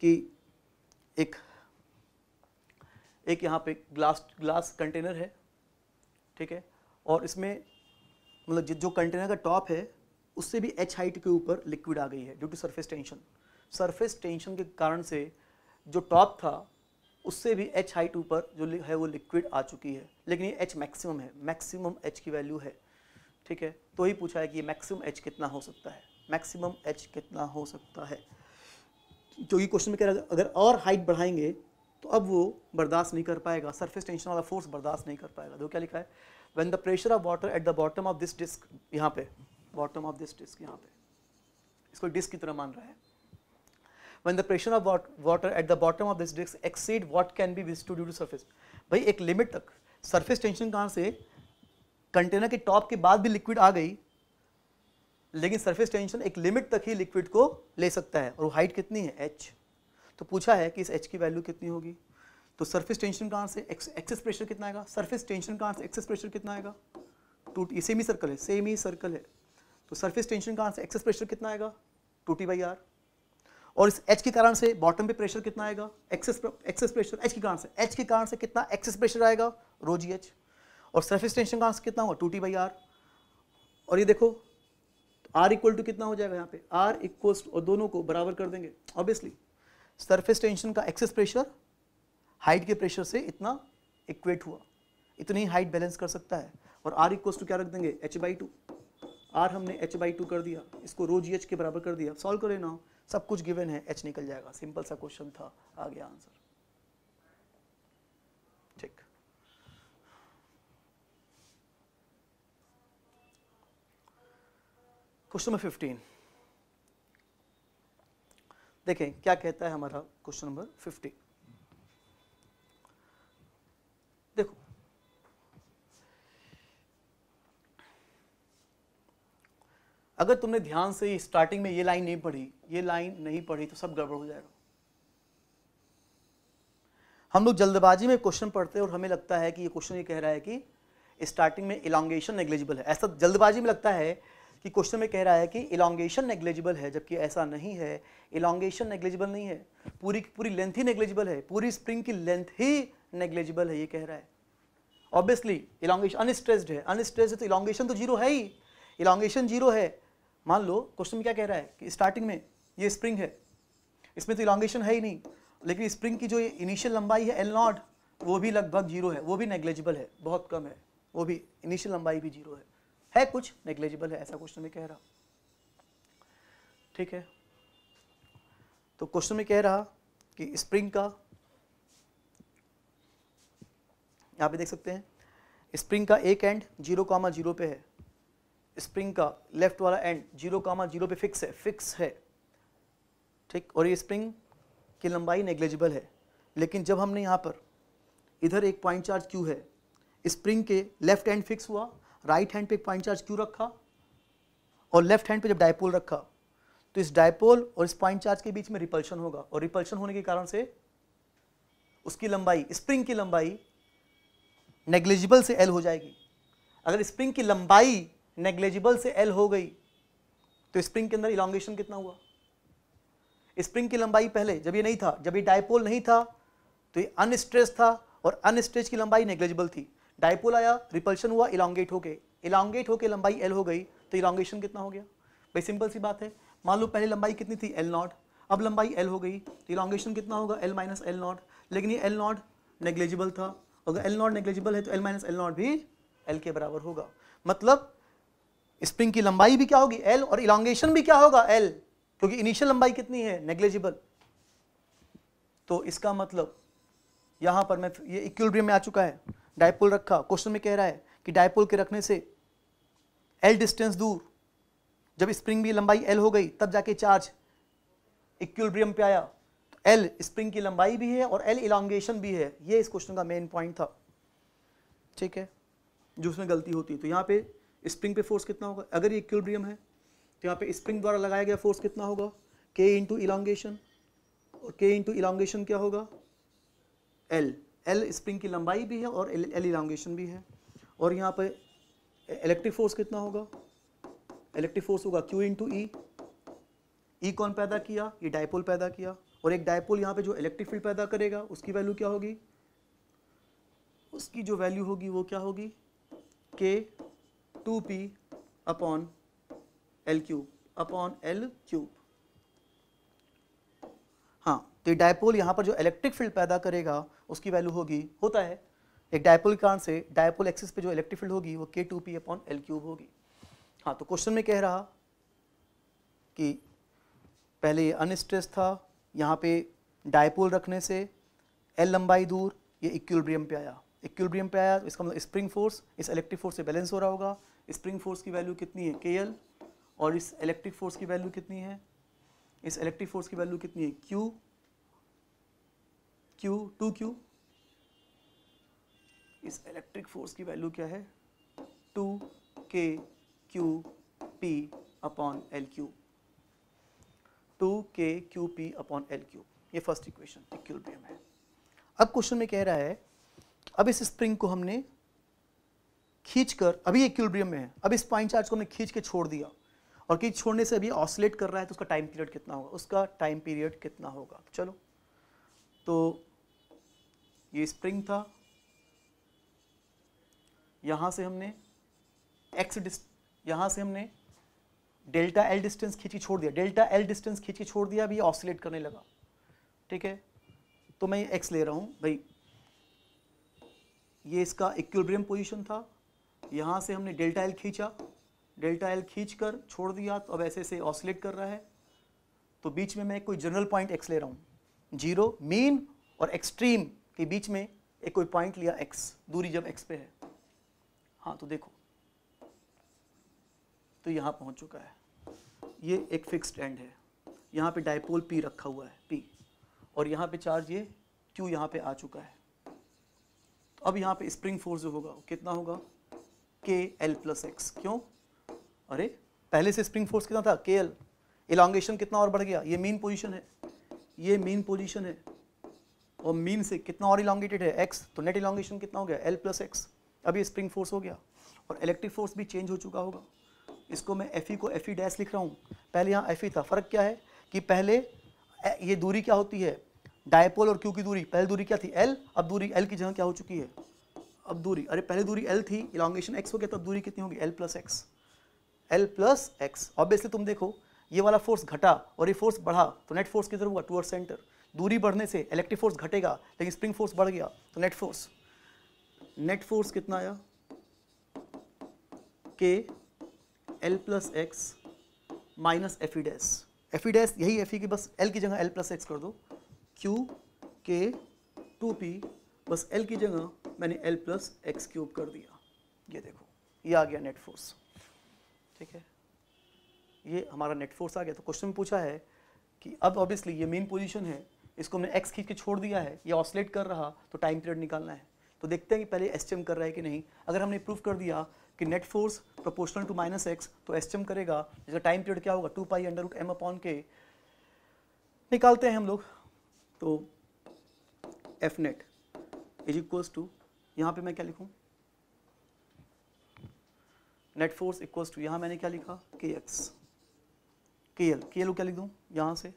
कि एक एक यहाँ पे ग्लास ग्लास कंटेनर है ठीक है और इसमें मतलब जो कंटेनर का टॉप है उससे भी एच हाइट के ऊपर लिक्विड आ गई है due to surface tension surface tension के कारण से जो टॉप था उससे भी एच हाइट ऊपर जो है वो लिक्विड आ चुकी है लेकिन ये एच मैक्सिमम है मैक्सिमम एच की वैल्यू है ठीक है तो ही पूछा है कि ये मैक्सिमम एच कितना हो सकता है मैक्सिमम एच कितना हो सकता है क्योंकि क्वेश्चन में कह रहा है अगर और हाइट बढ़ाएंगे तो अब वो बर्दाश्त नहीं कर पाएगा सरफेस टेंशन वाला फोर्स बर्दाश्त नहीं कर पाएगा तो क्या लिखा है when the pressure of water at the bottom of this disc यहाँ पे बॉटम ऑफ दिस डिस्क यहाँ पे इसको डिस्क की तरह मान रहा है when the pressure of water at the bottom of this disk exceed what can be withstood due to surface भाई एक लिमिट तक सरफेस टेंशन कहाँ से कंटेनर के टॉप के बाद भी लिक्विड आ गई लेकिन सरफेस टेंशन एक लिमिट तक ही लिक्विड को ले सकता है और वो हाइट कितनी है एच तो पूछा है कि इस एच की वैल्यू कितनी होगी तो सरफेस टेंशन कहाँ से एक्सेस प्रेशर कितना आएगा सरफेस टेंशन कहाँ से एक्सेस प्रेशर कितना आएगा टू ये सेमी सर्कल है सेम ही सर्कल है तो सरफेस टेंशन कहाँ से एक्सेस प्रेशर कितना आएगा टूटी बाई आर और इस एच के कारण से बॉटम पे प्रेशर कितना आएगा एक्सेस एक्सेस प्रेशर एच के कारण से एच के कारण से कितना एक्सेस प्रेशर आएगा रो जी एच और सरफेस टेंशन कहाँ से कितना होगा टू टी बाई आर और ये देखो आर इक्वल टू कितना हो जाएगा यहाँ पे आर इक्वल और दोनों को बराबर कर देंगे ऑब्वियसली सरफेस टेंशन का एक्सेस प्रेशर हाइट के प्रेशर से इतना इक्वेट हुआ इतनी हाइट बैलेंस कर सकता है और आर इक्वल टू क्या रख देंगे एच बाई टू आर हमने एच बाई टू कर दिया इसको रो जी एच के बराबर कर दिया सॉल्व करें ना सब कुछ गिवन है एच निकल जाएगा सिंपल सा क्वेश्चन था आ गया आंसर ठीक क्वेश्चन नंबर फिफ्टीन देखें क्या कहता है हमारा क्वेश्चन नंबर फिफ्टीन अगर तुमने ध्यान से स्टार्टिंग में ये लाइन नहीं पढ़ी ये लाइन नहीं पढ़ी तो सब गड़बड़ हो जाएगा हम लोग जल्दबाजी में क्वेश्चन पढ़ते हैं और हमें लगता है कि ये क्वेश्चन ये कह रहा है कि स्टार्टिंग में इलांगेशन नेग्लेजिबल है ऐसा जल्दबाजी में लगता है कि क्वेश्चन में कह रहा है कि इलांगेशन नेग्लेजिबल है जबकि ऐसा नहीं है इलांगेशन नेग्लेजिबल नहीं है पूरी पूरी लेंथ ही नेग्लेजिबल है पूरी स्प्रिंग की लेंथ ही नेग्लेजिबल है ये कह रहा है ऑब्वियसली इलांगेशन अनस्ट्रेस्ड है अनस्ट्रेस्ड है तो इलांगेशन तो जीरो है ही इलांगेशन जीरो है मान लो क्वेश्चन में क्या कह रहा है कि स्टार्टिंग में ये स्प्रिंग है इसमें तो इलांगेशन है ही नहीं लेकिन स्प्रिंग की जो इनिशियल लंबाई है एल नॉट वो भी लगभग जीरो है वो भी नेग्लेजिबल है बहुत कम है वो भी इनिशियल लंबाई भी जीरो है है कुछ नेग्लेजिबल है ऐसा क्वेश्चन में कह रहा ठीक है तो क्वेश्चन में कह रहा कि स्प्रिंग का यहाँ पे देख सकते हैं स्प्रिंग का एक एंड जीरो कॉमा जीरो पे है स्प्रिंग का लेफ्ट वाला एंड जीरो कामा जीरो पे फिक्स है फिक्स है ठीक और ये स्प्रिंग की लंबाई नेग्लेजिबल है लेकिन जब हमने यहाँ पर इधर एक पॉइंट चार्ज क्यू है स्प्रिंग के लेफ्ट हैंड फिक्स हुआ राइट हैंड पे एक पॉइंट चार्ज क्यू रखा और लेफ्ट हैंड पे जब डायपोल रखा तो इस डायपोल और इस पॉइंट चार्ज के बीच में रिपल्शन होगा और रिपल्शन होने के कारण से उसकी लंबाई स्प्रिंग की लंबाई नेग्लिजिबल से एल हो जाएगी अगर स्प्रिंग की लंबाई नेग्लेजिबल से एल हो गई तो स्प्रिंग के अंदर इलांगेशन कितना हुआ स्प्रिंग की लंबाई पहले जब ये नहीं था जब ये डायपोल नहीं था तो ये अनस्ट्रेस था और अनस्ट्रेच की लंबाई नेग्लेजिबल थी डायपोल आया रिपल्शन हुआ इलांगेट होके इलांगेट होके लंबाई एल हो गई तो इलांगेशन कितना हो गया भाई सिंपल सी बात है मान लो पहले लंबाई कितनी थी एल नॉट अब लंबाई एल हो गई तो इलांगेशन कितना होगा एल माइनस एल नॉट लेकिन ये एल नॉट नेग्लेजिबल था अगर एल नॉट नेग्लेजिबल है तो एल माइनस एल नॉट भी एल के बराबर होगा मतलब स्प्रिंग की लंबाई भी क्या होगी एल और इलांगेशन भी क्या होगा एल क्योंकि इनिशियल लंबाई कितनी है नेग्लेजिबल तो इसका मतलब यहां पर मैं ये इक्विलिब्रियम में आ चुका है डायपोल रखा क्वेश्चन में कह रहा है कि डायपोल के रखने से एल डिस्टेंस दूर जब स्प्रिंग की लंबाई एल हो गई तब जाके चार्ज इक्विलिब्रियम पे आया तो एल स्प्रिंग की लंबाई भी है और एल इलांगेशन भी है ये इस क्वेश्चन का मेन पॉइंट था ठीक है जो उसमें गलती होती है तो यहाँ पे स्प्रिंग पे फोर्स कितना होगा अगर ये इक्विलिब्रियम है तो यहाँ पे स्प्रिंग द्वारा लगाया गया फोर्स कितना होगा के इंटू इलांगेशन और के इंटू इलांगेशन क्या होगा एल एल स्प्रिंग की लंबाई भी है और एल एल इलांगेशन भी है और यहाँ पे इलेक्ट्रिक फोर्स कितना होगा इलेक्ट्रिक फोर्स होगा क्यू इंटू ई ई कौन पैदा किया ये e डायपोल पैदा किया और एक डायपोल यहाँ पे जो इलेक्ट्रिक फील्ड पैदा करेगा उसकी वैल्यू क्या होगी उसकी जो वैल्यू होगी वो क्या होगी K two P upon L cube upon L cube हाँ तो डायपोल यहां पर जो इलेक्ट्रिक फील्ड पैदा करेगा उसकी वैल्यू होगी होता है एक डायपोल के कारण से डायपोल एक्सिस पे जो इलेक्ट्रिक फील्ड होगी वो K two P upon L cube होगी हाँ तो क्वेश्चन में कह रहा कि पहले ये अनस्ट्रेस था यहाँ पे डायपोल रखने से एल लंबाई दूर ये इक्विलिब्रियम पे आया इक्विलिब्रियम पे आया इसका मतलब स्प्रिंग फोर्स इस इलेक्ट्रिक फोर्स से बैलेंस हो रहा होगा स्प्रिंग फोर्स की वैल्यू कितनी है के एल और इस इलेक्ट्रिक फोर्स की वैल्यू कितनी है इस इलेक्ट्रिक फोर्स की वैल्यू कितनी है क्यू क्यू टू क्यू इस इलेक्ट्रिक फोर्स की वैल्यू क्या है two K Q P upon L Q two K Q P upon L Q ये फर्स्ट इक्वेशन इक्विलिब्रियम है अब क्वेश्चन में कह रहा है अब इस स्प्रिंग को हमने खींच कर अभी इक्विलिब्रियम में है अब इस पॉइंट चार्ज को हमने खींच के छोड़ दिया और खींच छोड़ने से अभी ऑसलेट कर रहा है तो उसका टाइम पीरियड कितना होगा उसका टाइम पीरियड कितना होगा चलो तो ये स्प्रिंग था यहाँ से हमने एक्स डिस्ट यहाँ से हमने डेल्टा एल डिस्टेंस खींच के छोड़ दिया डेल्टा एल डिस्टेंस खींच के छोड़ दिया अभी ऑसलेट करने लगा ठीक है तो मैं एक्स ले रहा हूँ भाई ये इसका इक्विलिब्रियम पोजीशन था यहाँ से हमने डेल्टा एल खींचा डेल्टा एल खींच कर छोड़ दिया तो अब ऐसे से ऑसलेट कर रहा है तो बीच में मैं कोई जनरल पॉइंट एक्स ले रहा हूँ जीरो मीन और एक्सट्रीम के बीच में एक कोई पॉइंट लिया एक्स दूरी जब एक्स पे है हाँ तो देखो तो यहाँ पहुँच चुका है ये एक फिक्स्ड एंड है यहाँ पे डायपोल पी रखा हुआ है पी और यहाँ पे चार्ज ये क्यू यहाँ पे आ चुका है तो अब यहाँ पे स्प्रिंग फोर्स जो होगा कितना होगा के एल प्लस एक्स क्यों अरे पहले से स्प्रिंग फोर्स कितना था के एल इलांगेशन कितना और बढ़ गया ये मेन पोजिशन है ये मेन पोजिशन है और मीन से कितना और इलांगेटेड है एक्स तो नेट इलांगेशन कितना हो गया एल प्लस एक्स अभी स्प्रिंग फोर्स हो गया और इलेक्ट्रिक फोर्स भी चेंज हो चुका होगा इसको मैं एफ ई को एफ ई डैश लिख रहा हूँ पहले यहाँ एफ ई था फ़र्क क्या है कि पहले ये दूरी क्या होती है डायपोल और क्यू की दूरी पहले दूरी क्या थी एल अब दूरी एल की जगह क्या हो चुकी है अब दूरी अरे पहले दूरी एल थी इलांगेशन एक्स हो गया तो अब दूरी कितनी होगी L plus X L plus X obviously तुम देखो ये वाला फोर्स घटा और ये फोर्स बढ़ा तो नेट फोर्स किधर हुआ टूअर्ड सेंटर दूरी बढ़ने से इलेक्ट्रिक फोर्स घटेगा लेकिन स्प्रिंग फोर्स बढ़ गया तो नेट फोर्स नेट फोर्स कितना आया K L plus X minus F E dash F E dash यही एफ ई e की बस एल की जगह एल प्लस एक्स कर दो क्यू के टू पी बस एल की जगह मैंने एल प्लस एक्स क्यूब कर दिया ये देखो ये आ गया नेट फोर्स ठीक है ये हमारा नेट फोर्स आ गया तो क्वेश्चन पूछा है कि अब ऑब्वियसली ये मेन पोजीशन है इसको हमने एक्स खींच के छोड़ दिया है ये ऑसलेट कर रहा तो टाइम पीरियड निकालना है तो देखते हैं कि पहले एस कर रहा है कि नहीं अगर हमने प्रूव कर दिया कि net force proportional to minus X तो एस करेगा जिसका टाइम पीरियड क्या होगा two pi under root M upon K निकालते हैं हम लोग तो F net is equals to यहां पे मैं क्या लिखूँ नेट फोर्स इक्वल्स टू यहां मैंने क्या लिखा के एक्स के एल के एल क्या लिख दू यहां से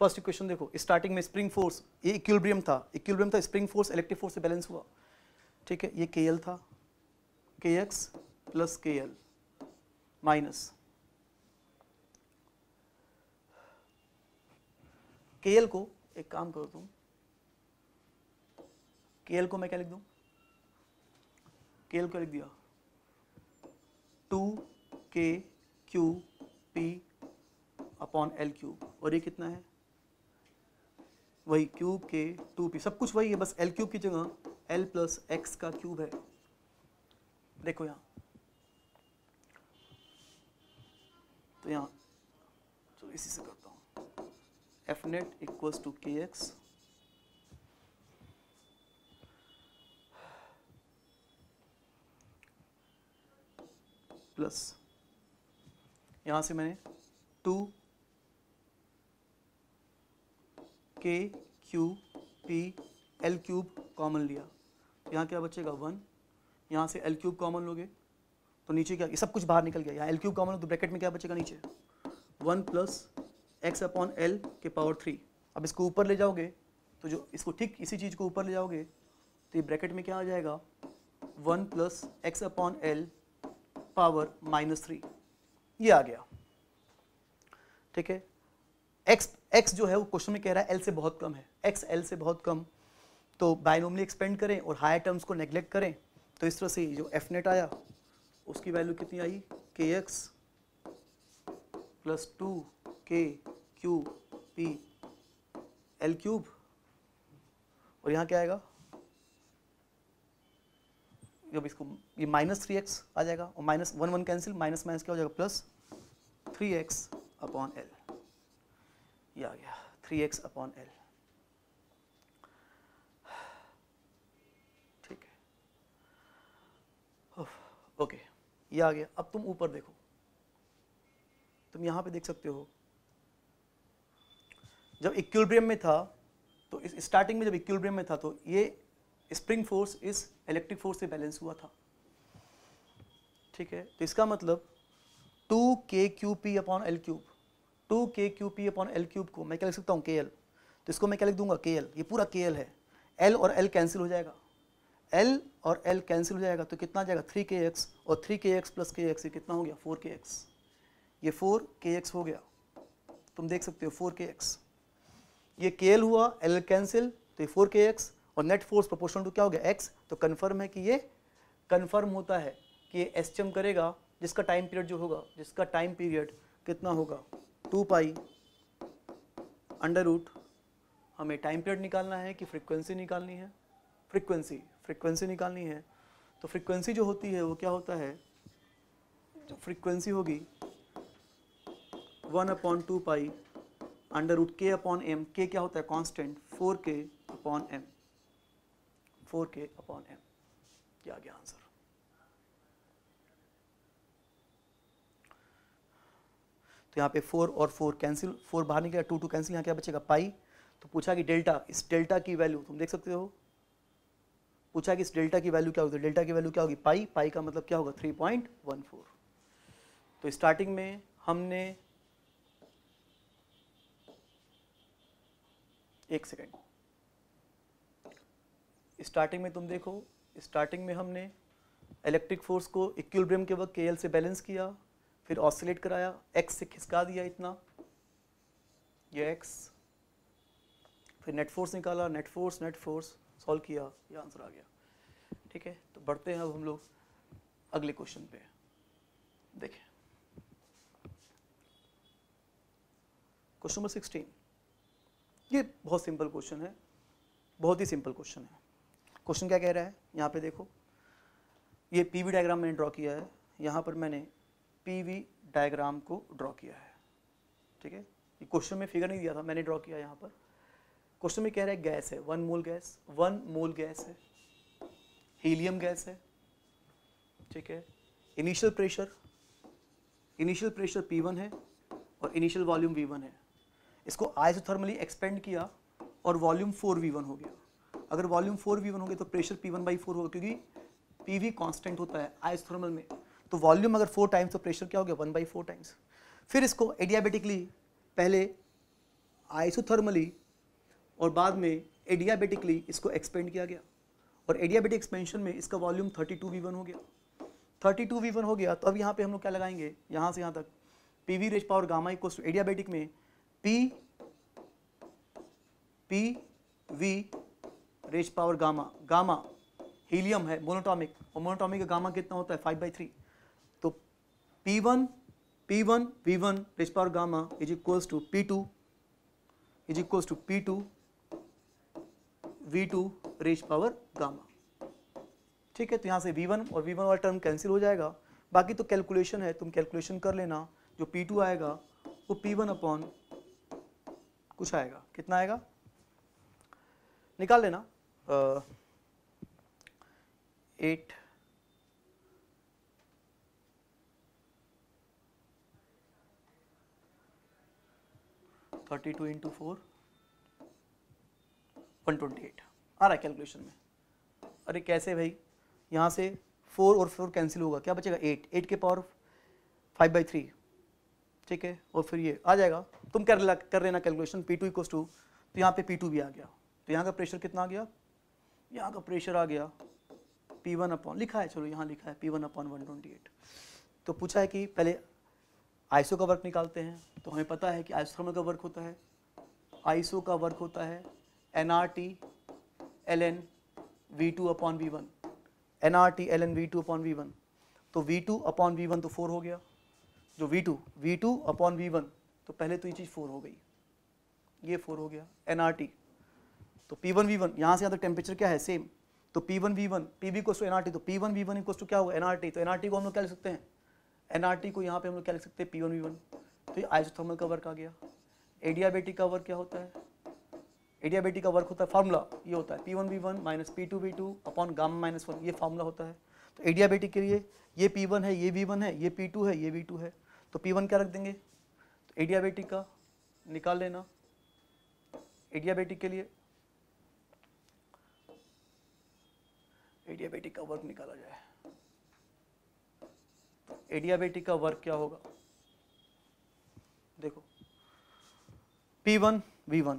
फर्स्ट इक्वेशन देखो स्टार्टिंग में स्प्रिंग फोर्स ये इक्विलिब्रियम था इक्विलिब्रियम था स्प्रिंग फोर्स इलेक्ट्रिक फोर्स से बैलेंस हुआ ठीक है ये के एल था K X plus K L minus K L को एक काम करो तुम के एल को मैं क्या लिख दूँ के एल लिख दिया two K Q P upon L Q और ये कितना है वही क्यूब के टू पी सब कुछ वही है बस एल क्यूब की जगह एल प्लस एक्स का क्यूब है देखो यहां तो यहाँ चलो इसी से करता हूँ F net equals to K X plus यहाँ से मैंने two K Q P L cube common लिया यहाँ क्या बचेगा वन यहाँ से एल क्यूब कॉमन लोगे तो नीचे क्या सब कुछ बाहर निकल गया यहाँ एल क्यूब कॉमन हो तो ब्रैकेट में क्या बचेगा नीचे one plus X upon L के पावर थ्री अब इसको ऊपर ले जाओगे तो जो इसको ठीक इसी चीज़ को ऊपर ले जाओगे तो ये ब्रैकेट में क्या आ जाएगा one plus X upon L power minus three ये आ गया ठीक है एक्स एक्स जो है वो क्वेश्चन में कह रहा है एल से बहुत कम है एक्स एल से बहुत कम तो बायनोमली एक्सपेंड करें और हायर टर्म्स को नेग्लेक्ट करें तो इस तरह से जो एफ नेट आया उसकी वैल्यू कितनी आई K X plus two K Q P L cube और यहाँ क्या आएगा जब इसको ये माइनस थ्री एक्स आ जाएगा और minus one one cancel minus minus क्या हो जाएगा plus three X upon L ये आ गया थ्री एक्स अपॉन एल ठीक है ओके ये आ गया अब तुम ऊपर देखो तुम यहां पे देख सकते हो जब इक्विलिब्रियम में था तो इस स्टार्टिंग में जब इक्विलिब्रियम में था तो ये स्प्रिंग फोर्स इस इलेक्ट्रिक फोर्स से बैलेंस हुआ था ठीक है तो इसका मतलब two K Q P upon L cube two K Q P upon L cube को मैं क्या लिख सकता हूँ के एल तो इसको मैं क्या लिख दूंगा के एल ये पूरा के एल है एल और एल कैंसिल हो जाएगा एल और एल कैंसिल हो जाएगा तो कितना जाएगा थ्री के एक्स और थ्री के एक्स प्लस के एक्स ये कितना हो गया फोर के एक्स ये फोर के एक्स हो गया तुम देख सकते हो फोर के एक्स ये के एल हुआ एल कैंसिल तो ये फोर के एक्स और नेट फोर्स प्रोपोर्शनल टू क्या हो गया एक्स तो कन्फर्म है कि ये कन्फर्म होता है कि ये एस करेगा जिसका टाइम पीरियड जो होगा जिसका टाइम पीरियड कितना होगा टू पाई अंडर रूट हमें टाइम पीरियड निकालना है कि फ्रिक्वेंसी निकालनी है फ्रिक्वेंसी फ्रिक्वेंसी निकालनी है तो फ्रिक्वेंसी जो होती है वो क्या होता है जो तो फ्रिक्वेंसी होगी one upon two pi under root K upon M K क्या होता है constant four K upon M four K upon M ये आ गया आंसर तो यहाँ पे फोर और फोर कैंसिल फोर बाहर निकल टू टू कैंसिल यहाँ क्या बचेगा पाई तो पूछा कि डेल्टा इस डेल्टा की वैल्यू तुम देख सकते हो पूछा कि इस डेल्टा की वैल्यू क्या होगी डेल्टा की वैल्यू क्या होगी पाई पाई का मतलब क्या होगा थ्री पॉइंट वन फोर तो स्टार्टिंग में हमने एक सेकेंड स्टार्टिंग में तुम देखो स्टार्टिंग में हमने इलेक्ट्रिक फोर्स को इक्विलिब्रियम के वक्त के से बैलेंस किया फिर ऑसिलेट कराया एक्स से खिसका दिया इतना ये एक्स फिर नेट फोर्स निकाला net force net force solve किया ये आंसर आ गया ठीक है तो बढ़ते हैं अब हम लोग अगले क्वेश्चन पे देखें क्वेश्चन नंबर सिक्सटीन ये बहुत सिंपल क्वेश्चन है बहुत ही सिंपल क्वेश्चन है क्वेश्चन क्या कह रहा है यहाँ पे देखो ये पीवी डायग्राम मैंने ड्रॉ किया है यहाँ पर मैंने पीवी डायग्राम को ड्रॉ किया है ठीक है ये क्वेश्चन में फिगर नहीं दिया था मैंने ड्रॉ किया यहाँ पर क्वेश्चन में कह रहा है गैस है one mole gas one mole gas है हीलियम गैस है ठीक है initial pressure initial pressure one है और इनिशियल वॉल्यूम वन है इसको आइसोथर्मली एक्सपेंड किया और वॉल्यूम फोर वी वन हो गया अगर वॉल्यूम फोर वी वन होगी तो pressure P one by four होगा क्योंकि पी वी कॉन्स्टेंट होता है आइसथर्मल में तो वॉल्यूम अगर फोर टाइम्स तो प्रेशर क्या हो गया वन बाई फोर टाइम्स फिर इसको एडियाबेटिकली पहले आइसोथर्मली और बाद में एडियाबेटिकली इसको एक्सपेंड किया गया और एडियाबेटिक एक्सपेंशन में इसका volume thirty two V one हो गया थर्टी टू वी वन हो गया तो अब यहाँ पे हम लोग क्या लगाएंगे यहाँ से यहाँ तक P V raise power gamma इक्व एडियाबेटिक में P P V raise power gamma gamma helium है मोनोटॉमिक और मोनोटॉमिक का गामा कितना होता है फाइव बाई थ्री तो P one P one V one raise power gamma is equals to P two is equals to P two V two raise power gamma ठीक है तो यहाँ से वी वन और वी वन वाला term cancel हो जाएगा बाकी तो कैलकुलेशन है तुम कैलकुलेशन कर लेना जो पी टू आएगा वो पी वन अपॉन कुछ आएगा कितना आएगा निकाल लेना uh, 8 32 into 4 128 आ रहा है कैलकुलेशन में अरे कैसे भाई यहाँ से 4 और 4 कैंसिल होगा क्या बचेगा 8 8 के पावर 5 बाई थ्री ठीक है और फिर ये आ जाएगा तुम कर कर लेना calculation P2 to equal to तो यहाँ पे P2 भी आ गया तो यहाँ का प्रेशर कितना आ गया यहाँ का प्रेशर आ गया पी वन अपॉन लिखा है चलो यहाँ लिखा है P one upon one twenty eight तो पूछा है कि पहले आइसो का वर्क निकालते हैं तो हमें पता है कि आइसोथर्मल का वर्क होता है आइसो का वर्क होता है N R T L N V two upon V one N R T L N V two upon V one तो V two upon V one तो फोर हो गया जो V two V two upon V one तो पहले तो ये चीज़ four हो गई ये फोर हो गया एन आर टी तो पी वन वी वन यहाँ से यहाँ तक टेम्परेचर क्या है सेम तो P one V one P B कोस्टू एन आर टी तो पी वन वी वन कोस्टू क्या हो एन आर टी तो एन आर टी को हम लोग क्या लिख सकते हैं एन आर टी को यहाँ पे हम लोग क्या लिख सकते हैं पी वन वी वन तो ये आइसोथर्मल का वर्क आ गया एडियाबेटिक का वर्क क्या होता है एडियाबेटिक का वर्क होता है फार्मूला ये होता है P one V one minus P two V two upon gamma minus one ये फार्मूला होता है तो एडियाबेटिक के लिए ये पी वन है ये वी वन है ये पी टू है ये वी टू है तो पी वन क्या रख देंगे तो एडियाबेटिक का निकाल लेना एडियाबेटिक के लिए एडियाबेटिक का वर्क निकाला जाए एडियाबेटिक का वर्क क्या होगा देखो P1 V1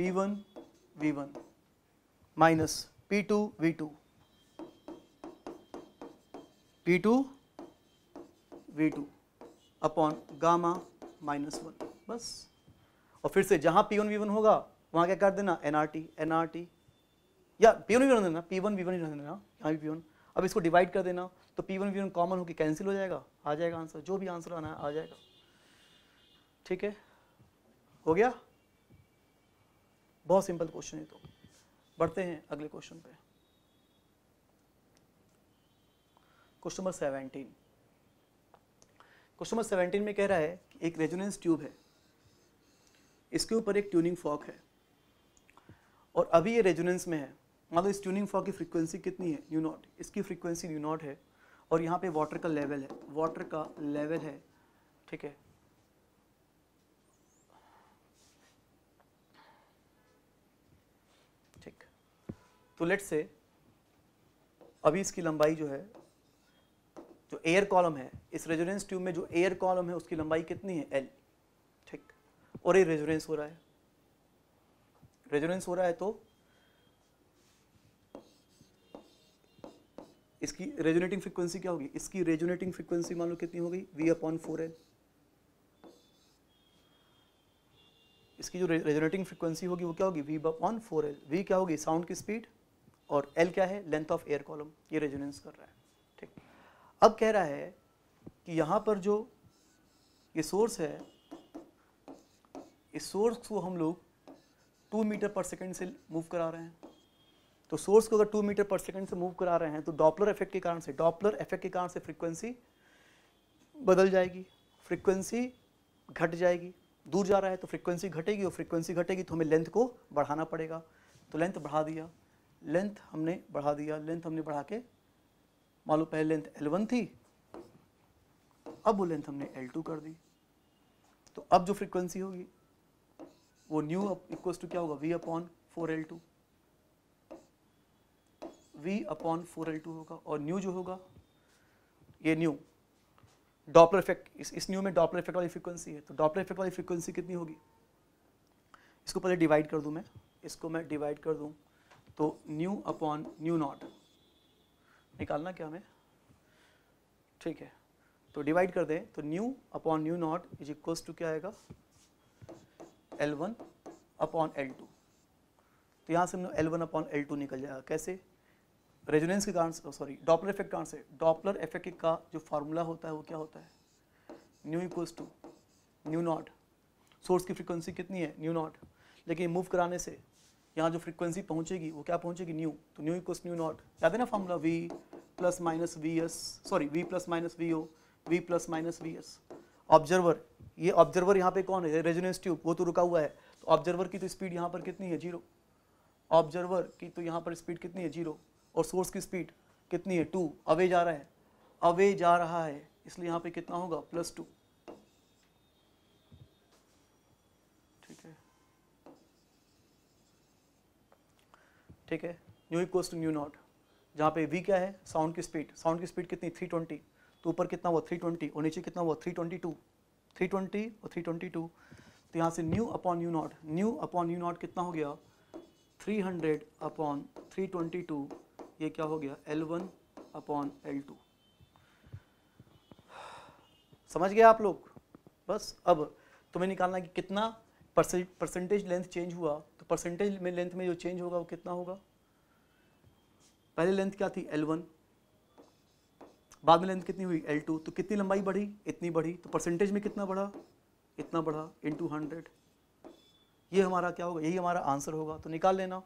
P1 V1 two P two V two upon gamma minus one बस और फिर से जहां पी वन वी वन होगा वहां क्या कर देना N R T N R T या पी वन वी वन देना पी वन वी वन ही देना यहाँ भी पी वन अब इसको डिवाइड कर देना तो P one V one common होकर कैंसिल हो जाएगा आ जाएगा आंसर जो भी आंसर आना है आ जाएगा ठीक है हो गया बहुत सिंपल क्वेश्चन है तो बढ़ते हैं अगले क्वेश्चन पे question number seventeen question number seventeen में कह रहा है कि एक रेजोनेंस ट्यूब है इसके ऊपर एक ट्यूनिंग फॉक है और अभी ये रेजोनेंस में है मान लो इस ट्यूनिंग फॉक की फ्रीक्वेंसी कितनी है न्यू नॉट इसकी फ्रीक्वेंसी न्यू नॉट है और यहाँ पे वाटर का लेवल है वाटर का लेवल है ठीक है ठीक तो लेट से अभी इसकी लंबाई जो है जो एयर कॉलम है इस रेजोनेंस ट्यूब में जो एयर कॉलम है उसकी लंबाई कितनी है एल और ये रेजोरेंस हो रहा है रेजोरेंस हो रहा है तो इसकी रेजोनेटिंग फ्रीक्वेंसी क्या होगी इसकी रेजोनेटिंग फ्रीक्वेंसी मान लो कितनी हो गई वी अपॉन फोर एल इसकी जो रेजोनेटिंग फ्रीक्वेंसी होगी वो क्या होगी V upon four L V क्या होगी साउंड की स्पीड और एल क्या है लेंथ ऑफ एयर कॉलम ये रेजोनेंस कर रहा है ठीक अब कह रहा है कि यहाँ पर जो ये सोर्स है इस सोर्स को हम लोग टू मीटर पर सेकेंड से मूव करा रहे हैं तो सोर्स को अगर टू मीटर पर सेकेंड से मूव करा रहे हैं तो डॉपलर इफेक्ट के कारण से डॉपलर इफेक्ट के कारण से फ्रीक्वेंसी बदल जाएगी फ्रीक्वेंसी घट जाएगी दूर जा रहा है तो फ्रीक्वेंसी घटेगी और फ्रीक्वेंसी घटेगी तो हमें लेंथ को बढ़ाना पड़ेगा तो लेंथ बढ़ा दिया लेंथ हमने बढ़ा दिया लेंथ हमने बढ़ा के मान लो पहले लेंथ एल थी अब वो लेंथ हमने एल कर दी तो अब जो फ्रीक्वेंसी होगी वो न्यू इक्वल टू क्या होगा V upon four L two V upon four L two होगा और न्यू जो होगा ये न्यू डॉपलर इफेक्ट इस, इस न्यू में डॉपलर इफेक्ट वाली फ्रीक्वेंसी है तो डॉपलर इफेक्ट वाली फ्रीक्वेंसी कितनी होगी इसको पहले डिवाइड कर दूं मैं इसको मैं डिवाइड कर दूं तो न्यू अपॉन न्यू नॉट निकालना क्या हमें ठीक है तो डिवाइड कर दें तो nu upon nu naught is equals to क्या आएगा L one upon L two तो यहाँ से हमने वन अपॉन एल टू निकल जाएगा कैसे रेजोनेंस के कारण सॉरी डॉपलर इफेक्ट कारण से डॉपलर इफेक्ट का जो फार्मूला होता है वो क्या होता है nu equals to nu naught source की फ्रिक्वेंसी कितनी है न्यू नॉट लेकिन मूव कराने से यहाँ जो फ्रिक्वेंसी पहुँचेगी वो क्या पहुँचेगी न्यू तो न्यू इक्वल्स न्यू नॉट याद है ना formula V plus minus V S sorry V plus minus V O V plus minus V S observer ये ऑब्जर्वर यहाँ पे कौन है रेजोनेंस ट्यूब वो तो रुका हुआ है तो ऑब्जर्वर की तो स्पीड यहाँ पर कितनी है जीरो ऑब्जर्वर की तो यहाँ पर स्पीड कितनी है जीरो और सोर्स की स्पीड कितनी है टू अवे जा रहा है अवे जा रहा है इसलिए यहाँ पे कितना होगा प्लस टू ठीक है ठीक है nu equals to nu naught जहाँ पे वी क्या है साउंड की स्पीड साउंड की स्पीड कितनी थ्री ट्वेंटी तो ऊपर कितना हुआ 320 और नीचे कितना हुआ 322 320 और 322 तो यहाँ से nu upon u naught nu upon u naught कितना हो गया 300 अपॉन 322 ये क्या हो गया L1 अपॉन एल समझ गया आप लोग बस अब तुम्हें निकालना है कि कितना परसेंटेज लेंथ चेंज हुआ तो परसेंटेज में लेंथ में जो चेंज होगा वो कितना होगा पहले लेंथ क्या थी L1 बाद में लेंथ कितनी हुई एल टू तो कितनी लंबाई बढ़ी इतनी बढ़ी तो परसेंटेज में कितना बढ़ा इतना बढ़ा इन टू हंड्रेड ये हमारा क्या होगा यही हमारा आंसर होगा तो निकाल लेना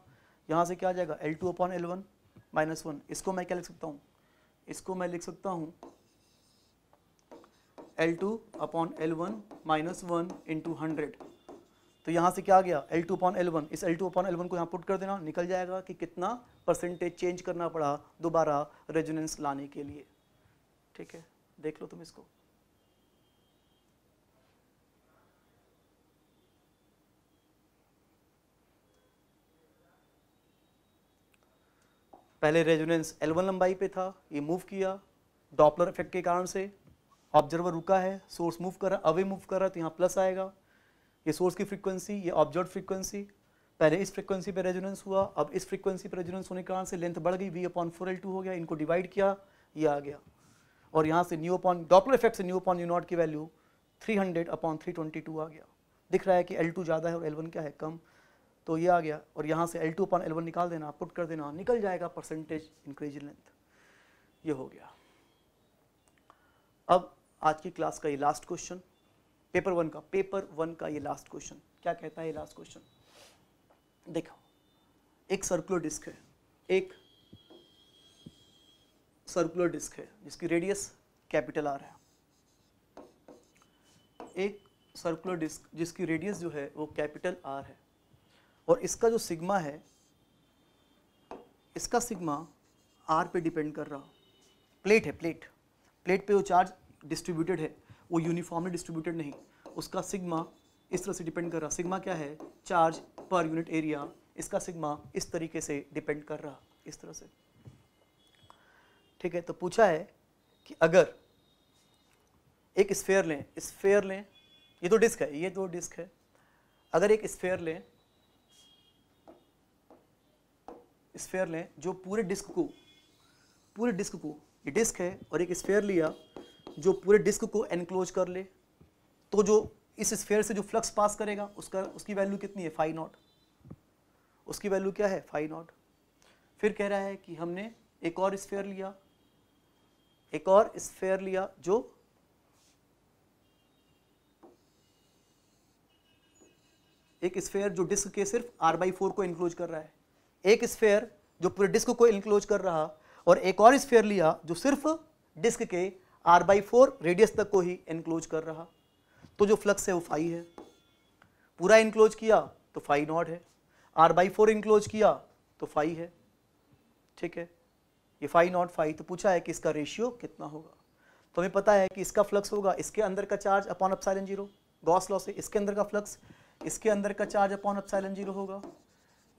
यहाँ से क्या आ जाएगा L two upon L one minus one इसको मैं क्या लिख सकता हूँ इसको मैं लिख सकता हूँ L two upon L one minus one into hundred तो यहाँ से क्या आ गया L two upon L one इस L two upon L one को यहाँ पुट कर देना निकल जाएगा कि कितना परसेंटेज चेंज करना पड़ा दोबारा रेजोनेंस लाने के लिए ठीक है देख लो तुम इसको पहले रेजोनेंस L1 लंबाई पे था ये मूव किया डॉपलर इफेक्ट के कारण से ऑब्जर्वर रुका है सोर्स मूव कर रहा अवे मूव कर रहा तो यहाँ प्लस आएगा ये सोर्स की फ्रीक्वेंसी ये ऑब्जर्व फ्रीक्वेंसी पहले इस फ्रीक्वेंसी पर रेजोनेंस हुआ अब इस फ्रीक्वेंसी पर रेजोनेंस होने के कारण से लेंथ बढ़ गई V upon four L two हो गया इनको डिवाइड किया ये आ गया और यहाँ से न्यू अपॉन डॉपलर इफेक्ट से न्यू अपॉन यू नॉट की वैल्यू 300 अपॉन 322 आ गया दिख रहा है कि L2 ज़्यादा है और L1 क्या है कम तो ये आ गया और यहाँ से L2 अपॉन L1 निकाल देना पुट कर देना निकल जाएगा परसेंटेज इंक्रीज इन लेंथ ये हो गया अब आज की क्लास का ये लास्ट क्वेश्चन पेपर वन का पेपर वन का ये लास्ट क्वेश्चन क्या कहता है ये लास्ट क्वेश्चन देखो एक सर्कुलर डिस्क है एक सर्कुलर डिस्क है जिसकी रेडियस कैपिटल आर है एक सर्कुलर डिस्क जिसकी रेडियस जो है वो कैपिटल आर है और इसका जो सिग्मा है इसका सिग्मा आर पे डिपेंड कर रहा प्लेट है प्लेट प्लेट पे वो चार्ज डिस्ट्रीब्यूटेड है वो यूनिफॉर्मली डिस्ट्रीब्यूटेड नहीं उसका सिग्मा इस तरह से डिपेंड कर रहा सिग्मा क्या है चार्ज पर यूनिट एरिया इसका सिग्मा इस तरीके से डिपेंड कर रहा इस तरह से ठीक है तो पूछा है कि अगर एक स्फेयर लें स्फेयर लें ये तो डिस्क है ये तो डिस्क है अगर एक स्फेयर लें स्फेयर लें जो पूरे डिस्क को पूरे डिस्क को ये डिस्क है और एक स्फेयर लिया जो पूरे डिस्क को एनक्लोज कर ले तो जो इस स्फेयर से जो फ्लक्स पास करेगा उसका उसकी वैल्यू कितनी है फाइव नॉट उसकी वैल्यू क्या है फाइव नॉट फिर कह रहा है कि हमने एक और स्फेयर लिया एक और स्फेयर लिया जो एक स्फेयर जो डिस्क के सिर्फ आर बाई फोर को इंक्लोज कर रहा है एक स्फेयर जो पूरे डिस्क को इंक्लोज कर रहा और एक और स्फेयर लिया जो सिर्फ डिस्क के आर बाई फोर रेडियस तक को ही इंक्लोज कर रहा तो जो फ्लक्स है वो फाइव है पूरा इंक्लोज किया तो फाइव नॉट है आर बाई फोर इंक्लोज किया तो फाइव है ठीक है ये फाइव नॉट फाइव तो पूछा है कि इसका रेशियो कितना होगा तो हमें पता है कि इसका फ्लक्स होगा इसके अंदर का charge upon epsilon zero Gauss law से इसके अंदर का फ्लक्स इसके अंदर का चार्ज अपॉन अपसाइलन जीरो होगा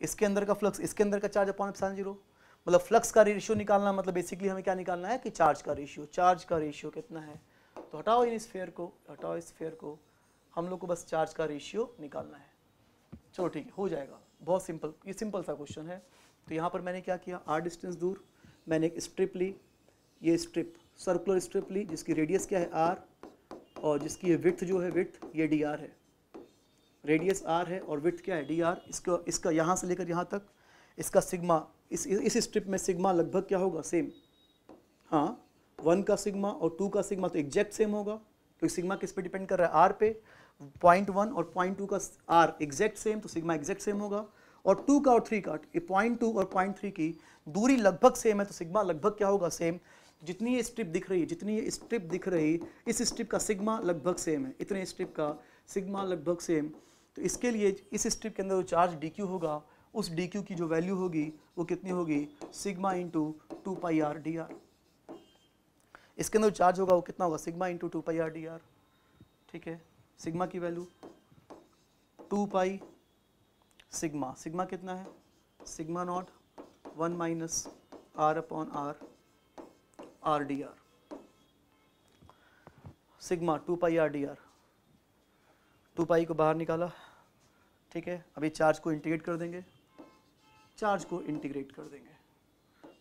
इसके अंदर का फ्लक्स इसके अंदर का चार्ज अपॉन अपसाइलन जीरो मतलब फ्लक्स का रेशियो निकालना मतलब बेसिकली हमें क्या निकालना है कि चार्ज का रेशियो चार्ज का रेशियो कितना है तो हटाओ इन स्फेयर को हटाओ इस फेयर को हम लोग को बस चार्ज का रेशियो निकालना है चलो ठीक है हो जाएगा बहुत सिंपल ये सिंपल सा क्वेश्चन है तो यहाँ पर मैंने क्या किया आर डिस्टेंस दूर मैंने एक स्ट्रिप ली ये स्ट्रिप सर्कुलर स्ट्रिप ली जिसकी रेडियस क्या है आर और जिसकी ये विथ जो है विथ ये डी आर है रेडियस आर है और विथ क्या है डी आर इसका इसका यहाँ से लेकर यहाँ तक इसका सिग्मा इस इस स्ट्रिप में सिग्मा लगभग क्या होगा सेम हाँ वन का सिग्मा और टू का सिग्मा तो एग्जैक्ट सेम होगा क्योंकि तो सिग्मा किस पे डिपेंड कर रहा है आर पे पॉइंट वन और पॉइंट टू का आर एग्जैक्ट सेम तो सिग्मा एग्जैक्ट सेम होगा और टू का और थ्री का पॉइंट टू और पॉइंट थ्री की दूरी लगभग सेम है तो सिग्मा लगभग क्या होगा सेम जितनी ये स्ट्रिप दिख रही है जितनी ये स्ट्रिप दिख रही इस स्ट्रिप का सिग्मा लगभग सेम है इतने स्ट्रिप का सिग्मा लगभग सेम तो इसके लिए इस स्ट्रिप के अंदर जो चार्ज डी होगा उस डी की जो वैल्यू होगी वो कितनी होगी sigma into two pi R D R इसके अंदर चार्ज होगा वो कितना होगा sigma into two pi R D R ठीक है सिग्मा की value two pi sigma sigma कितना है sigma naught one minus R upon R R D R sigma two pi R D R two pi को बाहर निकाला ठीक है अभी चार्ज को इंटीग्रेट कर देंगे चार्ज को इंटीग्रेट कर देंगे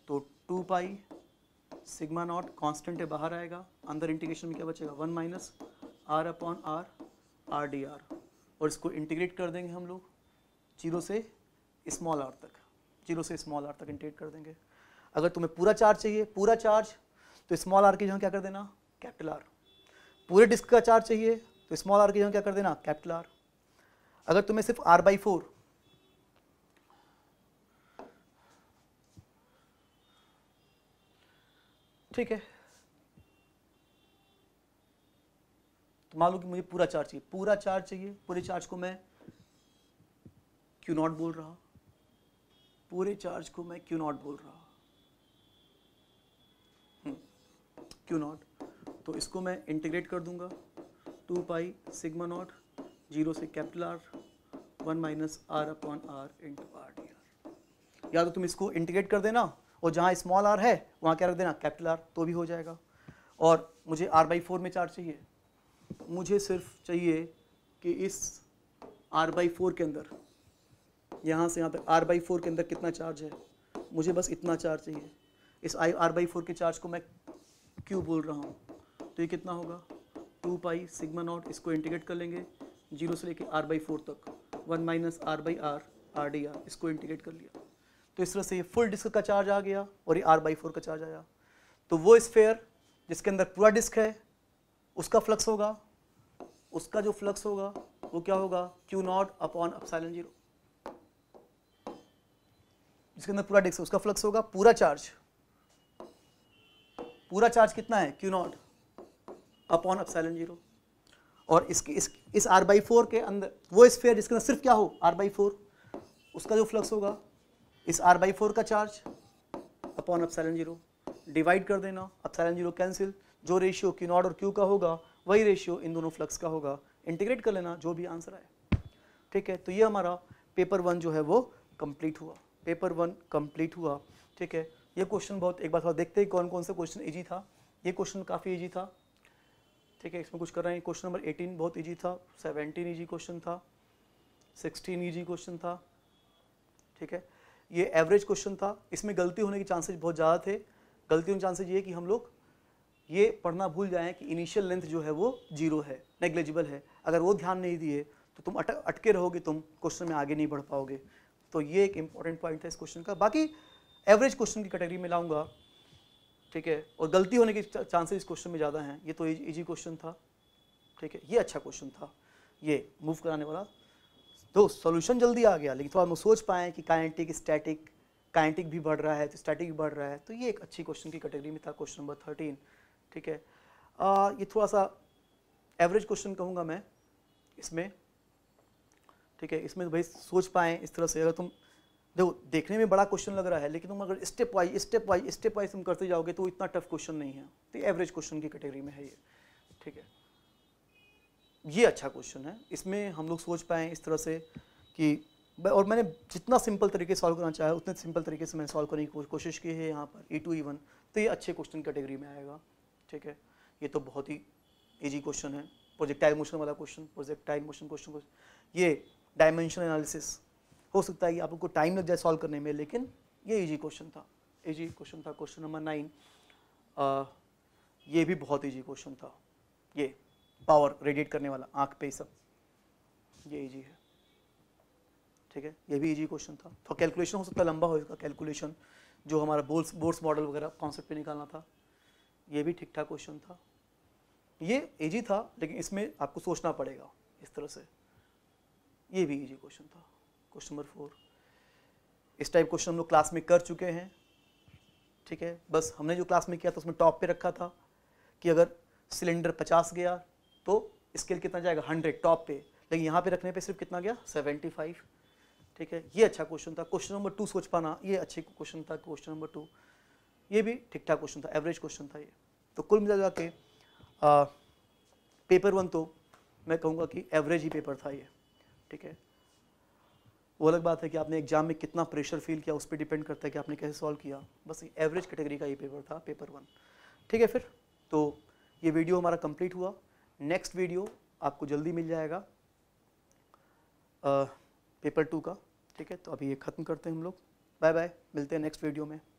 तो two pi sigma naught constant है बाहर आएगा अंदर इंटीग्रेशन में क्या बचेगा one minus R upon R R D R और इसको इंटीग्रेट कर देंगे हम लोग जीरो से स्मॉल आर तक जीरो से स्मॉल आर तक इंटीग्रेट कर देंगे अगर तुम्हें पूरा चार्ज चाहिए पूरा चार्ज तो स्मॉल आर की जगह क्या कर देना कैपिटल आर पूरे डिस्क का चार्ज चाहिए तो स्मॉल आर की जगह क्या कर देना कैपिटल आर अगर तुम्हें सिर्फ आर बाई फोर ठीक है तो मान लो कि मुझे पूरा चार्ज चाहिए पूरा चार्ज चाहिए पूरे चार्ज को मैं क्यू नॉट बोल रहा पूरे चार्ज को मैं क्यू नॉट बोल रहा हूँ क्यू नॉट तो इसको मैं इंटीग्रेट कर दूंगा two pi sigma naught zero से capital R one minus R upon R into R D R या तो तुम इसको इंटीग्रेट कर देना और जहाँ स्मॉल आर है वहाँ क्या रख देना कैपिटल आर तो भी हो जाएगा और मुझे आर बाई फोर में चार्ज चाहिए मुझे सिर्फ चाहिए कि इस आर बाई फोर के अंदर यहाँ से यहाँ तक आर बाई फोर के अंदर कितना चार्ज है मुझे बस इतना चार्ज चाहिए इस आई आर बाई फोर के चार्ज को मैं क्यू बोल रहा हूँ तो ये कितना होगा टू पाई सिग्मा नॉट इसको इंटीग्रेट कर लेंगे जीरो से लेके आर बाई फोर तक one minus R by R R D R इसको इंटीग्रेट कर लिया तो इस तरह से ये फुल डिस्क का चार्ज आ गया और ये आर बाई फोर का चार्ज आया तो वो स्फेयर जिसके अंदर पूरा डिस्क है उसका फ्लक्स होगा उसका जो फ्लक्स होगा वो क्या होगा Q naught upon epsilon zero जिसके अंदर पूरा डिस्क उसका फ्लक्स होगा पूरा चार्ज पूरा चार्ज कितना है Q naught upon epsilon zero और इसकी इस इस आर बाई फोर के अंदर वो स्फेयर जिसके अंदर सिर्फ क्या हो आर बाई फोर उसका जो फ्लक्स होगा इस आर बाई फोर का charge upon epsilon zero divide कर देना अपसाइलन जीरो कैंसिल जो रेशियो क्यू नॉट और क्यू का होगा वही रेशियो इन दोनों फ्लक्स का होगा इंटीग्रेट कर लेना जो भी आंसर आए ठीक है तो ये हमारा पेपर वन जो है वो कंप्लीट हुआ पेपर वन कंप्लीट हुआ ठीक है ये क्वेश्चन बहुत एक बार थोड़ा देखते हैं कौन कौन सा क्वेश्चन ईजी था ये क्वेश्चन काफ़ी ईजी था ठीक है इसमें कुछ कर रहे हैं क्वेश्चन नंबर एटीन बहुत ईजी था सेवनटीन ईजी क्वेश्चन था सिक्सटीन ईजी क्वेश्चन था ठीक है ये एवरेज क्वेश्चन था इसमें गलती होने के चांसेज बहुत ज़्यादा थे गलती होने के चांसेज ये कि हम लोग ये पढ़ना भूल जाएं कि इनिशियल लेंथ जो है वो जीरो है नेग्लेजिबल है अगर वो ध्यान नहीं दिए तो तुम अटक अटके रहोगे तुम क्वेश्चन में आगे नहीं बढ़ पाओगे तो ये एक इंपॉर्टेंट पॉइंट है इस क्वेश्चन का बाकी एवरेज क्वेश्चन की कैटेगरी में लाऊंगा ठीक है और गलती होने के चांसेस इस क्वेश्चन में ज़्यादा हैं ये तो इजी क्वेश्चन था ठीक है ये अच्छा क्वेश्चन था ये मूव कराने वाला तो सोल्यूशन जल्दी आ गया लेकिन थोड़ा हम सोच पाएँ कि काइंटिक स्टैटिक काइंटिक भी बढ़ रहा है तो स्टैटिक भी बढ़ रहा है तो ये एक अच्छी क्वेश्चन की कैटेगरी में था क्वेश्चन नंबर थर्टीन ठीक है आ, ये थोड़ा सा एवरेज क्वेश्चन कहूँगा मैं इसमें ठीक है इसमें तो भाई सोच पाए इस तरह से अगर तुम देखो देखने में बड़ा क्वेश्चन लग रहा है लेकिन तुम अगर step wise step wise step wise तुम करते जाओगे तो इतना टफ क्वेश्चन नहीं है तो एवरेज क्वेश्चन की कैटेगरी में है ये ठीक है ये अच्छा क्वेश्चन है इसमें हम लोग सोच पाएँ इस तरह से कि और मैंने जितना सिंपल तरीके से सॉल्व करना चाहा उतने सिंपल तरीके से मैंने सॉल्व करने की कोशिश की है यहाँ पर ई टू ई वन तो ये अच्छे क्वेश्चन कैटेगरी में आएगा ठीक है ये तो बहुत ही ईजी क्वेश्चन है प्रोजेक्टाइल मोशन वाला क्वेश्चन प्रोजेक्टाइल मोशन क्वेश्चन ये डायमेंशन एनालिसिस हो सकता है कि आपको टाइम लग जाए सॉल्व करने में लेकिन ये इजी क्वेश्चन था इजी क्वेश्चन था क्वेश्चन नंबर नाइन ये भी बहुत इजी क्वेश्चन था ये पावर रेडिएट करने वाला आँख पे सब ये इजी है ठीक है ये भी इजी क्वेश्चन था तो कैलकुलेशन हो सकता है लंबा हो इसका कैलकुलेशन जो हमारा बोल्स बोर्ड्स मॉडल वगैरह कॉन्सेप्ट निकालना था ये भी ठीक ठाक क्वेश्चन था ये इजी था लेकिन इसमें आपको सोचना पड़ेगा इस तरह से ये भी इजी क्वेश्चन था क्वेश्चन नंबर फोर इस टाइप क्वेश्चन हम लोग क्लास में कर चुके हैं ठीक है बस हमने जो क्लास में किया था उसमें टॉप पे रखा था कि अगर सिलेंडर 50 गया तो स्केल कितना जाएगा 100 टॉप पे लेकिन यहाँ पे रखने पे सिर्फ कितना गया 75 ठीक है ये अच्छा क्वेश्चन था क्वेश्चन नंबर टू सोच पाना ये अच्छे क्वेश्चन था क्वेश्चन नंबर टू ये भी ठीक ठाक क्वेश्चन था एवरेज क्वेश्चन था ये तो कुल मिला जुला पेपर वन तो मैं कहूँगा कि एवरेज ही पेपर था ये ठीक है वो अलग बात है कि आपने एग्जाम में कितना प्रेशर फील किया उस पर डिपेंड करता है कि आपने कैसे सॉल्व किया बस एवरेज कैटेगरी का ये पेपर था पेपर वन ठीक है फिर तो ये वीडियो हमारा कंप्लीट हुआ नेक्स्ट वीडियो आपको जल्दी मिल जाएगा आ, पेपर टू का ठीक है तो अभी ये ख़त्म करते हैं हम लोग बाय बाय मिलते हैं नेक्स्ट वीडियो में